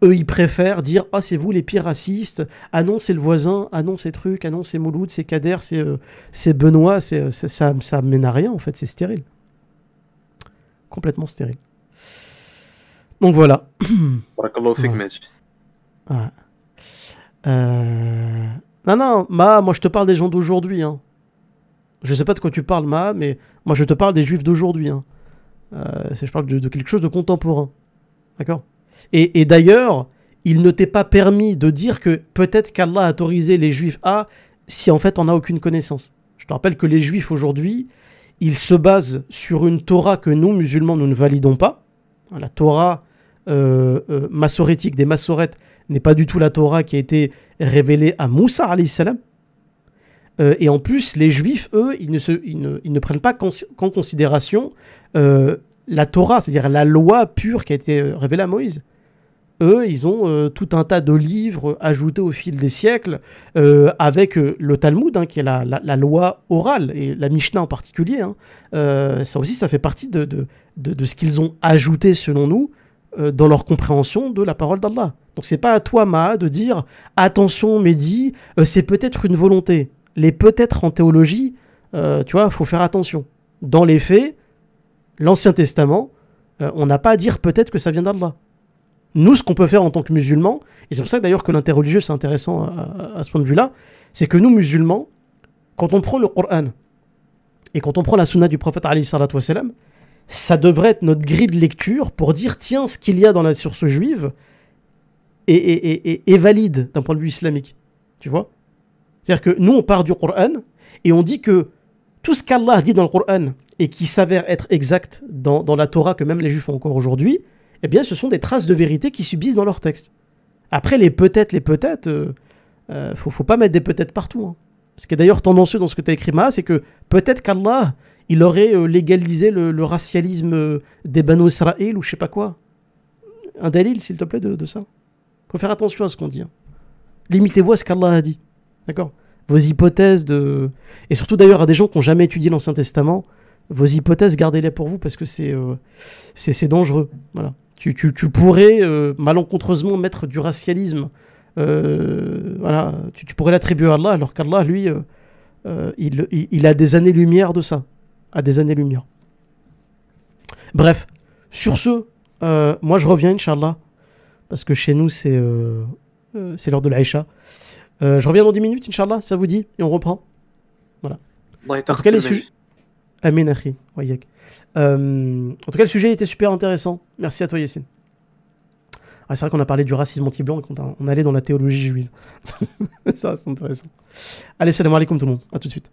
eux, ils préfèrent dire Ah, c'est vous les pires racistes, ah non, c'est le voisin, ah non, c'est truc, ah non, c'est Mouloud, c'est Kader, c'est euh, Benoît, euh, c'est ça, ça mène à rien, en fait, c'est stérile. Complètement stérile. Donc voilà. voilà. Euh, non, non, Ma, moi je te parle des gens d'aujourd'hui. Je hein. Je sais pas de quoi tu parles, Ma, mais moi je te parle des juifs d'aujourd'hui. Hein. Euh, je parle de, quelque chose de contemporain. D'accord Et, et d'ailleurs, il ne t'est pas permis de dire que peut-être qu'Allah a autorisé les juifs à si en fait on n'a aucune connaissance. Je te rappelle que les juifs aujourd'hui, ils se basent sur une Torah que nous, musulmans, nous ne validons pas. La Torah euh, euh, massorétique des massorètes n'est pas du tout la Torah qui a été révélée à Moussa alayhi salam. Euh, et en plus, les juifs, eux, ils ne, ne, prennent pas en considération la Torah, c'est-à-dire la loi pure qui a été révélée à Moïse. Eux, ils ont tout un tas de livres ajoutés au fil des siècles, avec le Talmud, hein, qui est la, loi orale, et la Mishnah en particulier. Hein. ça aussi, ça fait partie de ce qu'ils ont ajouté, selon nous, euh, dans leur compréhension de la parole d'Allah. Donc c'est pas à toi, ma de dire attention, Mehdi, euh, c'est peut-être une volonté. Les peut-être en théologie, euh, tu vois, faut faire attention. Dans les faits, l'Ancien Testament, on n'a pas à dire peut-être que ça vient d'Allah. Nous, ce qu'on peut faire en tant que musulmans, et c'est pour ça d'ailleurs que l'interreligieux c'est intéressant à, ce point de vue-là, c'est que nous, musulmans, quand on prend le Coran et quand on prend la sunna du prophète, wassalam, ça devrait être notre grille de lecture pour dire tiens, ce qu'il y a dans la source juive est, est, valide d'un point de vue islamique. Tu vois C'est-à-dire que nous, on part du Coran et on dit que tout ce qu'Allah dit dans le Coran et qui s'avère être exact dans, dans, la Torah que même les juifs ont encore aujourd'hui, eh bien, ce sont des traces de vérité qui subsistent dans leur texte Après, les peut-être, les peut-être, euh, ne euh, faut, faut, pas mettre des peut-être partout. Ce qui est d'ailleurs tendancieux dans ce que tu as écrit, Ma, c'est que peut-être qu'Allah il aurait euh, légalisé le, racialisme euh, des Banu Israël ou je sais pas quoi. Un dalil, s'il te plaît, de, de ça. faut faire attention à ce qu'on dit. Hein. Limitez-vous à ce qu'Allah a dit. D'accord Vos hypothèses de. Et surtout d'ailleurs à des gens qui n'ont jamais étudié l'Ancien Testament, vos hypothèses, gardez-les pour vous parce que c'est euh, c'est dangereux. Voilà. Tu, pourrais malencontreusement mettre du racialisme. voilà, tu, pourrais l'attribuer à Allah alors qu'Allah, lui, il, a des années-lumière de ça à des années-lumière. Bref, sur ce, euh, moi je reviens, Inch'Allah, parce que chez nous c'est euh, euh, c'est l'heure de l'Aïcha. je reviens dans 10 minutes, Inch'Allah, ça vous dit Et on reprend. Voilà. en tout cas, les sujets. en tout cas, le sujet était super intéressant. Merci à toi, Yassine ah, c'est vrai qu'on a parlé du racisme anti-blanc et qu'on allait dans la théologie juive. ça, c'est intéressant. Allez, salam alaikum tout le monde. À tout de suite.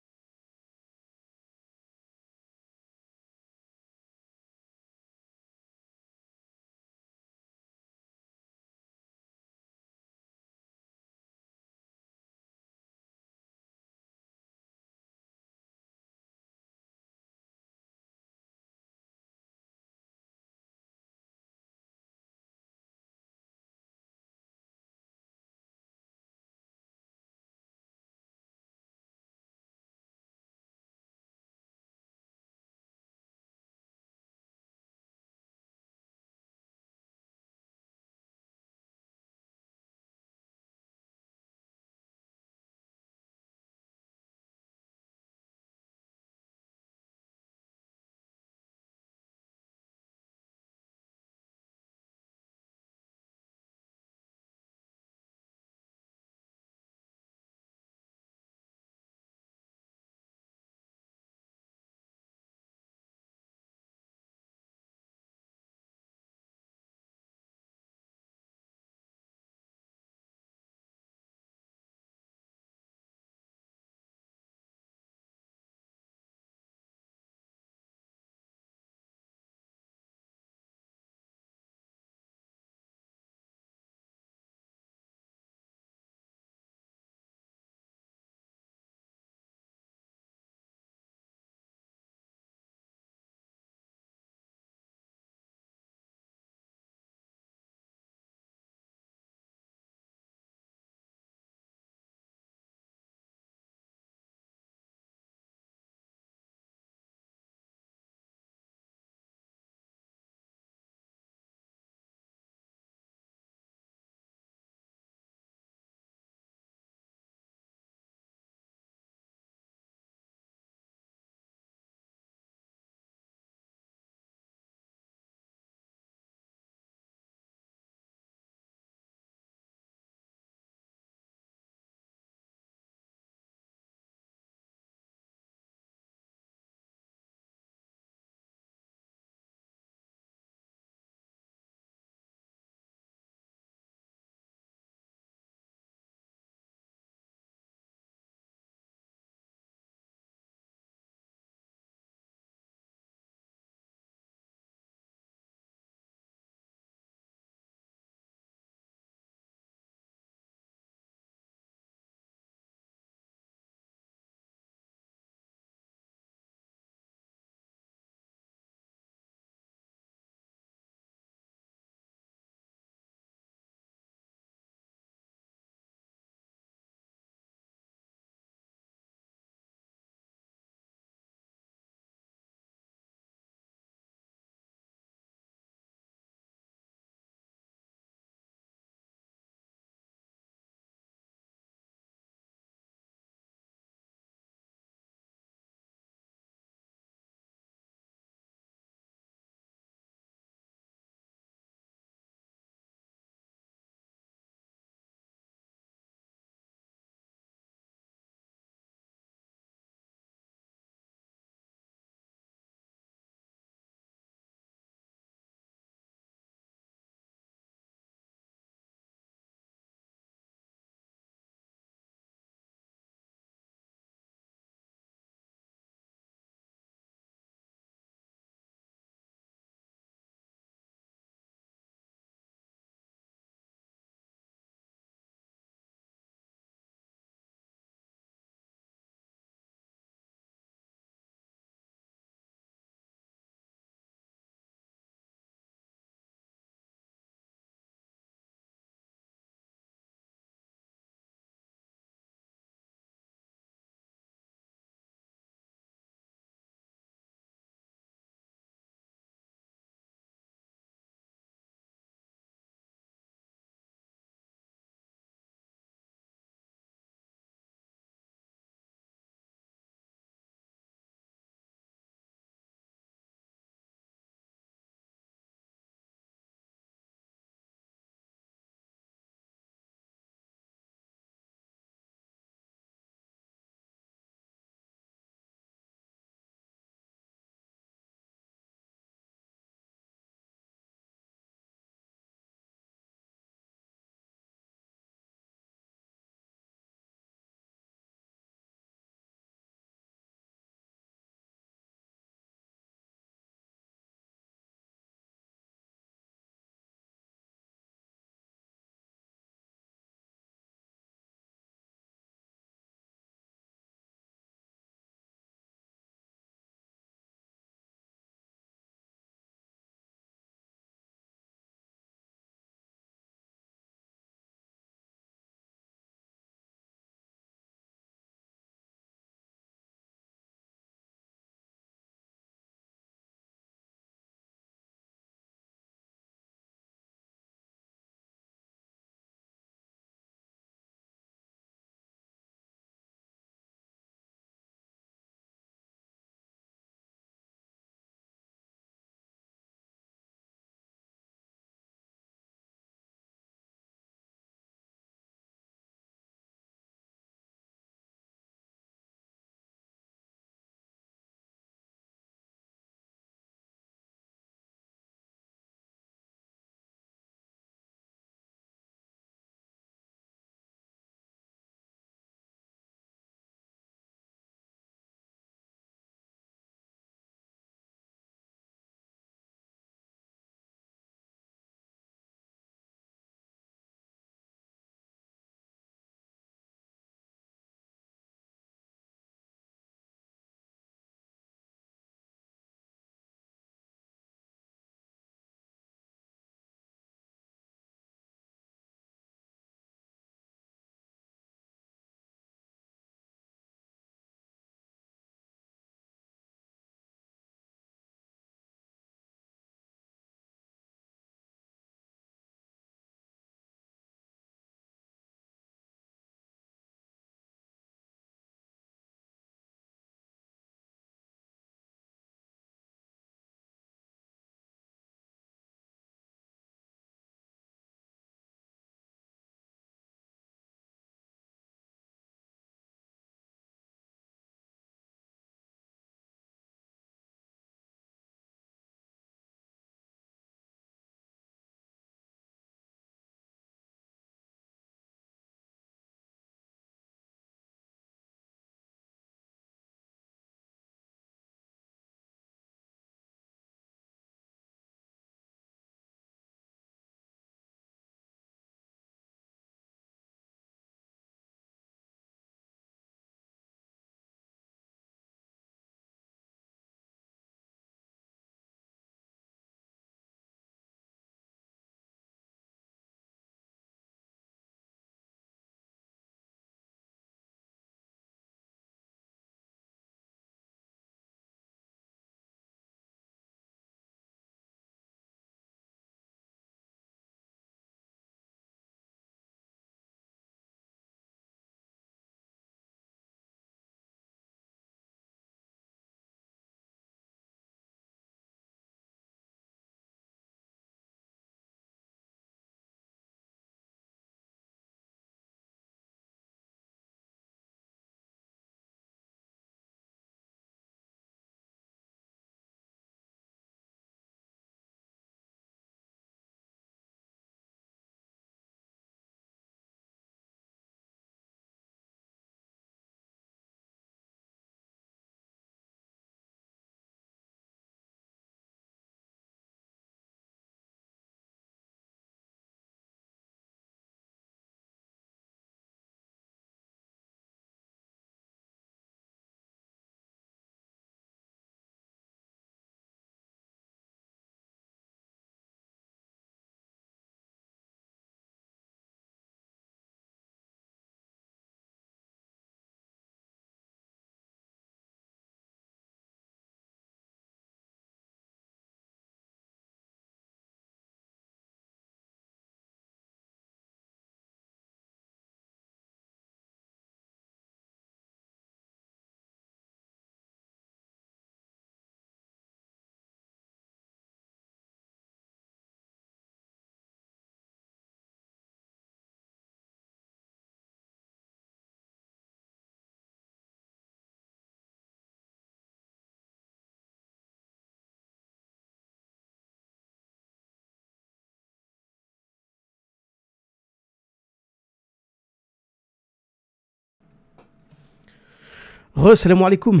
Re, salam alaikum.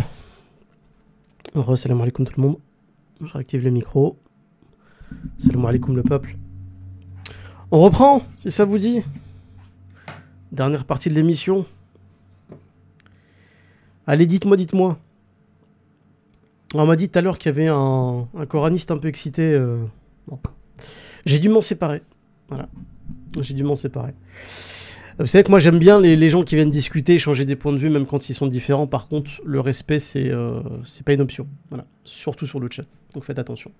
Re, salam alaikum tout le monde. Je réactive le micro. Salam alaikum le peuple. On reprend, si ça vous dit. Dernière partie de l'émission. Allez, dites-moi, dites-moi. On m'a dit tout à l'heure qu'il y avait un, coraniste un peu excité. Euh, J'ai dû m'en séparer. Voilà. J'ai dû m'en séparer. Vous savez que moi j'aime bien les, gens qui viennent discuter, échanger des points de vue, même quand ils sont différents. Par contre, le respect, c'est n'est euh, pas une option. Voilà. Surtout sur le chat. Donc faites attention.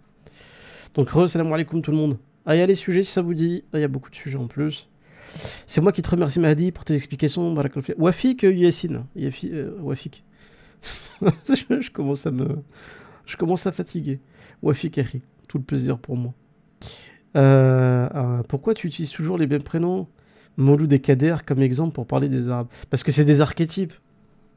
Donc re, salam alaikum tout le monde. Ah, il y a les sujets si ça vous dit. Ah, il y a beaucoup de sujets en plus. C'est moi qui te remercie Mahdi pour tes explications. Wafik euh, Yassine. Euh, Wafik. je, commence à me... Je commence à fatiguer. Wafik Eri. Tout le plaisir pour moi. pourquoi tu utilises toujours les mêmes prénoms Molou des Kader comme exemple pour parler des Arabes. Parce que c'est des archétypes.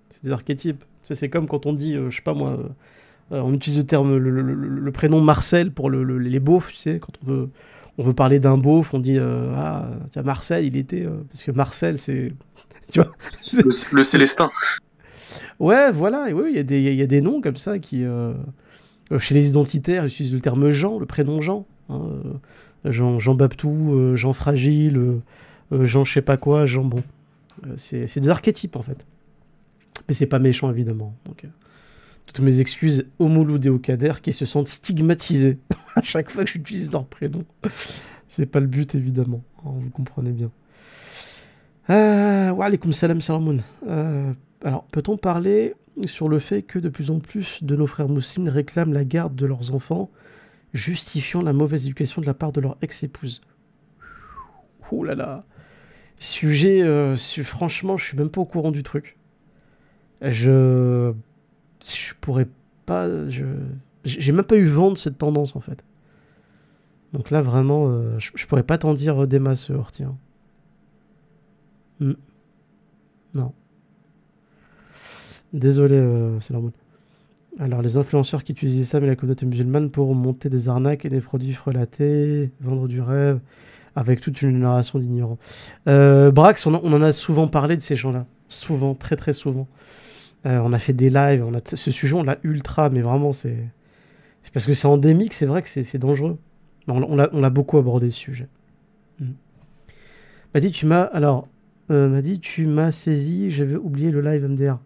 C'est des archétypes. C'est comme quand on dit, euh, je sais pas moi, euh, euh, on utilise le terme, le, prénom Marcel pour les beaufs, tu sais, quand on veut, on veut parler d'un beauf, on dit, ah, tu Marcel, il était. parce que Marcel, c'est. Tu vois le, Célestin. Ouais, voilà, et oui, il y, a des, y a des noms comme ça qui. chez les identitaires, ils utilisent le terme Jean, le prénom Jean. Hein, Jean, Jean Baptou, Jean Fragile, euh, Jean je sais pas quoi, bon euh, c'est des archétypes en fait. Mais c'est pas méchant évidemment. Donc, euh, toutes mes excuses aux Mouloud et au Kader qui se sentent stigmatisés à chaque fois que j'utilise leur prénom. C'est pas le but évidemment, hein, vous comprenez bien. wa salam salamoun. alors, peut-on parler sur le fait que de plus en plus de nos frères musulmans réclament la garde de leurs enfants, justifiant la mauvaise éducation de la part de leur ex-épouse oh là là Sujet, euh, franchement, je suis même pas au courant du truc. Je. Je pourrais pas. J'ai même pas eu vent de cette tendance en fait. Donc là, vraiment, euh, je, pourrais pas t'en dire euh, des masses, tiens. Hein. Hmm. Non. Désolé, c'est normal. Alors, les influenceurs qui utilisaient ça, mais la communauté musulmane pour monter des arnaques et des produits frelatés, vendre du rêve avec toute une génération d'ignorants. Euh, Brax, on, en a souvent parlé de ces gens-là. Souvent, très très souvent. Euh, on a fait des lives, on a ce sujet, on l'a ultra, mais vraiment, c'est. C'est parce que c'est endémique, c'est vrai que c'est dangereux. On, on l'a beaucoup abordé ce sujet. Hmm. M'a dit tu m'as. Alors, euh, dit tu m'as saisi, j'avais oublié le live MDR.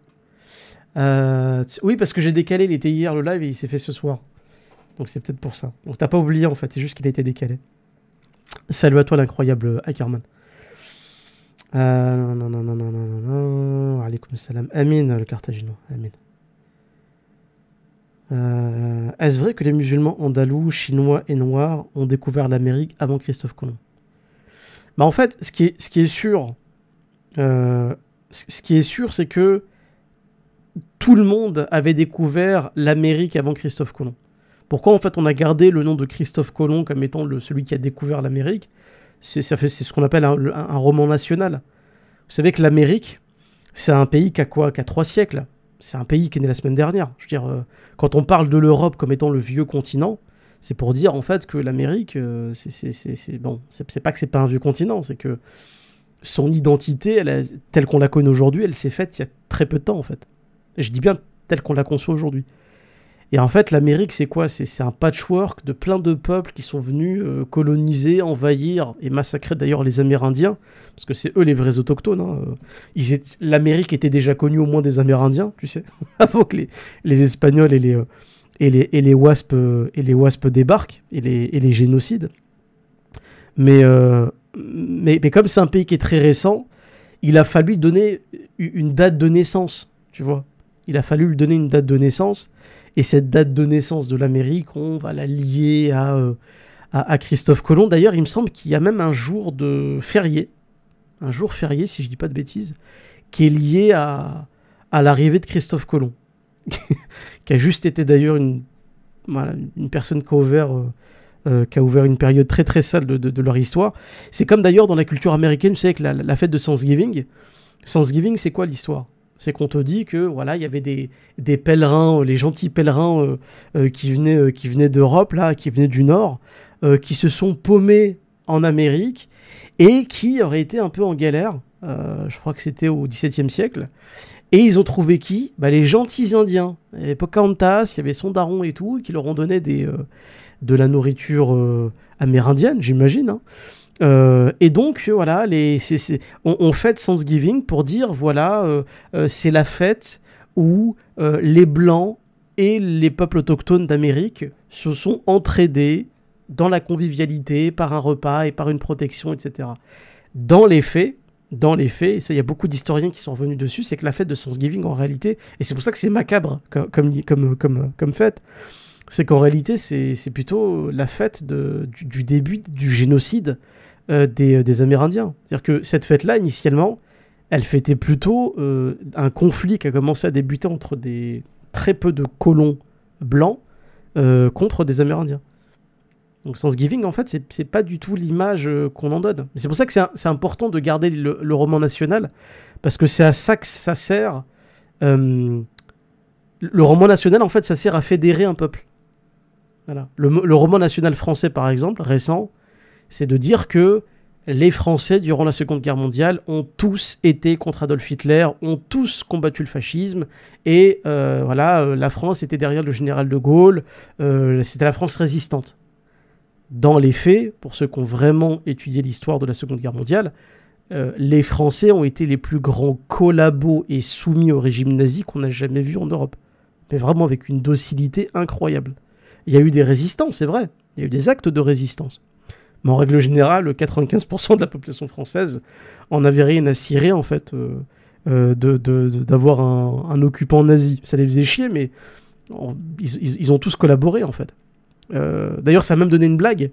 oui, parce que j'ai décalé, il était hier le live et il s'est fait ce soir. Donc c'est peut-être pour ça. Donc t'as pas oublié en fait, c'est juste qu'il a été décalé. Salut à toi l'incroyable Ackerman. Euh, non, non, non, non, non, non, non. Alaykoum salam. Amin, le Carthaginois. Amin. Euh, est-ce vrai que les musulmans andalous, chinois et noirs ont découvert l'Amérique avant Christophe Colomb Bah en fait, ce qui est, ce qui est sûr, euh, ce qui est sûr, c'est que tout le monde avait découvert l'Amérique avant Christophe Colomb. Pourquoi en fait on a gardé le nom de Christophe Colomb comme étant celui qui a découvert l'Amérique C'est ce qu'on appelle un, roman national. Vous savez que l'Amérique, c'est un pays qui a quoi Qui trois siècles. C'est un pays qui est né la semaine dernière. Je veux dire, euh, quand on parle de l'Europe comme étant le vieux continent, c'est pour dire en fait que l'Amérique, euh, c'est bon, c'est pas que c'est pas un vieux continent, c'est que son identité, elle telle qu'on la connaît aujourd'hui, elle s'est faite il y a très peu de temps en fait. je dis bien telle qu'on la conçoit aujourd'hui. Et en fait, l'Amérique, c'est quoi C'est un patchwork de plein de peuples qui sont venus euh, coloniser, envahir et massacrer d'ailleurs les Amérindiens, parce que c'est eux les vrais autochtones. Hein. L'Amérique était déjà connue au moins des Amérindiens, tu sais, avant que les, les Espagnols et les, euh, et les, et les, wasps, euh, et les débarquent, et les, et les génocides. Mais, mais, mais comme c'est un pays qui est très récent, il a fallu donner une date de naissance, tu vois. Il a fallu lui donner une date de naissance et cette date de naissance de l'Amérique, on va la lier euh, à, à, Christophe Colomb. D'ailleurs, il me semble qu'il y a même un jour de férié, un jour férié, si je ne dis pas de bêtises, qui est lié à, à l'arrivée de Christophe Colomb, qui a juste été d'ailleurs une, une personne qui a ouvert. Euh, euh, a ouvert une période très très sale de, leur histoire. C'est comme d'ailleurs dans la culture américaine, vous savez, que la, la fête de Thanksgiving, Thanksgiving, c'est quoi l'histoire c'est qu'on te dit que voilà, il y avait des, des pèlerins, euh, les gentils pèlerins euh, euh, qui venaient, qui venaient d'Europe, là, qui venaient du Nord, qui se sont paumés en Amérique et qui auraient été un peu en galère. je crois que c'était au XVIIe siècle. Et ils ont trouvé qui bah, Les gentils Indiens. Il y Pocahontas, il y avait son daron et tout, qui leur ont donné des, de la nourriture amérindienne, j'imagine. Hein. Euh, et donc, voilà, on, on, fête Thanksgiving pour dire, voilà, euh, euh, c'est la fête où les Blancs et les peuples autochtones d'Amérique se sont entraidés dans la convivialité, par un repas et par une protection, etc. Dans les faits, dans les faits, et ça, il y a beaucoup d'historiens qui sont revenus dessus, c'est que la fête de Thanksgiving, en réalité, et c'est pour ça que c'est macabre comme, fête, c'est qu'en réalité, c'est plutôt la fête du, début du génocide euh, euh, des, Amérindiens. C'est-à-dire que cette fête-là, initialement, elle fêtait plutôt euh, un conflit qui a commencé à débuter entre des très peu de colons blancs contre des Amérindiens. Donc Thanksgiving, en fait, c'est pas du tout l'image qu'on en donne. C'est pour ça que c'est important de garder le, roman national, parce que c'est à ça que ça sert. le roman national, en fait, ça sert à fédérer un peuple. Voilà. le roman national français, par exemple, récent, c'est de dire que les Français, durant la Seconde Guerre mondiale, ont tous été contre Adolf Hitler, ont tous combattu le fascisme, et euh, voilà, euh, la France était derrière le général de Gaulle, euh, c'était la France résistante. Dans les faits, pour ceux qui ont vraiment étudié l'histoire de la Seconde Guerre mondiale, les Français ont été les plus grands collabos et soumis au régime nazi qu'on a jamais vu en Europe. Mais vraiment avec une docilité incroyable. Il y a eu des résistances, c'est vrai. Il y a eu des actes de résistance. Mais en règle générale, 95% de la population française en avait rien à cirer, en fait, euh, euh, d'avoir un, occupant nazi. Ça les faisait chier, mais ils, ils, ont tous collaboré, en fait. Euh, d'ailleurs, ça a même donné une blague.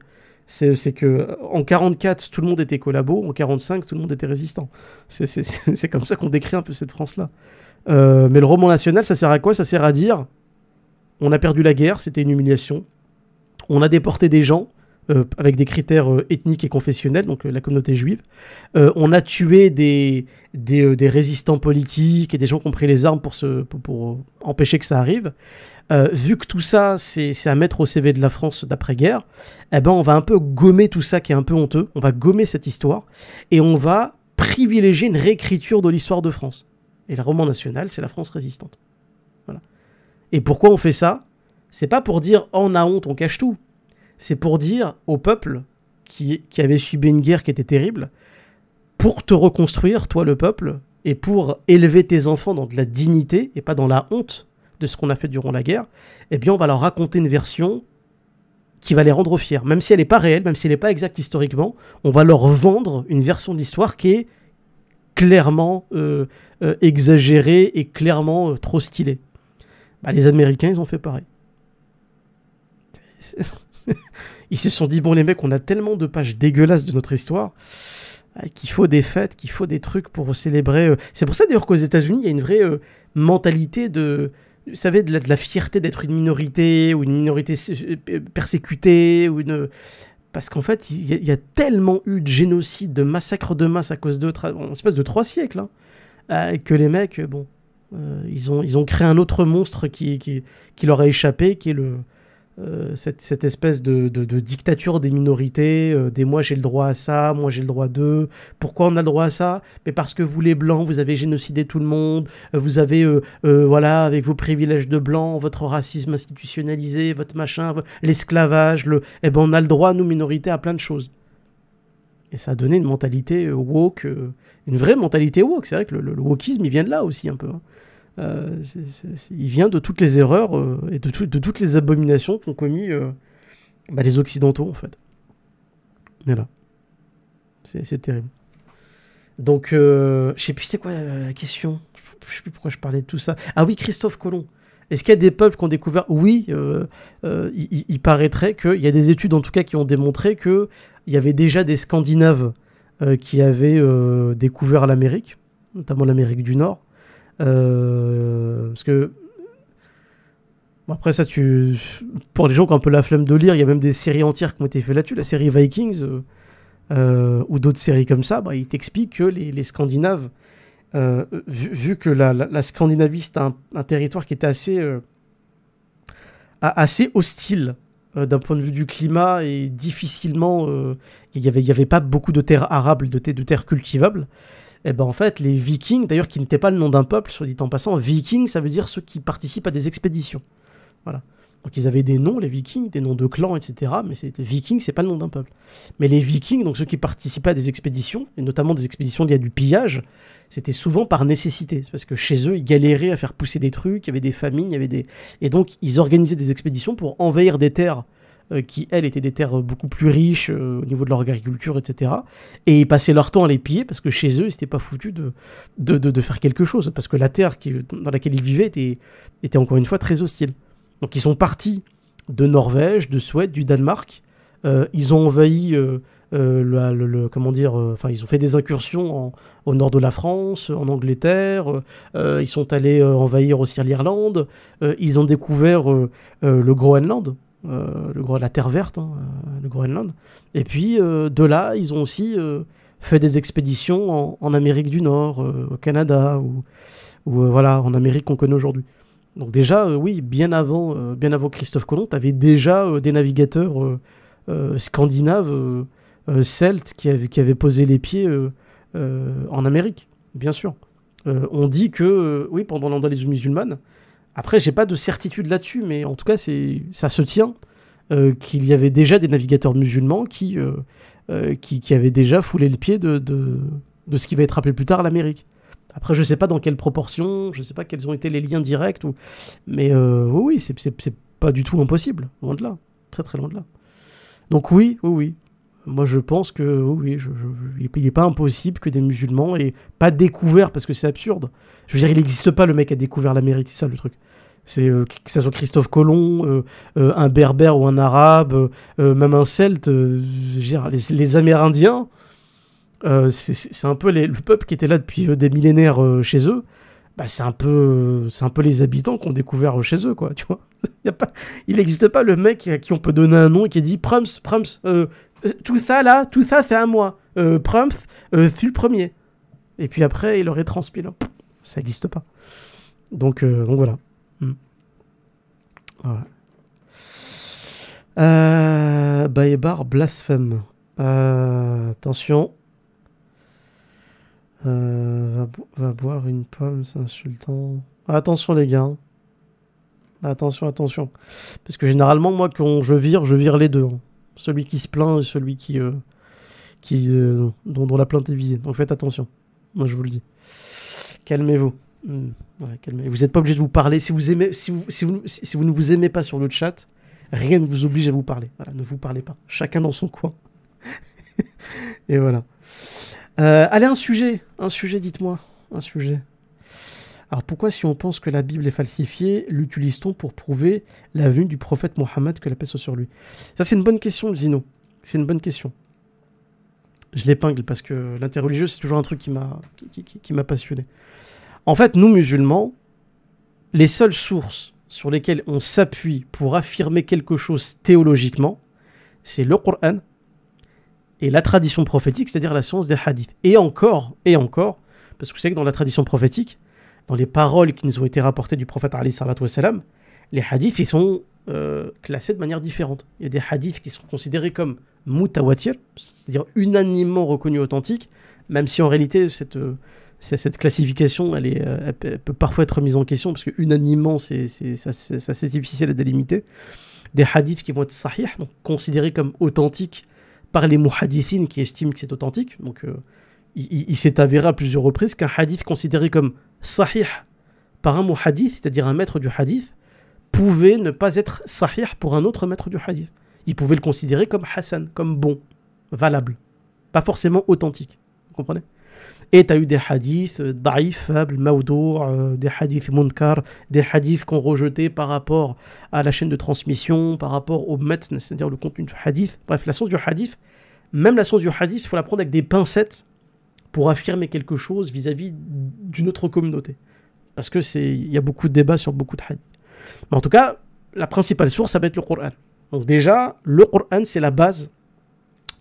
C'est que en 44, tout le monde était collabo, en 45, tout le monde était résistant. C'est comme ça qu'on décrit un peu cette France-là. mais le roman national, ça sert à quoi Ça sert à dire on a perdu la guerre, c'était une humiliation. On a déporté des gens, euh, avec des critères euh, ethniques et confessionnels, donc euh, la communauté juive. on a tué des, des, résistants politiques et des gens qui ont pris les armes pour, pour, empêcher que ça arrive. vu que tout ça, c'est à mettre au CV de la France d'après-guerre, eh ben, on va un peu gommer tout ça qui est un peu honteux, on va gommer cette histoire, et on va privilégier une réécriture de l'histoire de France. Et le roman national, c'est la France résistante. Et pourquoi on fait ça C'est pas pour dire oh, on a honte, on cache tout c'est pour dire au peuple qui, avait subi une guerre qui était terrible, pour te reconstruire, toi le peuple, et pour élever tes enfants dans de la dignité et pas dans la honte de ce qu'on a fait durant la guerre, eh bien on va leur raconter une version qui va les rendre fiers. Même si elle n'est pas réelle, même si elle n'est pas exacte historiquement, on va leur vendre une version d'histoire qui est clairement euh, euh, exagérée et clairement euh, trop stylée. Bah, les Américains, ils ont fait pareil. ils se sont dit, bon les mecs, on a tellement de pages dégueulasses de notre histoire qu'il faut des fêtes, qu'il faut des trucs pour célébrer. Euh. C'est pour ça d'ailleurs qu'aux États-Unis, il y a une vraie euh, mentalité de, vous savez, de la, fierté d'être une minorité ou une minorité euh, persécutée ou une parce qu'en fait, il y, a, tellement eu de génocides, de massacres de masse à cause de, se passe de trois siècles, hein, que les mecs, bon, ils, ont, ils ont créé un autre monstre qui, qui leur a échappé, qui est le, euh, cette, espèce de, dictature des minorités, euh, des moi j'ai le droit à ça, moi j'ai le droit d'eux, pourquoi on a le droit à ça Mais parce que vous les blancs, vous avez génocidé tout le monde, euh, vous avez, voilà, avec vos privilèges de blanc, votre racisme institutionnalisé, votre machin, l'esclavage, le... eh ben on a le droit, nous minorités, à plein de choses. Et ça a donné une mentalité woke, une vraie mentalité woke, c'est vrai que le, wokisme il vient de là aussi un peu. Hein. Euh, il vient de toutes les erreurs euh, et de, de, toutes les abominations qu'ont commis euh, bah, les Occidentaux, en fait. Voilà. C'est terrible. Donc, je sais plus c'est quoi la question. Je sais plus pourquoi je parlais de tout ça. Ah oui, Christophe Colomb. Est-ce qu'il y a des peuples qui ont découvert Oui, il, il, paraîtrait qu'il y a des études en tout cas qui ont démontré qu'il y avait déjà des Scandinaves qui avaient découvert l'Amérique, notamment l'Amérique du Nord. Euh, parce que. après, ça, tu. Pour les gens qui ont un peu la flemme de lire, il y a même des séries entières qui ont été faites là-dessus. La série Vikings euh, euh, ou d'autres séries comme ça, bah, il t'explique que les, Scandinaves, vu, que la, Scandinavie, c'est un, territoire qui était assez. assez hostile d'un point de vue du climat et difficilement. il n'y avait, avait pas beaucoup de terres arables, de terres cultivables. Eh ben en fait, les Vikings, d'ailleurs qui n'étaient pas le nom d'un peuple, soit dit en passant, Vikings, ça veut dire ceux qui participent à des expéditions. Voilà. Donc ils avaient des noms, les Vikings, des noms de clans, etc. Mais c'était Vikings, c'est pas le nom d'un peuple. Mais les Vikings, donc ceux qui participaient à des expéditions, et notamment des expéditions liées à du pillage, c'était souvent par nécessité. C'est parce que chez eux, ils galéraient à faire pousser des trucs, il y avait des famines, il y avait des. Et donc ils organisaient des expéditions pour envahir des terres euh, qui, elles, étaient des terres beaucoup plus riches euh, au niveau de leur agriculture, etc. Et ils passaient leur temps à les piller parce que chez eux, n'étaient pas foutu de de, de, faire quelque chose. Parce que la terre dans laquelle ils vivaient était, était encore une fois très hostile. Donc ils sont partis de Norvège, de Suède, du Danemark. Euh, ils ont envahi. le, comment dire, enfin ils ont fait des incursions au nord de la France, en Angleterre, ils sont allés envahir aussi l'Irlande, ils ont découvert le Groenland, euh, le la Terre verte, hein, euh, le Groenland. Et puis euh, de là, ils ont aussi fait des expéditions en, Amérique du Nord, au Canada ou, voilà en Amérique qu'on connaît aujourd'hui. Donc déjà, oui, bien avant, bien avant Christophe Colomb, tu avais déjà des navigateurs scandinaves, celtes, qui avaient, qui posé les pieds en Amérique, bien sûr. on dit que, oui, pendant l'Andalousie musulmane, après, j'ai pas de certitude là-dessus, mais en tout cas, c'est ça se tient euh, qu'il y avait déjà des navigateurs musulmans qui, euh, euh, qui, avaient déjà foulé le pied de, de, ce qui va être appelé plus tard l'Amérique. Après, je sais pas dans quelles proportions, je sais pas quels ont été les liens directs, mais oui, oui, c'est pas du tout impossible, loin de là, très très loin de là. Donc oui, oui, oui, moi, je pense que oui, je, il n'est pas impossible que des musulmans aient pas découvert, parce que c'est absurde. Je veux dire, il n'existe pas le mec qui a découvert l'Amérique, c'est ça le truc. C'est euh, que ça soit Christophe Colomb, euh, euh, un berbère ou un arabe, même un celte. Je veux dire, les, Amérindiens, c'est un peu le peuple qui était là depuis des millénaires chez eux. Bah, c'est un peu c'est un peu les habitants qu'on découvert chez eux quoi tu vois pas il n'existe pas le mec à qui on peut donner un nom et qui dit Prams Prams euh, tout ça là, tout ça c'est à moi. Euh, Prumps, euh, le premier. Et puis après, il aurait transpile. Ça n'existe pas. Donc, euh, voilà. Mm. blasphème. attention. va, boire une pomme, c'est insultant. Attention les gars. Hein. Attention, attention. Parce que généralement, moi, quand je vire, je vire les deux. Hein celui qui se plaint et celui qui, euh, qui euh, dont, la plainte est visée. Donc faites attention. Moi, je vous le dis. Calmez-vous. Hmm. vous n'êtes pas obligé de vous parler. Si vous, aimez, si, vous, si, vous, si vous ne vous aimez pas sur le chat, rien ne vous oblige à vous parler. Voilà, ne vous parlez pas. Chacun dans son coin. et voilà. Euh, allez, un sujet. Un sujet, dites-moi. Un sujet. Alors pourquoi, si on pense que la Bible est falsifiée, l'utilise-t-on pour prouver la venue du prophète Mohammed, que la paix soit sur lui Ça, c'est une bonne question, Zino. C'est une bonne question. Je l'épingle parce que l'interreligieux, c'est toujours un truc qui m'a qui, passionné. En fait, nous, musulmans, les seules sources sur lesquelles on s'appuie pour affirmer quelque chose théologiquement, c'est le Coran et la tradition prophétique, c'est-à-dire la science des hadiths. Et encore, et encore, parce que vous savez que dans la tradition prophétique, dans les paroles qui nous ont été rapportées du prophète Ali wassalam, les hadiths ils sont euh, classés de manière différente. Il y a des hadiths qui sont considérés comme mutawatir, c'est-à-dire unanimement reconnus authentiques, même si en réalité cette, euh, cette classification elle, est, euh, peut parfois être mise en question parce que unanimement c'est assez difficile à délimiter. Des hadiths qui vont être sahih, donc considérés comme authentiques par les muhadithines qui estiment que c'est authentique, donc il, s'est avéré à plusieurs reprises qu'un hadith considéré comme sahih par un mot hadith, c'est-à-dire un maître du hadith, pouvait ne pas être sahih pour un autre maître du hadith. Il pouvait le considérer comme hassan, comme bon, valable, pas forcément authentique. Vous comprenez Et tu as eu des hadiths euh, daif, faibles, euh, des hadiths munkar, des hadiths qu'on rejetait par rapport à la chaîne de transmission, par rapport au metn, c'est-à-dire le contenu du hadith. Bref, la source du hadith, même la source du hadith, il faut la prendre avec des pincettes pour affirmer quelque chose vis-à-vis d'une autre communauté. Parce que c'est, il y a beaucoup de débats sur beaucoup de hadiths. Mais en tout cas, la principale source, ça va être le Coran. Donc déjà, le Coran, c'est la base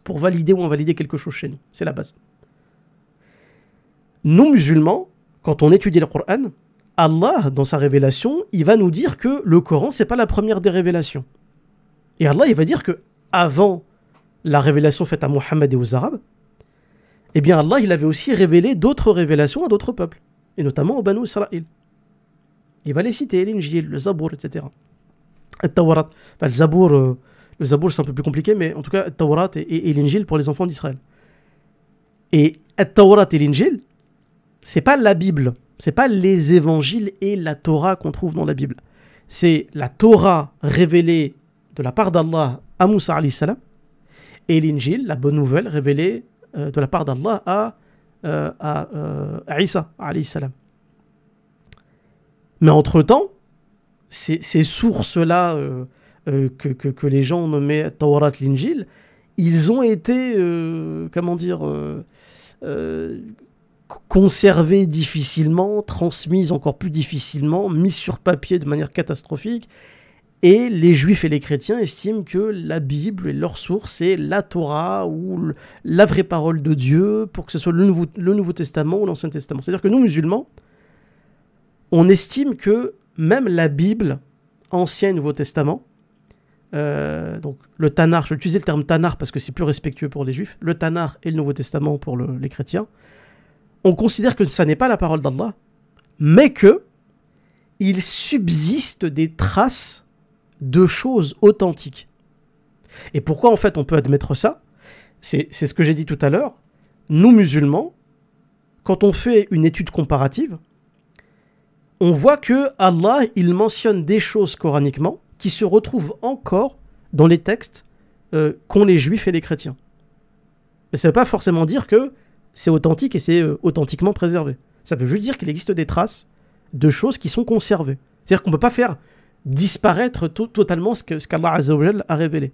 pour valider ou invalider quelque chose chez nous. C'est la base. Nous, musulmans, quand on étudie le Coran, Allah, dans sa révélation, il va nous dire que le Coran, c'est pas la première des révélations. Et Allah, il va dire que avant la révélation faite à Mohammed et aux Arabes, eh bien Allah il avait aussi révélé d'autres révélations à d'autres peuples, et notamment au Banu Israël. Il va les citer, l'Injil, le Zabour, etc. Le Tawrat, euh, le Zabour, c'est un peu plus compliqué, mais en tout cas le Tawrat et, l'Injil pour les enfants d'Israël. Et le Tawrat et l'Injil, c'est pas la Bible, c'est pas les évangiles et la Torah qu'on trouve dans la Bible. C'est la Torah révélée de la part d'Allah à Moussa et l'Injil, la bonne nouvelle révélée euh, de la part d'Allah à, euh, à, euh, à, Isa, salam. Mais entre-temps, ces, sources-là que, les gens ont nommées l'Injil, ils ont été, comment dire, conservées difficilement, transmises encore plus difficilement, mises sur papier de manière catastrophique, et les juifs et les chrétiens estiment que la Bible et leur source, c'est la Torah ou la vraie parole de Dieu pour que ce soit le Nouveau, Testament ou l'Ancien Testament. C'est-à-dire que nous, musulmans, on estime que même la Bible, Ancien et Nouveau Testament, euh, donc le Tanar, je vais le terme Tanar parce que c'est plus respectueux pour les juifs, le Tanar et le Nouveau Testament pour les chrétiens, on considère que ça n'est pas la parole d'Allah, mais que il subsiste des traces de choses authentiques. Et pourquoi en fait on peut admettre ça C'est ce que j'ai dit tout à l'heure. Nous musulmans, quand on fait une étude comparative, on voit que Allah, il mentionne des choses coraniquement qui se retrouvent encore dans les textes euh, qu'ont les juifs et les chrétiens. Mais ça ne veut pas forcément dire que c'est authentique et c'est euh, authentiquement préservé. Ça veut juste dire qu'il existe des traces de choses qui sont conservées. C'est-à-dire qu'on ne peut pas faire disparaître totalement ce qu'Allah ce a révélé.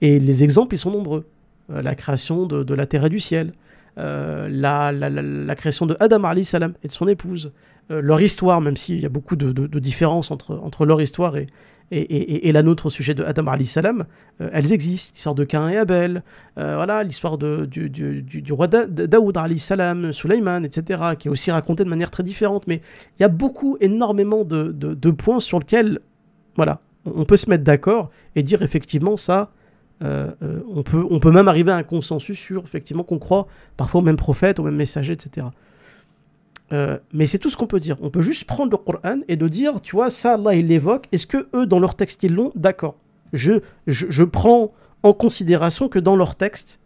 Et les exemples, ils sont nombreux. Euh, la création de, la terre et du ciel, euh, la, création de Adam salam et de son épouse, euh, leur histoire, même s'il y a beaucoup de, de, différences entre, entre leur histoire et, et, la nôtre au sujet de Adam Ali salam, euh, elles existent. L'histoire de Cain et Abel, euh, voilà, l'histoire du, roi Daoud Ali salam, Sulaiman, etc., qui est aussi racontée de manière très différente. Mais il y a beaucoup, énormément de, points sur lesquels, voilà, on peut se mettre d'accord et dire effectivement ça. Euh, on, peut, on peut même arriver à un consensus sur effectivement qu'on croit parfois au même prophète, au même messager, etc. Euh, mais c'est tout ce qu'on peut dire. On peut juste prendre le Coran et de dire, tu vois, ça, Allah, il l'évoque. Est-ce que eux, dans leur texte, ils l'ont D'accord. Je, je, prends en considération que dans leur texte,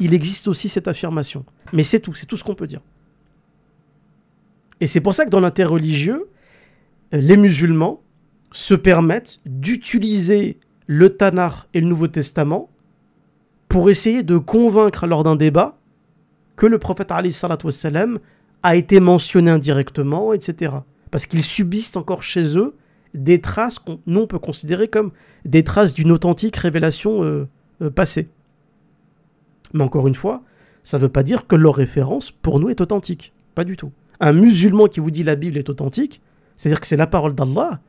il existe aussi cette affirmation. Mais c'est tout, c'est tout ce qu'on peut dire. Et c'est pour ça que dans l'interreligieux, euh, les musulmans se permettent d'utiliser le Tanar et le Nouveau Testament pour essayer de convaincre lors d'un débat que le prophète wassalam, a été mentionné indirectement, etc. Parce qu'ils subissent encore chez eux des traces qu'on peut considérer comme des traces d'une authentique révélation euh, euh, passée. Mais encore une fois, ça ne veut pas dire que leur référence pour nous est authentique. Pas du tout. Un musulman qui vous dit la Bible est authentique, c'est-à-dire que c'est la parole d'Allah,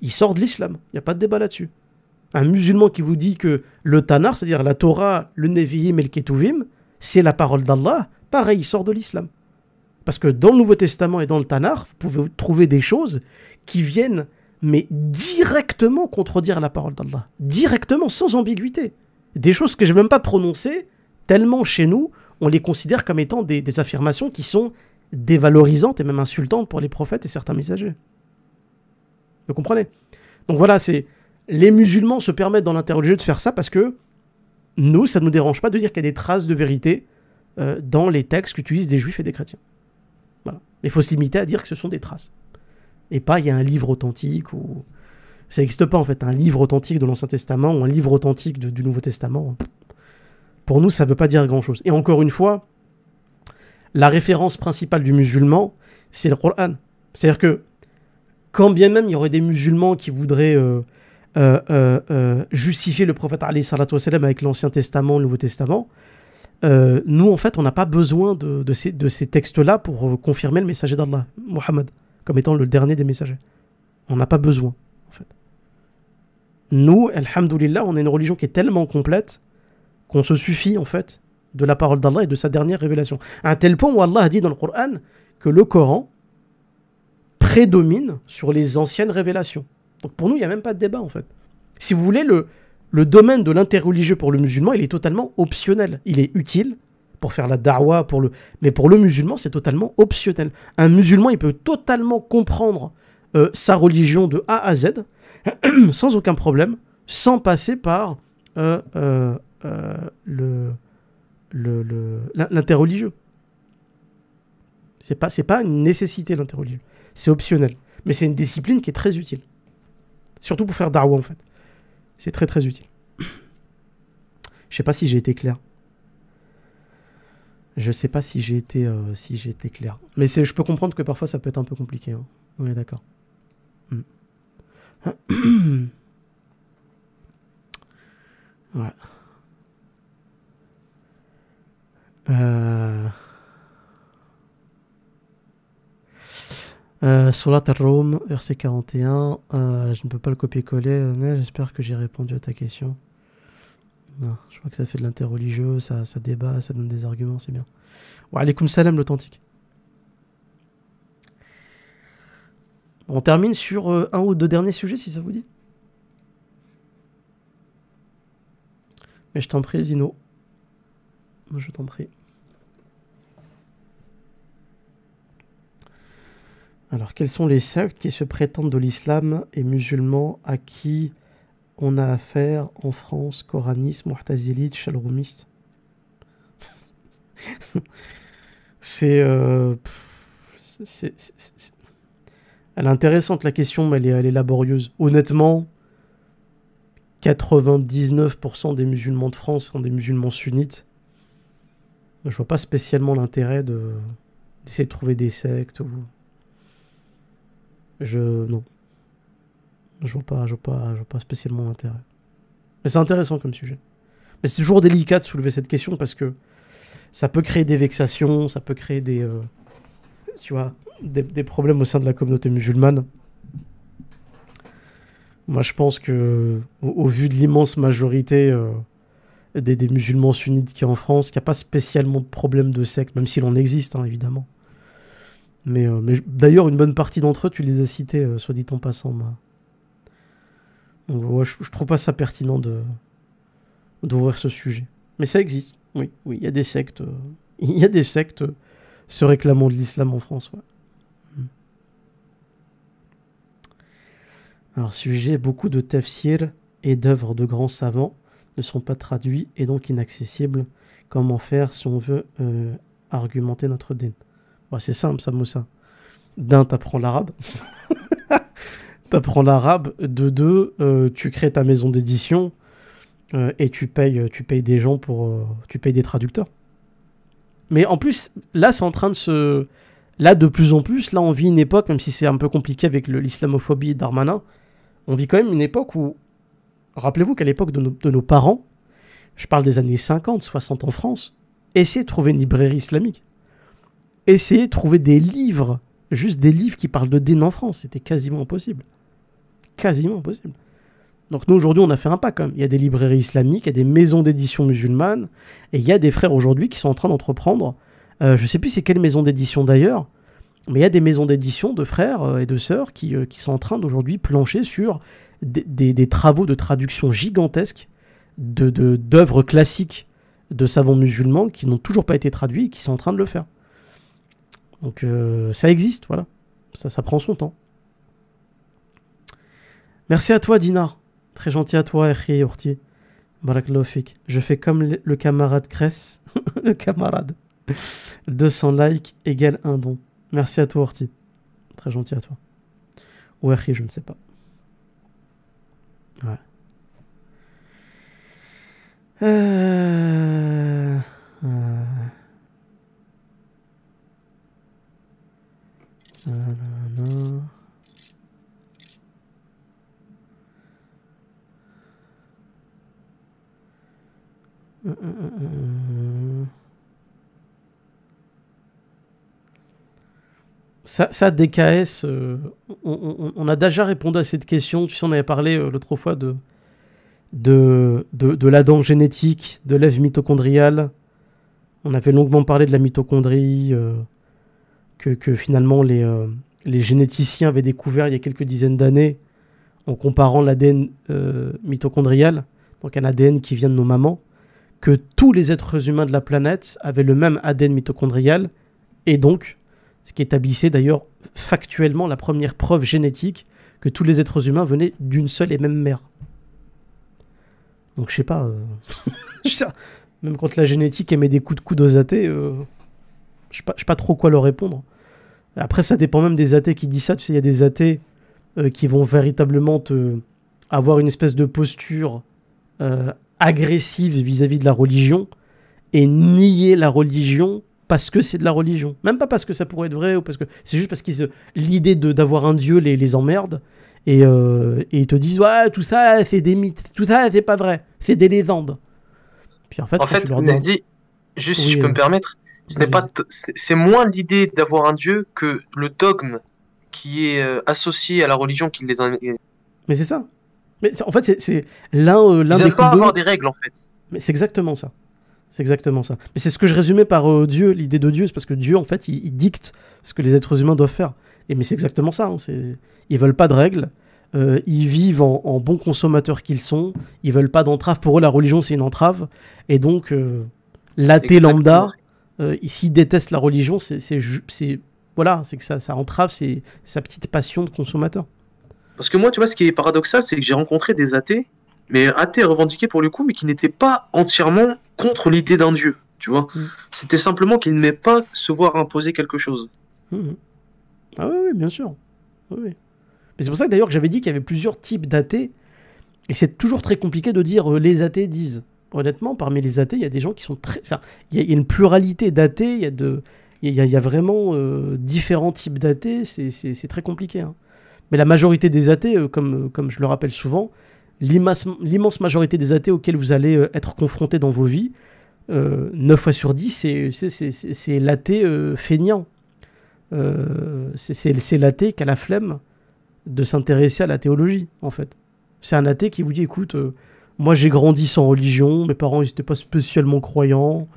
il sort de l'islam. Il n'y a pas de débat là-dessus. Un musulman qui vous dit que le Tanar, c'est-à-dire la Torah, le Nevi'im et le Ketuvim, c'est la parole d'Allah, pareil, il sort de l'islam. Parce que dans le Nouveau Testament et dans le Tanar, vous pouvez trouver des choses qui viennent, mais directement contredire la parole d'Allah. Directement, sans ambiguïté. Des choses que je n'ai même pas prononcées, tellement chez nous, on les considère comme étant des, affirmations qui sont dévalorisantes et même insultantes pour les prophètes et certains messagers. Vous comprenez Donc voilà, c'est les musulmans se permettent dans l'interreligieux de faire ça parce que nous, ça ne nous dérange pas de dire qu'il y a des traces de vérité euh, dans les textes qu'utilisent des juifs et des chrétiens. Mais il faut se limiter à dire que ce sont des traces. Et pas, il y a un livre authentique ou. Ça n'existe pas en fait, un livre authentique de l'Ancien Testament ou un livre authentique du Nouveau Testament. Hein. Pour nous, ça ne veut pas dire grand-chose. Et encore une fois, la référence principale du musulman, c'est le Coran. C'est-à-dire que, quand bien même il y aurait des musulmans qui voudraient euh, euh, euh, justifier le prophète avec l'Ancien Testament, le Nouveau Testament, euh, nous, en fait, on n'a pas besoin de, ces, textes-là pour euh, confirmer le messager d'Allah, Muhammad, comme étant le dernier des messagers. On n'a pas besoin, en fait. Nous, Alhamdulillah, on est une religion qui est tellement complète qu'on se suffit, en fait, de la parole d'Allah et de sa dernière révélation. À un tel point où Allah a dit dans le Coran que le Coran prédomine sur les anciennes révélations. Donc pour nous, il n'y a même pas de débat, en fait. Si vous voulez, le, le domaine de l'interreligieux pour le musulman, il est totalement optionnel. Il est utile pour faire la darwa, pour le... mais pour le musulman, c'est totalement optionnel. Un musulman, il peut totalement comprendre euh, sa religion de A à Z, sans aucun problème, sans passer par euh, euh, le, l'interreligieux. Le, n'est c'est pas, c'est pas une nécessité l'interreligieux, c'est optionnel. Mais c'est une discipline qui est très utile. Surtout pour faire darwa en fait. C'est très très utile. Je sais pas si j'ai été clair. Je sais pas si j'ai été, euh, si clair. Mais je peux comprendre que parfois ça peut être un peu compliqué. Hein. On est d'accord. Hmm. ouais. Euh... Euh, terre Rome, RC 41. Euh, je ne peux pas le copier-coller. mais J'espère que j'ai répondu à ta question. je crois que ça fait de l'interreligieux, ça, ça débat, ça donne des arguments, c'est bien. Wa salam, l'authentique. On termine sur euh, un ou deux derniers sujets, si ça vous dit. Mais je t'en prie, Zino. Je t'en prie. Alors, quels sont les sectes qui se prétendent de l'islam et musulmans à qui on a affaire en France Coranistes, Mu'tazilites, Chalroumistes C'est. Euh, elle est intéressante la question, mais elle est, elle est laborieuse. Honnêtement, 99% des musulmans de France sont des musulmans sunnites. Je vois pas spécialement l'intérêt d'essayer de trouver des sectes ou. Je. Non. Je vois pas, pas, pas spécialement intérêt. Mais c'est intéressant comme sujet. Mais c'est toujours délicat de soulever cette question parce que ça peut créer des vexations, ça peut créer des. Euh, tu vois, des, problèmes au sein de la communauté musulmane. Moi, je pense que, au, vu de l'immense majorité euh, des, musulmans sunnites qui en France, il n'y a pas spécialement de problème de sexe, même s'il en existe, hein, évidemment. Mais, euh, d'ailleurs, une bonne partie d'entre eux, tu les as cités, euh, soit dit en passant. je, ne trouve pas ça pertinent de d'ouvrir ce sujet. Mais ça existe, oui. Oui, il y a des sectes. Euh, il y a des sectes se réclamant de l'islam en France, hmm. Alors, sujet, beaucoup de tafsir et d'œuvres de grands savants ne sont pas traduits et donc inaccessibles. Comment faire si on veut argumenter notre déni c'est simple, ça, Moussa. D'un, t'apprends l'arabe. t'apprends l'arabe. De deux, euh, tu crées ta maison d'édition euh, et tu payes, euh, tu payes des gens pour. tu payes des traducteurs. Mais en plus, là, c'est en train de se. Là, de plus en plus, là, on vit une époque, même si c'est un peu compliqué avec l'islamophobie Darmanin, on vit quand même une époque où. Rappelez-vous qu'à l'époque de, nos parents, je parle des années 50, 60 en France, essayez de trouver une librairie islamique essayer de trouver des livres, juste des livres qui parlent de DIN en France. C'était quasiment impossible. Quasiment impossible. Donc nous, aujourd'hui, on a fait un pas quand même. Il y a des librairies islamiques, il y a des maisons d'édition musulmanes, et il y a des frères aujourd'hui qui sont en train d'entreprendre, euh, je ne sais plus c'est quelle maison d'édition d'ailleurs, mais il y a des maisons d'édition de frères euh, et de sœurs euh, qui, sont en train d'aujourd'hui plancher sur des, travaux de traduction gigantesques d'œuvres de, classiques de savants musulmans qui n'ont toujours pas été traduits et qui sont en train de le faire. Donc euh, ça existe, voilà. Ça, prend son temps. Merci à toi, Dinar. Très gentil à toi, Erri et Ortier. Je fais comme le camarade Kress. le camarade. 200 likes égale un don. Merci à toi, Orti. Très gentil à toi. Ou Erri, je ne sais pas. Ouais. Euh... euh ça, ça, DKS, euh, on, a déjà répondu à cette question. Tu sais, on avait parlé euh, l'autre fois de, de, de, de la dent génétique, de l'ève mitochondriale. On avait longuement parlé de la mitochondrie, euh, que, finalement euh, les, généticiens avaient découvert il y a quelques dizaines d'années en comparant l'ADN euh, mitochondrial, donc un ADN qui vient de nos mamans, que tous les êtres humains de la planète avaient le même ADN mitochondrial, et donc ce qui établissait d'ailleurs factuellement la première preuve génétique que tous les êtres humains venaient d'une seule et même mère. Donc je sais pas. Euh, même quand la génétique émet des coups de coude aux athées, je sais pas trop quoi leur répondre. Après, ça dépend même des athées qui disent ça. Tu sais, il y a des athées euh, qui vont véritablement te, avoir une espèce de posture euh, agressive vis-à-vis de la religion et nier la religion parce que c'est de la religion. Même pas parce que ça pourrait être vrai ou parce que c'est juste parce qu'ils euh, l'idée d'avoir un dieu les, les emmerde et, et, ils te disent ouais tout ça c'est des mythes, tout ça c'est pas vrai, c'est des légendes. Puis en fait, en fait tu leur dis... juste si je peux me permettre, ce n'est pas, c'est moins l'idée d'avoir un dieu que le dogme qui est euh, associé à la religion qui les. Mais c'est ça. Mais en fait, c'est l'un, euh, l'un des. pas avoir des règles en fait. Mais c'est exactement ça. C'est exactement ça. Mais c'est ce que je résumais par euh, Dieu, l'idée de Dieu, c'est parce que Dieu, en fait, il, dicte ce que les êtres humains doivent faire. Et mais c'est exactement ça. Ils hein, c'est... Ils veulent pas de règles. ils vivent en, bons consommateurs qu'ils sont. Ils veulent pas d'entrave. Pour eux, la religion, c'est une entrave. Et donc, euh, l'athée lambda, euh, ici, déteste la religion, c'est voilà, c'est que ça, ça entrave sa petite passion de consommateur. Parce que moi, tu vois, ce qui est paradoxal, c'est que j'ai rencontré des athées, mais athées revendiqués pour le coup, mais qui n'étaient pas entièrement contre l'idée d'un dieu, tu vois. Mm. C'était simplement qu'ils n'aimaient pas se voir imposer quelque chose. Mm, mm. Ah oui, bien sûr. Mais c'est pour ça d'ailleurs que j'avais dit qu'il y avait plusieurs types d'athées, et c'est toujours très compliqué de dire euh, les athées disent. Honnêtement, parmi les athées, il y a des gens qui sont très. Enfin, il y, a une pluralité d'athées, il y, a de... y, y a vraiment euh, différents types d'athées, c'est très compliqué. Hein. Mais la majorité des athées, euh, comme, euh, comme je le rappelle souvent, l'immense majorité des athées auxquels vous allez être confrontés dans vos vies, euh, 9 fois sur 10, c'est l'athée feignant. c'est l'athée qui a la flemme de s'intéresser à la théologie, en fait. C'est un athée qui vous dit, écoute, moi, j'ai grandi sans religion. Mes parents, ils n'étaient pas spécialement croyants.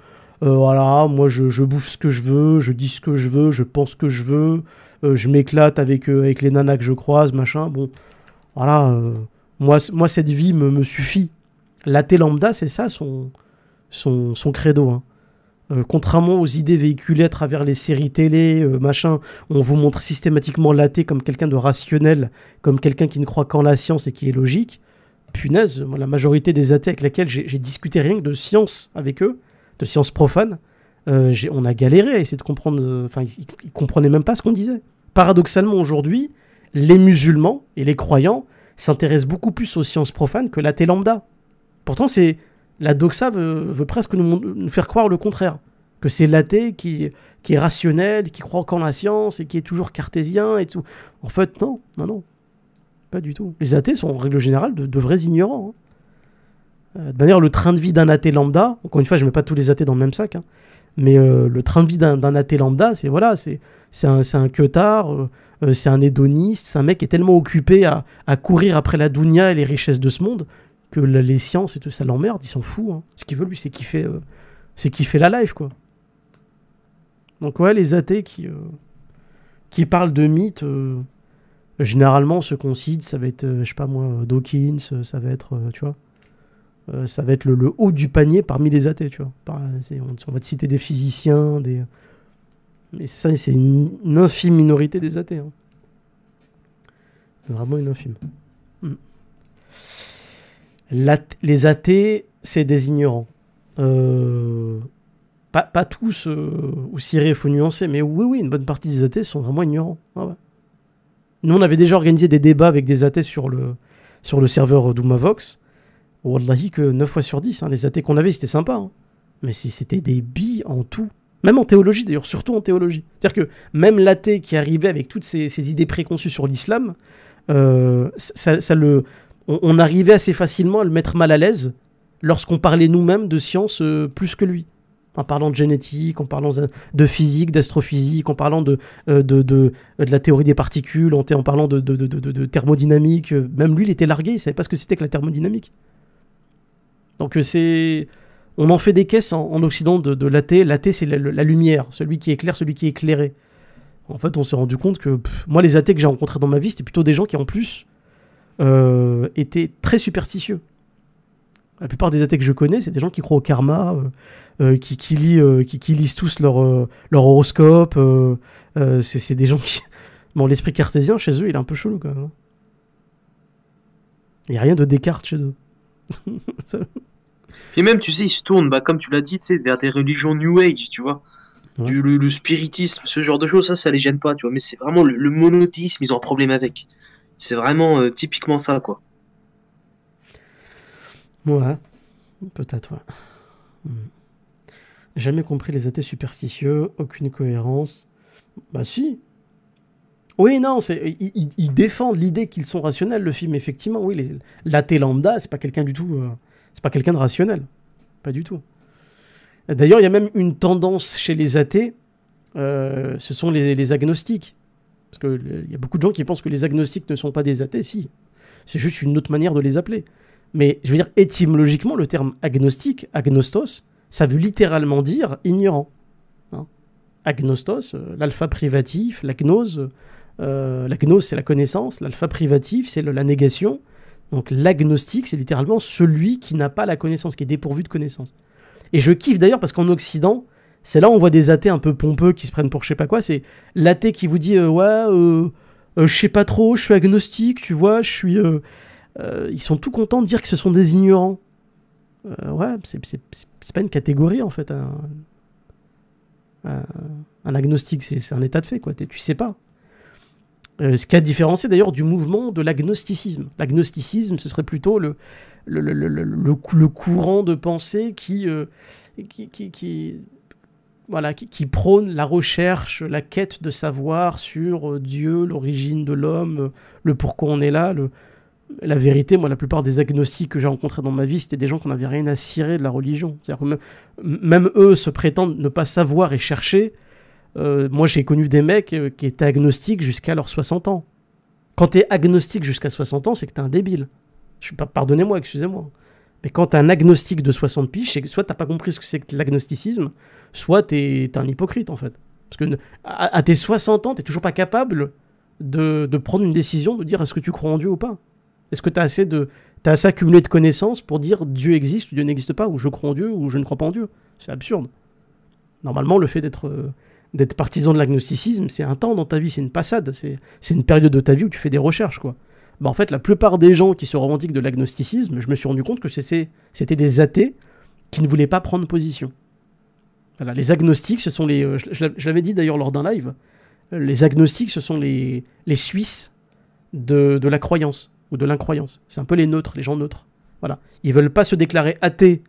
Euh, voilà, moi, je, bouffe ce que je veux, je dis ce que je veux, je pense ce que je veux. Euh, je m'éclate avec, euh, avec les nanas que je croise, machin. Bon, voilà. moi, moi, cette vie me, me suffit. L'athée lambda, c'est ça son, son, son credo. Hein. contrairement aux idées véhiculées à travers les séries télé, machin, on vous montre systématiquement l'athée comme quelqu'un de rationnel, comme quelqu'un qui ne croit qu'en la science et qui est logique punaise, la majorité des athées avec lesquels j'ai discuté rien que de science avec eux, de science profane, euh, on a galéré à essayer de comprendre. Euh, enfin, ils, ne comprenaient même pas ce qu'on disait. Paradoxalement, aujourd'hui, les musulmans et les croyants s'intéressent beaucoup plus aux sciences profanes que l'athée lambda. Pourtant, c'est la doxa veut, presque nous, faire croire le contraire, que c'est l'athée qui, qui est rationnel, qui croit encore en la science et qui est toujours cartésien et tout. En fait, non, non, non. Pas du tout. Les athées sont en règle générale de, vrais ignorants. Hein. Euh, de manière, le train de vie d'un athée lambda, encore une fois, je ne mets pas tous les athées dans le même sac, hein, mais euh, le train de vie d'un athée lambda, c'est voilà, c'est un, un queutard, euh, c'est un hédoniste, c'est un mec qui est tellement occupé à, courir après la dounia et les richesses de ce monde que les sciences et tout ça l'emmerde, ils s'en fout. Hein. Ce qu'il veut, lui, c'est kiffer, c'est la life, quoi. Donc, ouais, les athées qui, qui parlent de mythes. Généralement, ce qu'on cite, ça va être, euh, je sais pas moi, euh, Dawkins, euh, ça va être, tu vois, ça va être le, haut du panier parmi les athées, tu vois. On, va te citer des physiciens, des. Mais c'est ça, c'est une, infime minorité des athées. Hein. Vraiment une infime. Hmm. les athées, c'est des ignorants. pas, tous ou aussi il faut nuancer, mais oui, oui, une bonne partie des athées sont vraiment ignorants. Ah ouais. Nous, on avait déjà organisé des débats avec des athées sur le, sur le serveur Doumavox. Wallahi, que 9 fois sur 10, hein, les athées qu'on avait, c'était sympa. Hein. Mais si c'était des billes en tout. Même en théologie, d'ailleurs, surtout en théologie. C'est-à-dire que même l'athée qui arrivait avec toutes ses, idées préconçues sur l'islam, euh, ça, le, on, arrivait assez facilement à le mettre mal à l'aise lorsqu'on parlait nous-mêmes de science euh, plus que lui en parlant de génétique, en parlant euh, de physique, d'astrophysique, en parlant euh, de, de, la théorie des particules, en, en parlant de, de, thermodynamique. Euh, même lui, il était largué, il savait pas ce que c'était que la thermodynamique. Donc c'est... On en fait des caisses en, Occident de, l'athée. L'athée, c'est la, lumière, celui qui éclaire, celui qui est éclairé. En fait, on s'est rendu compte que moi, les athées que j'ai rencontrés dans ma vie, c'était plutôt des gens qui, en plus, étaient très superstitieux. La plupart des athées que je connais, c'est des gens qui croient au karma, euh, euh, euh, qui, qui, lisent tous leur, leur horoscope. c'est des gens qui. Bon, l'esprit cartésien chez eux, il est un peu chelou quand même. Hein. Il n'y a rien de Descartes chez eux. Et même, tu sais, ils se tournent, bah, comme tu l'as dit, vers des religions New Age, tu vois. Du, le, spiritisme, ce genre de choses, ça, ça les gêne pas, tu vois. Mais c'est vraiment le, monothéisme, ils ont un problème avec. C'est vraiment typiquement ça, quoi. Moi, peut-être, ouais. Hmm. Jamais compris les athées superstitieux, aucune cohérence. Bah si. Oui, non, ils, défendent l'idée qu'ils sont rationnels, le film, effectivement. Oui, l'athée lambda, c'est pas quelqu'un du tout. Euh, c'est pas quelqu'un de rationnel. Pas du tout. D'ailleurs, il y a même une tendance chez les athées, euh, ce sont les, les agnostiques. Parce qu'il euh, y a beaucoup de gens qui pensent que les agnostiques ne sont pas des athées, si. C'est juste une autre manière de les appeler. Mais je veux dire, étymologiquement, le terme agnostique, agnostos, ça veut littéralement dire ignorant. Hein. agnostos, euh, l'alpha privatif, la gnose, euh, la c'est la connaissance, l'alpha privatif c'est la négation. Donc l'agnostique c'est littéralement celui qui n'a pas la connaissance, qui est dépourvu de connaissance. Et je kiffe d'ailleurs parce qu'en Occident, c'est là où on voit des athées un peu pompeux qui se prennent pour je sais pas quoi. C'est l'athée qui vous dit euh, ouais, euh, je sais pas trop, je suis agnostique, tu vois, je suis, euh, ils sont tout contents de dire que ce sont des ignorants. Euh, ouais, c'est pas une catégorie en fait. Un, agnostique, c'est un état de fait, quoi. Tu sais pas. Euh, ce qui a différencié d'ailleurs du mouvement de l'agnosticisme. L'agnosticisme, ce serait plutôt le, le, le, le, courant de pensée qui, qui, qui, voilà, qui, prône la recherche, la quête de savoir sur Dieu, l'origine de l'homme, le pourquoi on est là, le, la vérité, moi, la plupart des agnostiques que j'ai rencontrés dans ma vie, c'était des gens qui n'avaient rien à cirer de la religion. C'est-à-dire que même, eux se prétendent ne pas savoir et chercher. Euh, moi, j'ai connu des mecs euh, qui étaient agnostiques jusqu'à leurs 60 ans. Quand t'es agnostique jusqu'à 60 ans, c'est que t'es un débile. Je suis pas, pardonnez-moi, excusez-moi. Mais quand t'es un agnostique de 60 piges, soit t'as pas compris ce que c'est que l'agnosticisme, soit t'es es un hypocrite, en fait. Parce que à, tes 60 ans, t'es toujours pas capable de, de prendre une décision, de dire est-ce que tu crois en Dieu ou pas. Est-ce que tu as assez de as assez accumulé de connaissances pour dire Dieu existe ou Dieu n'existe pas, ou je crois en Dieu ou je ne crois pas en Dieu C'est absurde. Normalement, le fait euh, d'être partisan de l'agnosticisme, c'est un temps dans ta vie, c'est une passade, c'est une période de ta vie où tu fais des recherches, quoi. Bah en fait, la plupart des gens qui se revendiquent de l'agnosticisme, je me suis rendu compte que c'était des athées qui ne voulaient pas prendre position. Voilà, les agnostiques, ce sont les. Euh, je, l'avais dit d'ailleurs lors d'un live, euh, les agnostiques, ce sont les, les Suisses de la croyance ou de l'incroyance. C'est un peu les neutres, les gens neutres. Voilà. Ils veulent pas se déclarer athées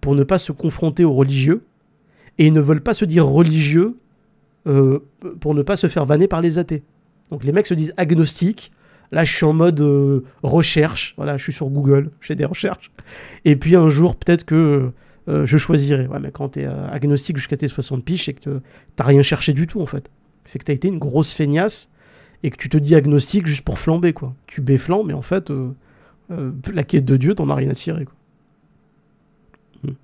pour ne pas se confronter aux religieux, et ils ne veulent pas se dire religieux euh, pour ne pas se faire vanner par les athées. Donc les mecs se disent agnostiques. Là, je suis en mode euh, recherche. Voilà, je suis sur Google, je fais des recherches. Et puis un jour, peut-être que euh, je choisirai. Ouais, mais quand tu es agnostique jusqu'à tes 60 piges, c'est que t'as rien cherché du tout, en fait. C'est que tu as été une grosse feignasse et que tu te diagnostiques juste pour flamber, quoi. Tu flambe, mais en fait, euh, euh, la quête de Dieu, t'en as rien à quoi. Hmm.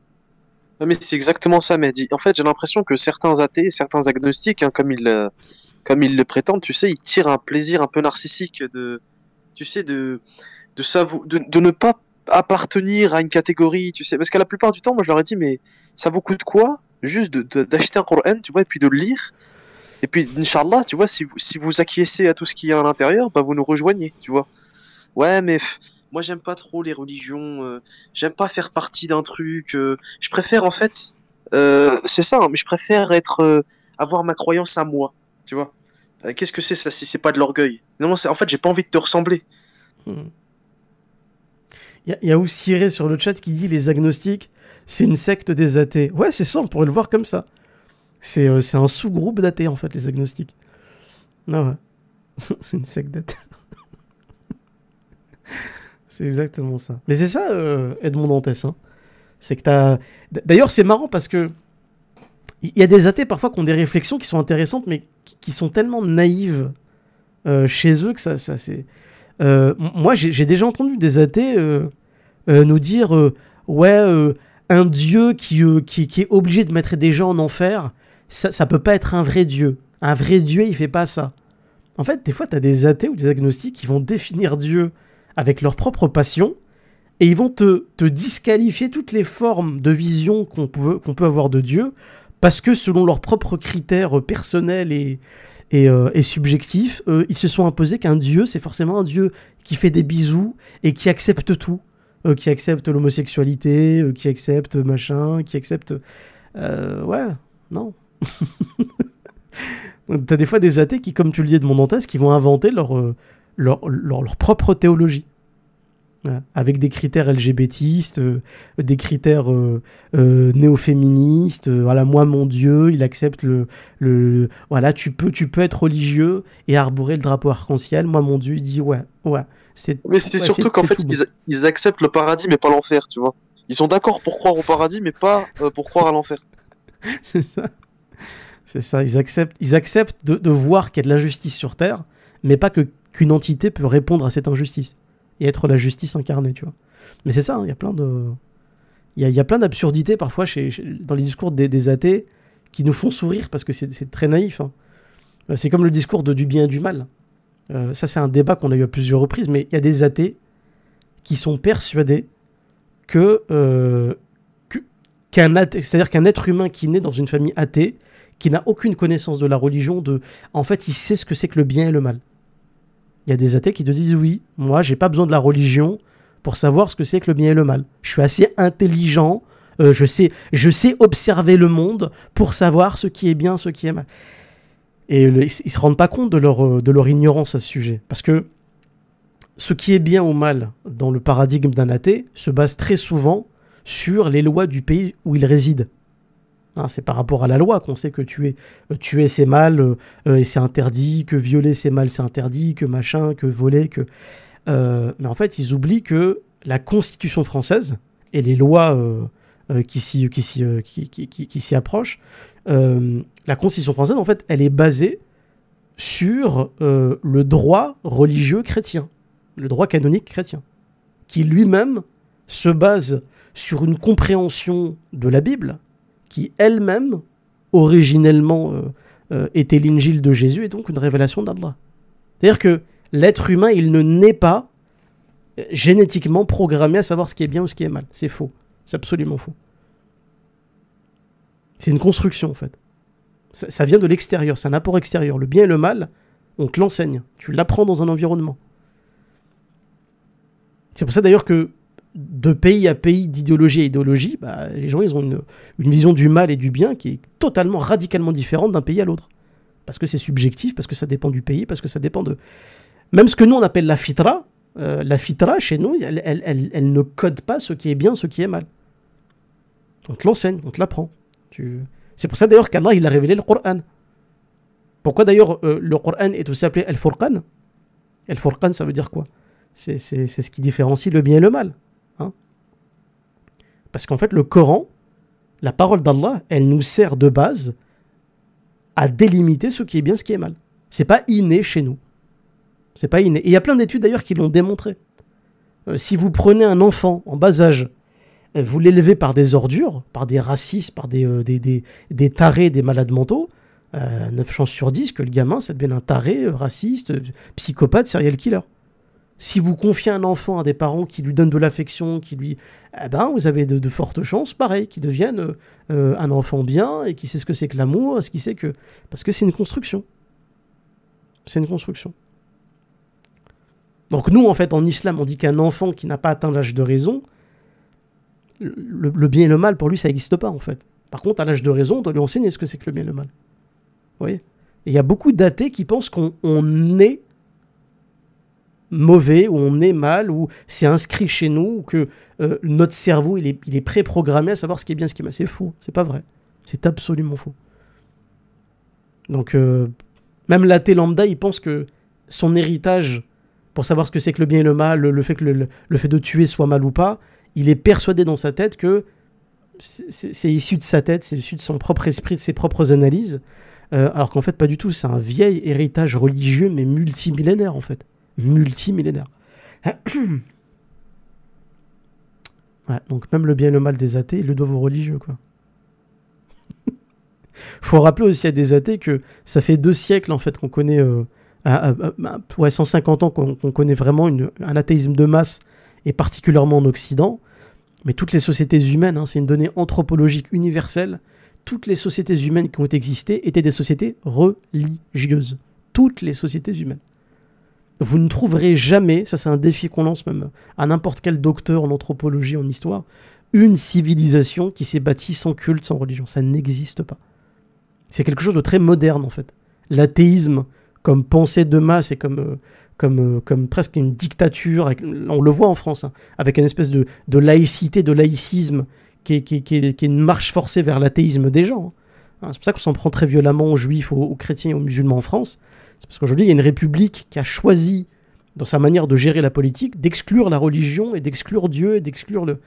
mais c'est exactement ça, Mehdi. En fait, j'ai l'impression que certains athées, certains agnostiques, hein, comme, ils, euh, comme ils le prétendent, tu sais, ils tirent un plaisir un peu narcissique de, tu sais, de, de, de, ne pas appartenir à une catégorie, tu sais. Parce que la plupart du temps, moi, je leur ai dit, mais ça vous coûte quoi juste d'acheter un Coran, tu vois, et puis de le lire et puis, Inch'Allah, tu vois, si vous, si vous acquiescez à tout ce qu'il y a à l'intérieur, bah, vous nous rejoignez, tu vois. Ouais, mais moi, j'aime pas trop les religions, euh, j'aime pas faire partie d'un truc. Euh, je préfère, en fait, euh, c'est ça, hein, mais je préfère être, avoir ma croyance à moi, tu vois. Qu'est-ce que c'est ça si c'est pas de l'orgueil Non, en fait, j'ai pas envie de te ressembler. Il hmm. y, a, y a sur le chat qui dit les agnostiques, c'est une secte des athées. Ouais, c'est ça, on pourrait le voir comme ça. Euh, c'est un sous-groupe d'athées, en fait, les agnostiques. Non, ah c'est une secte d'athées. c'est exactement ça. Mais c'est ça, euh, Edmond Dantès. Hein. C'est que t'as. D'ailleurs, c'est marrant parce que. Il y a des athées parfois qui ont des réflexions qui sont intéressantes, mais qui sont tellement naïves euh, chez eux que ça, ça c'est. moi, j'ai déjà entendu des athées nous dire Ouais, un dieu qui, qui, qui, est obligé de mettre des gens en enfer ça, ça peut pas être un vrai Dieu. Un vrai Dieu, il fait pas ça. En fait, des fois, tu as des athées ou des agnostiques qui vont définir Dieu avec leur propre passion et ils vont te, te disqualifier toutes les formes de vision qu'on peut, qu'on peut avoir de Dieu parce que selon leurs propres critères personnels et, et, euh, subjectifs, euh, ils se sont imposés qu'un Dieu, c'est forcément un Dieu qui fait des bisous et qui accepte tout. Euh, qui accepte l'homosexualité, qui accepte machin, qui accepte... ouais, non. T'as des fois des athées qui, comme tu le disais de mon entasse qui vont inventer euh, leur, leur, leur, propre théologie. Avec des critères LGBTistes, euh, des critères euh, néo-féministes. voilà, moi, mon Dieu, il accepte le, le. voilà, tu peux, tu peux être religieux et arborer le drapeau arc-en-ciel. Moi, mon Dieu, il dit ouais, ouais. Mais c'est surtout qu'en fait, ils, acceptent le paradis, mais pas l'enfer, tu vois. Ils sont d'accord pour croire au paradis, mais pas pour croire à l'enfer. c'est ça. C'est ça, ils acceptent, ils acceptent de, voir qu'il y a de l'injustice sur Terre, mais pas que qu'une entité peut répondre à cette injustice et être la justice incarnée, tu vois. Mais c'est ça, hein, il y a plein de... Il y a, plein d'absurdités parfois chez, dans les discours des, athées qui nous font sourire parce que c'est très naïf. Hein. Euh, c'est comme le discours de, du bien et du mal. Euh, ça, c'est un débat qu'on a eu à plusieurs reprises, mais il y a des athées qui sont persuadés que, euh, c'est-à-dire qu'un être humain qui naît dans une famille athée, qui n'a aucune connaissance de la religion, de, en fait, il sait ce que c'est que le bien et le mal. Il y a des athées qui te disent oui, moi, j'ai pas besoin de la religion pour savoir ce que c'est que le bien et le mal. Je suis assez intelligent, euh, je, sais, je sais observer le monde pour savoir ce qui est bien, ce qui est mal. Et ils, ils se rendent pas compte de leur, euh, de leur ignorance à ce sujet. Parce que ce qui est bien ou mal dans le paradigme d'un athée se base très souvent sur les lois du pays où il réside. Hein, c'est par rapport à la loi qu'on sait que tuer, euh, tuer c'est mal euh, et c'est interdit, que violer c'est mal, c'est interdit, que machin, que voler, que. Euh, mais en fait, ils oublient que la Constitution française et les lois qui s'y approchent, la Constitution française, en fait, elle est basée sur le droit religieux chrétien, le droit canonique chrétien, qui lui-même se base sur une compréhension de la Bible qui elle-même, originellement, euh, euh, était l'injil de Jésus est donc une révélation d'Allah. C'est-à-dire que l'être humain, il ne naît pas euh, génétiquement programmé à savoir ce qui est bien ou ce qui est mal. C'est faux. C'est absolument faux. C'est une construction, en fait. ça vient de l'extérieur, c'est un apport extérieur. Le bien et le mal, on te l'enseigne. Tu l'apprends dans un environnement. C'est pour ça d'ailleurs que de pays à pays, d'idéologie à idéologie, bah, les gens, ils ont une, vision du mal et du bien qui est totalement, radicalement différente d'un pays à l'autre. Parce que c'est subjectif, parce que ça dépend du pays, parce que ça dépend de... Même ce que nous, on appelle la fitra, euh, la fitra, chez nous, elle, ne code pas ce qui est bien, ce qui est mal. On te l'enseigne, on te l'apprend. Tu... C'est pour ça d'ailleurs qu'Allah, il a révélé le Coran. Pourquoi d'ailleurs euh, le Coran est aussi appelé el furqan Al-Furqan, ça veut dire quoi C'est ce qui différencie le bien et le mal. Parce qu'en fait, le Coran, la parole d'Allah, elle nous sert de base à délimiter ce qui est bien, ce qui est mal. C'est pas inné chez nous. C'est pas inné. Et il y a plein d'études d'ailleurs qui l'ont démontré. Euh, si vous prenez un enfant en bas âge, euh, vous l'élevez par des ordures, par des racistes, par euh, des, des, des, tarés, des malades mentaux, 9 chances sur 10 que le gamin, ça bien un taré, raciste, psychopathe, serial killer si vous confiez un enfant à des parents qui lui donnent de l'affection, qui lui, eh ben, vous avez de, fortes chances, pareil, qu'il devienne euh, un enfant bien et qui sait ce que c'est que l'amour, ce qui sait que, parce que c'est une construction. C'est une construction. Donc nous, en fait, en islam, on dit qu'un enfant qui n'a pas atteint l'âge de raison, le, le, bien et le mal, pour lui, ça n'existe pas, en fait. Par contre, à l'âge de raison, on doit lui enseigner ce que c'est que le bien et le mal. Vous voyez Et il y a beaucoup d'athées qui pensent qu'on est mauvais, où on est mal, ou c'est inscrit chez nous, ou que euh, notre cerveau, il est, il est préprogrammé à savoir ce qui est bien, ce qui est mal. C'est fou, c'est pas vrai. C'est absolument faux. Donc, euh, même l'athée lambda, il pense que son héritage, pour savoir ce que c'est que le bien et le mal, le, fait que le, fait de tuer soit mal ou pas, il est persuadé dans sa tête que c'est issu de sa tête, c'est issu de son propre esprit, de ses propres analyses, euh, alors qu'en fait, pas du tout. C'est un vieil héritage religieux, mais multimillénaire, en fait multimillénaire. donc même le bien et le mal des athées, ils le doivent aux religieux, quoi. Faut rappeler aussi à des athées que ça fait deux siècles en fait qu'on connaît, 150 euh, ans qu'on connaît vraiment un athéisme de masse et particulièrement en Occident. Mais toutes les sociétés humaines, hein, c'est une donnée anthropologique universelle, toutes les sociétés humaines qui ont existé étaient des sociétés religieuses. Toutes les sociétés humaines vous ne trouverez jamais, ça c'est un défi qu'on lance même à n'importe quel docteur en anthropologie, en histoire, une civilisation qui s'est bâtie sans culte, sans religion. Ça n'existe pas. C'est quelque chose de très moderne en fait. L'athéisme comme pensée de masse et comme, euh, euh, comme, presque une dictature, on le voit en France, hein, avec une espèce de, laïcité, de laïcisme qui est, une marche forcée vers l'athéisme des gens. Hein. Hein, c'est pour ça qu'on s'en prend très violemment aux juifs, aux, chrétiens aux musulmans en France. C'est parce qu'aujourd'hui, il y a une république qui a choisi, dans sa manière de gérer la politique, d'exclure la religion et d'exclure Dieu et d'exclure le.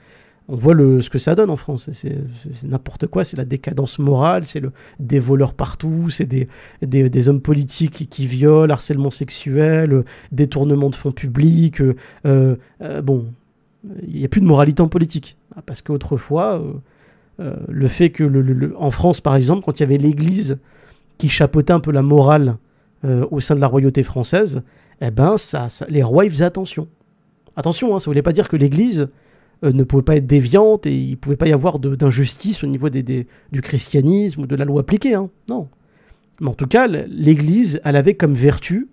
On voit le, ce que ça donne en France. C'est n'importe quoi. C'est la décadence morale. C'est des voleurs partout. C'est des, hommes politiques qui violent, harcèlement sexuel, euh, détournement de fonds publics. Euh, euh, bon, il n'y a plus de moralité en politique. Ah, parce qu'autrefois, le fait que, en France par exemple, quand il y avait l'Église qui chapeautait un peu la morale euh, au sein de la royauté française, eh ben, ça, les rois ils faisaient attention. Attention, hein, ça ne voulait pas dire que l'Église euh, ne pouvait pas être déviante et il ne pouvait pas y avoir d'injustice au niveau des, du christianisme ou de la loi appliquée. Hein. non. Mais en tout cas, l'Église, elle avait comme vertu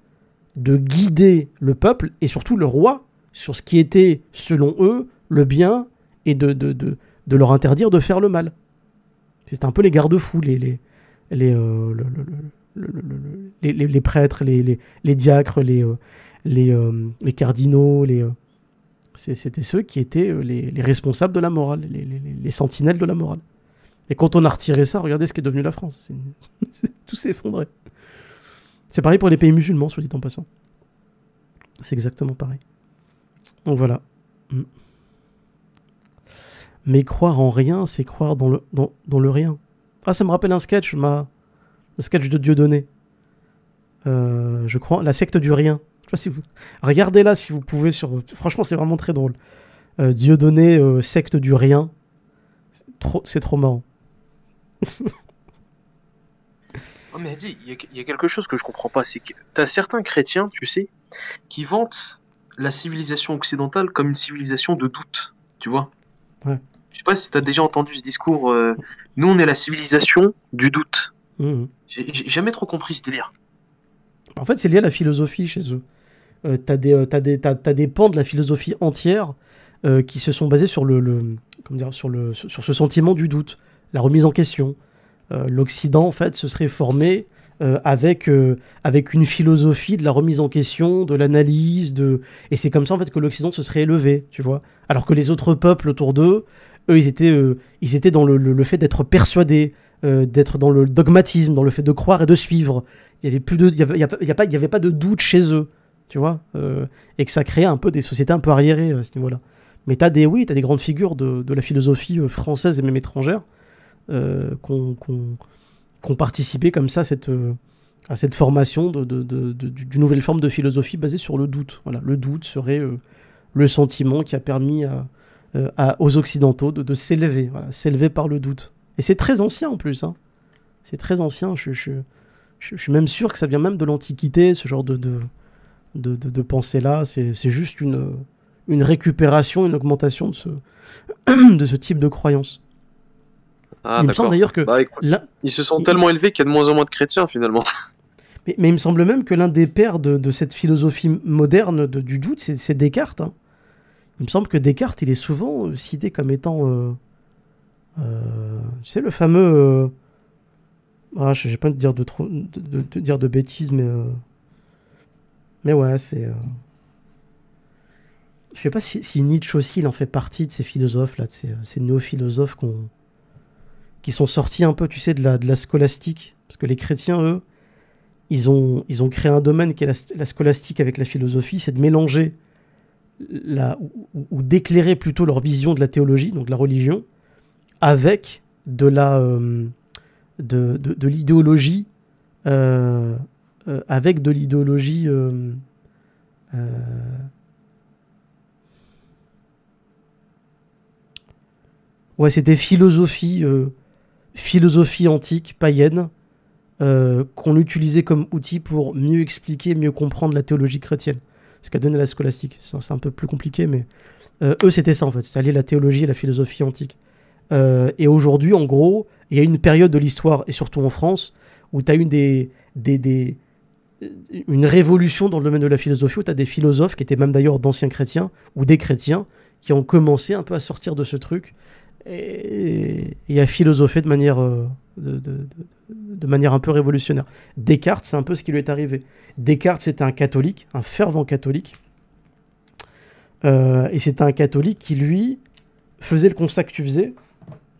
de guider le peuple et surtout le roi sur ce qui était, selon eux, le bien et de, de, leur interdire de faire le mal. C'est un peu les garde-fous, les, les, euh, les, prêtres, les, diacres, les, euh, euh, les, cardinaux, euh, c'était ceux qui étaient les, responsables de la morale, les, sentinelles de la morale. Et quand on a retiré ça, regardez ce qui est devenu la France. tout s'est C'est pareil pour les pays musulmans, soit dit en passant. C'est exactement pareil. Donc voilà. Mm. Mais croire en rien, c'est croire dans le, dans le rien. Ah, ça me rappelle un sketch, ma, le sketch de Dieu donné, euh, je crois, La secte du rien. Je sais pas si vous... regardez là si vous pouvez. Sur... Franchement, c'est vraiment très drôle. Euh, Dieu donné, euh, secte du rien. C'est trop, c'est trop marrant. oh, mais il y, a quelque chose que je comprends pas. C'est que t'as certains chrétiens, tu sais, qui vantent la civilisation occidentale comme une civilisation de doute. Tu vois ouais. Je sais pas si t'as déjà entendu ce discours. Nous, on est la civilisation du doute. Mmh, mmh. J'ai jamais trop compris ce délire. En fait, c'est lié à la philosophie chez eux. Euh, tu des, euh, as des, des pans de la philosophie entière euh, qui se sont basés sur le, comment dire, sur le, sur ce sentiment du doute, la remise en question. L'Occident, en fait, se serait formé avec avec une philosophie de la remise en question, de l'analyse, de et c'est comme ça en fait que l'Occident se serait élevé, tu vois. Alors que les autres peuples autour d'eux, eux, ils étaient ils étaient dans le fait d'être persuadés, euh, d'être dans le dogmatisme, dans le fait de croire et de suivre. Il n'y avait, plus de, a pas, il y avait pas de doute chez eux, tu vois, euh, et que ça créait un peu des sociétés un peu arriérées euh, à ce niveau-là. Mais as des, oui, as des grandes figures de, la philosophie française et même étrangère euh, qui ont participé comme ça à cette, à cette formation d'une de, de, nouvelle forme de philosophie basée sur le doute. Voilà, le doute serait le sentiment qui a permis à, aux Occidentaux de, s'élever, s'élever par le doute. Et c'est très ancien en plus. Hein. C'est très ancien. Je, suis même sûr que ça vient même de l'Antiquité, ce genre de, de, pensée-là. C'est juste une, une récupération, une augmentation de ce, de ce type de croyance. Ah, il me semble d'ailleurs que. Bah, ils se sont tellement élevés qu'il y a de moins en moins de chrétiens finalement. Mais, il me semble même que l'un des pères de, cette philosophie moderne du doute, c'est Descartes. Hein. Il me semble que Descartes, il est souvent euh, cité comme étant. Euh, euh, tu sais, le fameux. Euh, ah, j'ai pas te dire de, trop, dire de bêtises, mais. Euh, mais ouais, c'est. Je sais pas si, Nietzsche aussi, il en fait partie de ces philosophes, là, de ces, ces néo-philosophes qu qui sont sortis un peu, tu sais, de la, de la scolastique. Parce que les chrétiens, eux, ils ont, ils ont créé un domaine qui est la, scolastique avec la philosophie, c'est de mélanger la, ou, ou d'éclairer plutôt leur vision de la théologie, donc de la religion, avec de la euh, de, l'idéologie euh, euh, avec de l'idéologie ouais c'était philosophie philosophie antique païenne qu'on utilisait comme outil pour mieux expliquer mieux comprendre la théologie chrétienne ce qu'a donné la scolastique c'est un, peu plus compliqué mais eux c'était ça en fait c'est allier la théologie et la philosophie antique euh, et aujourd'hui, en gros, il y a une période de l'histoire, et surtout en France, où tu as une des, des, une révolution dans le domaine de la philosophie, où tu as des philosophes, qui étaient même d'ailleurs d'anciens chrétiens, ou des chrétiens, qui ont commencé un peu à sortir de ce truc et, à philosopher de manière, euh, de, manière un peu révolutionnaire. Descartes, c'est un peu ce qui lui est arrivé. Descartes, c'était un catholique, un fervent catholique. Euh, et c'était un catholique qui, lui, faisait le constat que tu faisais,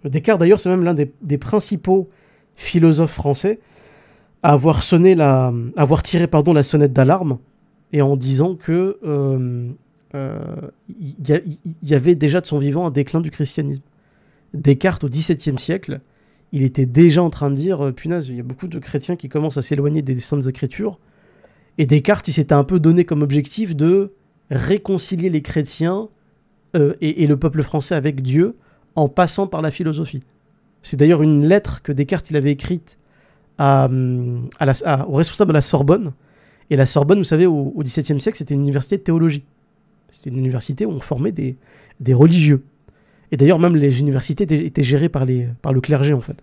Descartes, d'ailleurs, c'est même l'un des, principaux philosophes français à avoir, sonné la, avoir tiré pardon, la sonnette d'alarme et en disant que euh, euh, y, avait déjà de son vivant un déclin du christianisme. Descartes, au XVIIe siècle, il était déjà en train de dire euh, punaise, il y a beaucoup de chrétiens qui commencent à s'éloigner des saintes écritures. Et Descartes, il s'était un peu donné comme objectif de réconcilier les chrétiens et, le peuple français avec Dieu en passant par la philosophie. C'est d'ailleurs une lettre que Descartes il avait écrite à, à, la, au responsable de la Sorbonne. Et la Sorbonne, vous savez, au XVIIe siècle, c'était une université de théologie. C'était une université où on formait des, religieux. Et d'ailleurs, même les universités étaient, gérées par, le clergé, en fait.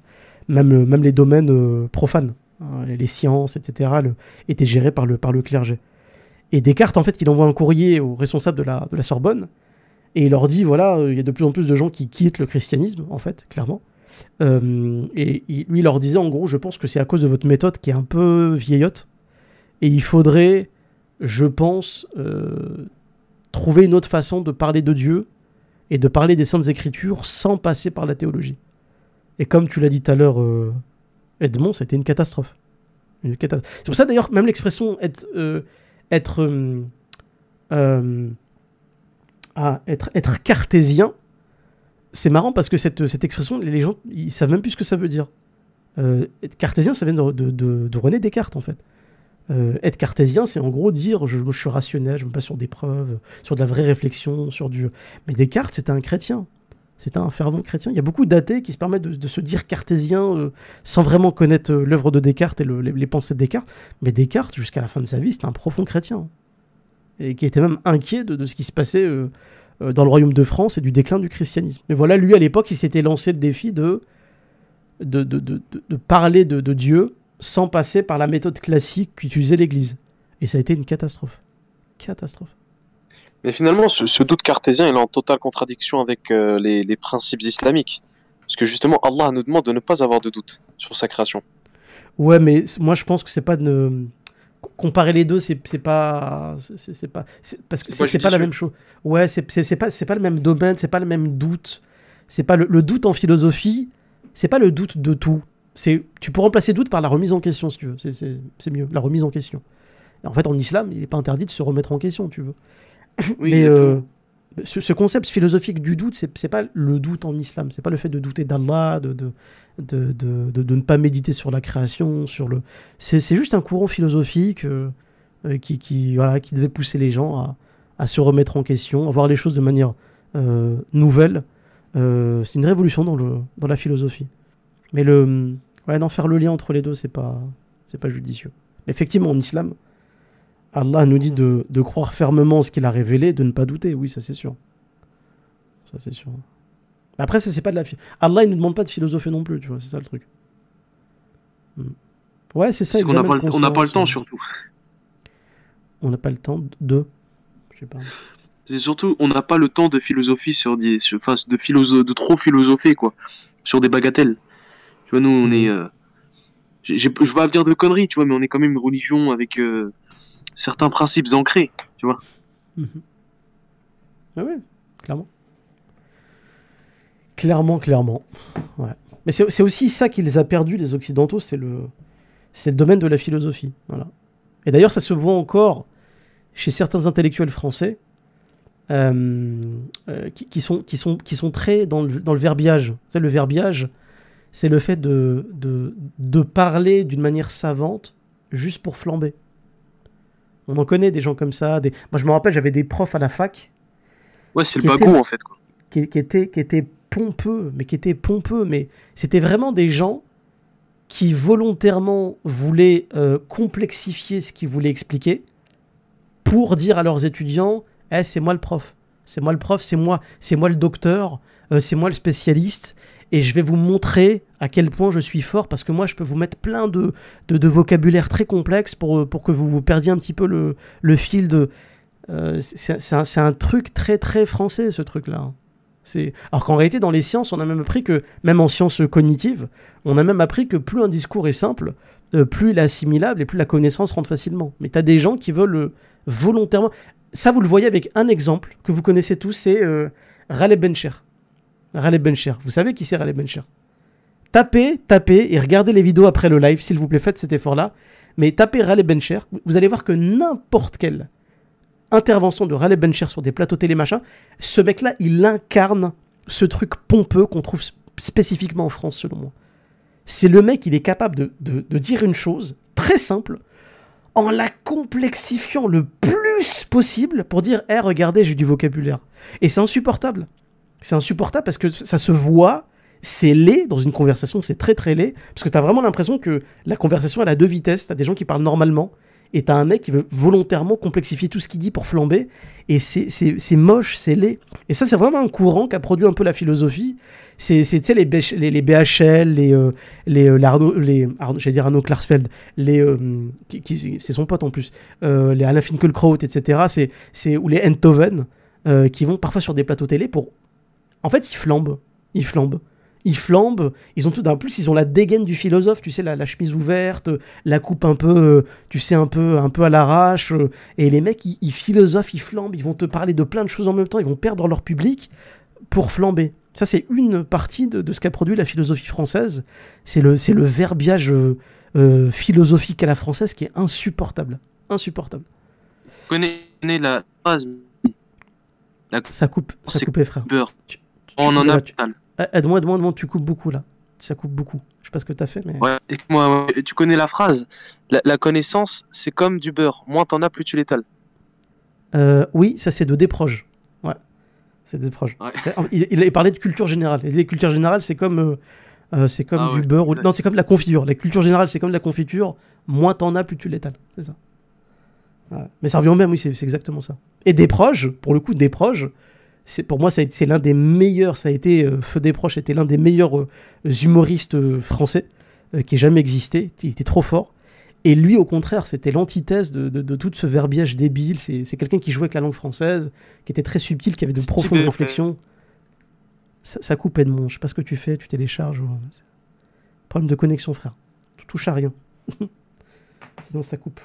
Même, euh, les domaines euh, profanes, hein, les, sciences, etc., étaient gérés par le, clergé. Et Descartes, en fait, il envoie un courrier au responsable de la Sorbonne et il leur dit, voilà, euh, il y a de plus en plus de gens qui quittent le christianisme, en fait, clairement. Euh, et lui, il leur disait, en gros, je pense que c'est à cause de votre méthode qui est un peu vieillotte. Et il faudrait, je pense, euh, trouver une autre façon de parler de Dieu et de parler des saintes écritures sans passer par la théologie. Et comme tu l'as dit tout à l'heure, Edmond, c'était une catastrophe. Une catastrophe. C'est pour ça d'ailleurs, même l'expression être être, cartésien, c'est marrant parce que cette, expression, les gens, ils savent même plus ce que ça veut dire. Euh, être cartésien, ça vient de, René Descartes, en fait. Euh, être cartésien, c'est en gros dire je, suis rationnel, je me pas sur des preuves, sur de la vraie réflexion, sur du. Mais Descartes, c'était un chrétien. C'était un fervent chrétien. Il y a beaucoup d'athées qui se permettent de, se dire cartésien euh, sans vraiment connaître l'œuvre de Descartes et les, les, pensées de Descartes. Mais Descartes, jusqu'à la fin de sa vie, c'était un profond chrétien et qui était même inquiet de, ce qui se passait euh, euh, dans le royaume de France et du déclin du christianisme. Mais voilà, lui à l'époque, il s'était lancé le défi de, de, de, de parler de, Dieu sans passer par la méthode classique qu'utilisait l'Église. Et ça a été une catastrophe. Catastrophe. Mais finalement, ce, doute cartésien, est en totale contradiction avec euh, les, les principes islamiques. Parce que justement, Allah nous demande de ne pas avoir de doute sur sa création. Ouais, mais moi je pense que c'est pas de comparer les deux, c'est pas, c'est pas, parce que c'est pas la même chose. Ouais, c'est pas, c'est pas le même domaine, c'est pas le même doute. C'est pas le, doute en philosophie, c'est pas le doute de tout. C'est, tu peux remplacer doute par la remise en question si tu veux. C'est mieux, la remise en question. en fait, en islam, il n'est pas interdit de se remettre en question, tu veux. Oui, Mais euh, ce, concept philosophique du doute, c'est pas le doute en islam, c'est pas le fait de douter d'Allah, de, de, de, ne pas méditer sur la création, sur le. C'est, juste un courant philosophique euh, euh, qui, voilà, qui devait pousser les gens à, se remettre en question, à voir les choses de manière euh, nouvelle. c'est une révolution dans, le, dans la philosophie. Mais le, ouais, d'en faire le lien entre les deux, c'est pas, c'est pas judicieux. effectivement, en islam, Allah nous dit de, croire fermement ce qu'il a révélé, de ne pas douter. Oui, ça c'est sûr. Ça c'est sûr. Après, ça, c'est pas de la. Allah, il nous demande pas de philosopher non plus, tu vois, c'est ça le truc. Hmm. Ouais, c'est ça. On n'a pas, le temps, surtout. On n'a pas le temps de. Je sais pas. C'est surtout, on n'a pas le temps de philosophie sur des. enfin, de, philosophe, de trop philosopher, quoi. Sur des bagatelles. Tu vois, nous, on est. Hmm. Euh, j'ai je vais pas dire de conneries, tu vois, mais on est quand même une religion avec euh, certains principes ancrés, tu vois. Hmm. Ah ouais, clairement. Clairement, clairement. Ouais. Mais c'est aussi ça qui les a perdus, les Occidentaux, c'est le, le domaine de la philosophie. Voilà. Et d'ailleurs, ça se voit encore chez certains intellectuels français euh, euh, qui, qui, sont, qui, sont, qui sont très dans le, dans le verbiage. Savez, le verbiage, c'est le fait de, de, de parler d'une manière savante juste pour flamber. On en connaît des gens comme ça. Des... Moi, je me rappelle, j'avais des profs à la fac. Ouais, c'est le bagou, en fait. Qui, qui, qui étaient pompeux, mais qui était pompeux, mais c'était vraiment des gens qui volontairement voulaient euh, complexifier ce qu'ils voulaient expliquer pour dire à leurs étudiants Eh, c'est moi le prof, c'est moi le prof, c'est moi, c'est moi le docteur, euh, c'est moi le spécialiste, et je vais vous montrer à quel point je suis fort parce que moi je peux vous mettre plein de, vocabulaire très complexe pour, euh, pour que vous vous perdiez un petit peu le, fil de. c'est un, truc très très français ce truc là. Alors qu'en réalité, dans les sciences, on a même appris que, même en sciences cognitives, on a même appris que plus un discours est simple, euh, plus il est assimilable et plus la connaissance rentre facilement. Mais tu as des gens qui veulent euh, volontairement. Ça, vous le voyez avec un exemple que vous connaissez tous, c'est euh, Raleigh Bencher. Raleigh Bencher. Vous savez qui c'est Raleigh Bencher Tapez, tapez et regardez les vidéos après le live, s'il vous plaît, faites cet effort-là. Mais tapez Raleigh Bencher, vous allez voir que n'importe quel intervention de Raleigh Bencher sur des plateaux télé, machin, ce mec-là, il incarne ce truc pompeux qu'on trouve spécifiquement en France, selon moi. C'est le mec, il est capable de, dire une chose très simple en la complexifiant le plus possible pour dire Eh, regardez, j'ai du vocabulaire. Et c'est insupportable. C'est insupportable parce que ça se voit, c'est laid dans une conversation, c'est très très laid, parce que t'as vraiment l'impression que la conversation elle a deux vitesses, t'as des gens qui parlent normalement, et t'as un mec qui veut volontairement complexifier tout ce qu'il dit pour flamber, et c'est moche, c'est laid. Et ça, c'est vraiment un courant qui a produit un peu la philosophie. C'est, tu sais, les, les, BHL, les, euh, euh, les, Arnaud, les dire Arnaud Klarsfeld, les, euh, qui, c'est son pote en plus, les Alain Finkielkraut, etc., c'est, c'est, ou les Enthoven, qui vont parfois sur des plateaux télé pour... En fait, ils flambent, ils flambent ils flambent, ils ont tout. En plus, ils ont la dégaine du philosophe, tu sais, la, chemise ouverte, la coupe un peu, euh, tu sais, un peu, un peu à l'arrache. Euh, et les mecs, ils, philosophent, ils flambent, ils vont te parler de plein de choses en même temps, ils vont perdre leur public pour flamber. Ça, c'est une partie de, ce qu'a produit la philosophie française. C'est le, le verbiage euh, philosophique à la française qui est insupportable. Insupportable. connais la phrase. Ça coupe, ça coupe, frère. on en a aide-moi, ah, ah, aide-moi, tu coupes beaucoup là. Ça coupe beaucoup. Je sais pas ce que as fait, mais. Ouais, et moi, tu connais la phrase. La, connaissance, c'est comme du beurre. Moins t'en as, plus tu l'étales. Euh, oui, ça c'est de des proches. Ouais. C'est des proches. Il, parlait de culture générale. Et les cultures générales, c'est comme, euh, euh, c'est comme ah du beurre. Ou... Non, c'est comme la confiture. La culture générale, c'est comme la confiture. Moins t'en as, plus tu l'étales. C'est ça. Mais ça revient au même, oui, c'est exactement ça. Et des proches, pour le coup, des proches, c'est pour moi c'est l'un des meilleurs ça a été euh, Feu des proches était l'un des meilleurs euh, humoristes euh, français qui ait jamais existé il était trop fort et lui au contraire c'était l'antithèse de, de, tout ce verbiage débile c'est quelqu'un qui jouait avec la langue française qui était très subtil qui avait de profondes réflexions ça, ça, coupe Edmond je sais pas ce que tu fais tu télécharges problème de connexion frère tu touches à rien sinon ça coupe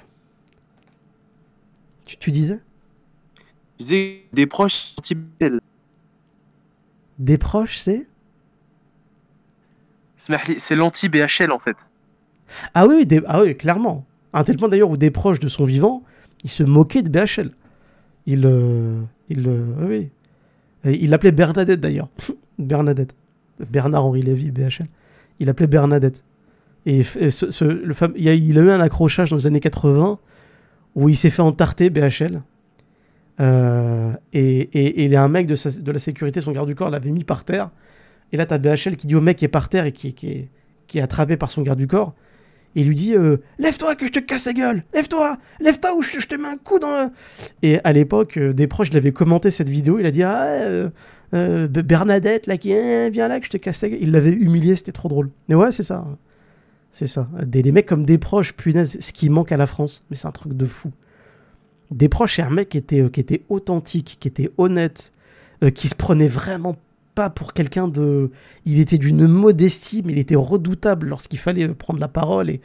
tu, tu disais il des proches anti Des proches, c'est C'est l'anti-BHL en fait. Ah oui, oui, ah clairement. À un tel point d'ailleurs où des proches de son vivant, il se moquait de BHL. Il. il. Il l'appelait Bernadette d'ailleurs. Bernadette. Bernard-Henri Lévy, BHL. Il l'appelait Bernadette. Et, le il, a, il, a, eu un accrochage dans les années 80 où il s'est fait entarter BHL. Euh, et, et, il y a un mec de, de, la sécurité, son garde du corps l'avait mis par terre. Et là, t'as BHL qui dit au mec qui est par terre et qui, qui, est, qui est attrapé par son garde du corps. Et il lui dit euh, Lève-toi que je te casse la gueule Lève-toi Lève-toi ou je, te mets un coup dans Et à l'époque, euh, des proches l'avaient commenté cette vidéo. Il a dit Ah, Bernadette, là, qui hein, viens là que je te casse la gueule. Il l'avait humilié, c'était trop drôle. Mais ouais, c'est ça. C'est ça. Des, des, mecs comme des proches, punaise, ce qui manque à la France. Mais c'est un truc de fou des proches et un mec qui était, euh, qui était authentique, qui était honnête, euh, qui se prenait vraiment pas pour quelqu'un de. Il était d'une modestie, mais il était redoutable lorsqu'il fallait prendre la parole et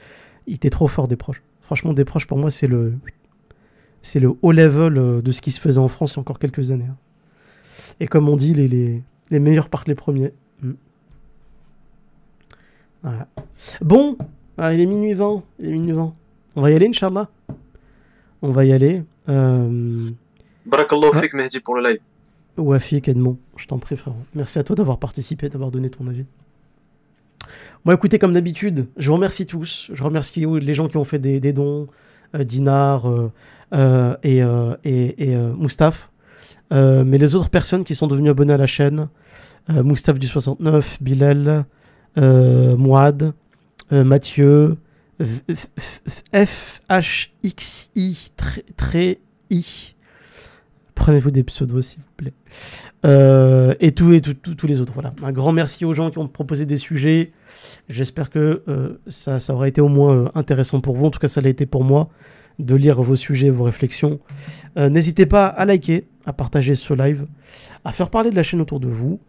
il était trop fort des proches. Franchement, des proches pour moi, c'est le. C'est le haut level euh, de ce qui se faisait en France il y a encore quelques années. Hein. Et comme on dit, les, les, les meilleurs partent les premiers. Hmm. Voilà. Bon, ah, il est minuit 20. Il est minuit 20. On va y aller, Inch'Allah. On va y aller. Euh... Wafik, hein pour le live. Wafik, Edmond, je t'en prie frère. Merci à toi d'avoir participé, d'avoir donné ton avis. Bon écoutez, comme d'habitude, je vous remercie tous. Je remercie les gens qui ont fait des, dons, euh, Dinar euh, euh, et, et, mais les autres personnes qui sont devenues abonnées à la chaîne, Moustaphe du 69, Bilal, Mouad, Mathieu, F-H-X-I très I. Prenez-vous des pseudos, s'il vous plaît. Euh, et tout, et tous les autres. Voilà. Un grand merci aux gens qui ont proposé des sujets. J'espère que euh, ça, ça aura été au moins euh, intéressant pour vous. En tout cas, ça l'a été pour moi de lire vos sujets, vos réflexions. N'hésitez pas à liker, à partager ce live, à faire parler de la chaîne autour de vous,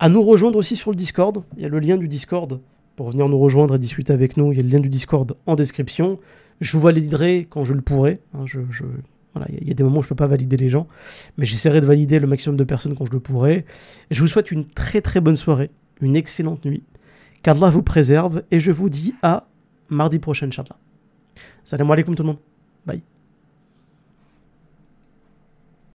à nous rejoindre aussi sur le Discord. Il y a le lien du Discord pour venir nous rejoindre et discuter avec nous. Il y a le lien du Discord en description. Je vous validerai quand je le pourrai. Hein, il y a des moments où je ne peux pas valider les gens, mais j'essaierai de valider le maximum de personnes quand je le pourrai. je vous souhaite une très très bonne soirée, une excellente nuit. Qu'Allah vous préserve et je vous dis à mardi prochain, Inch'Allah. Salam alaikum tout le monde. Bye.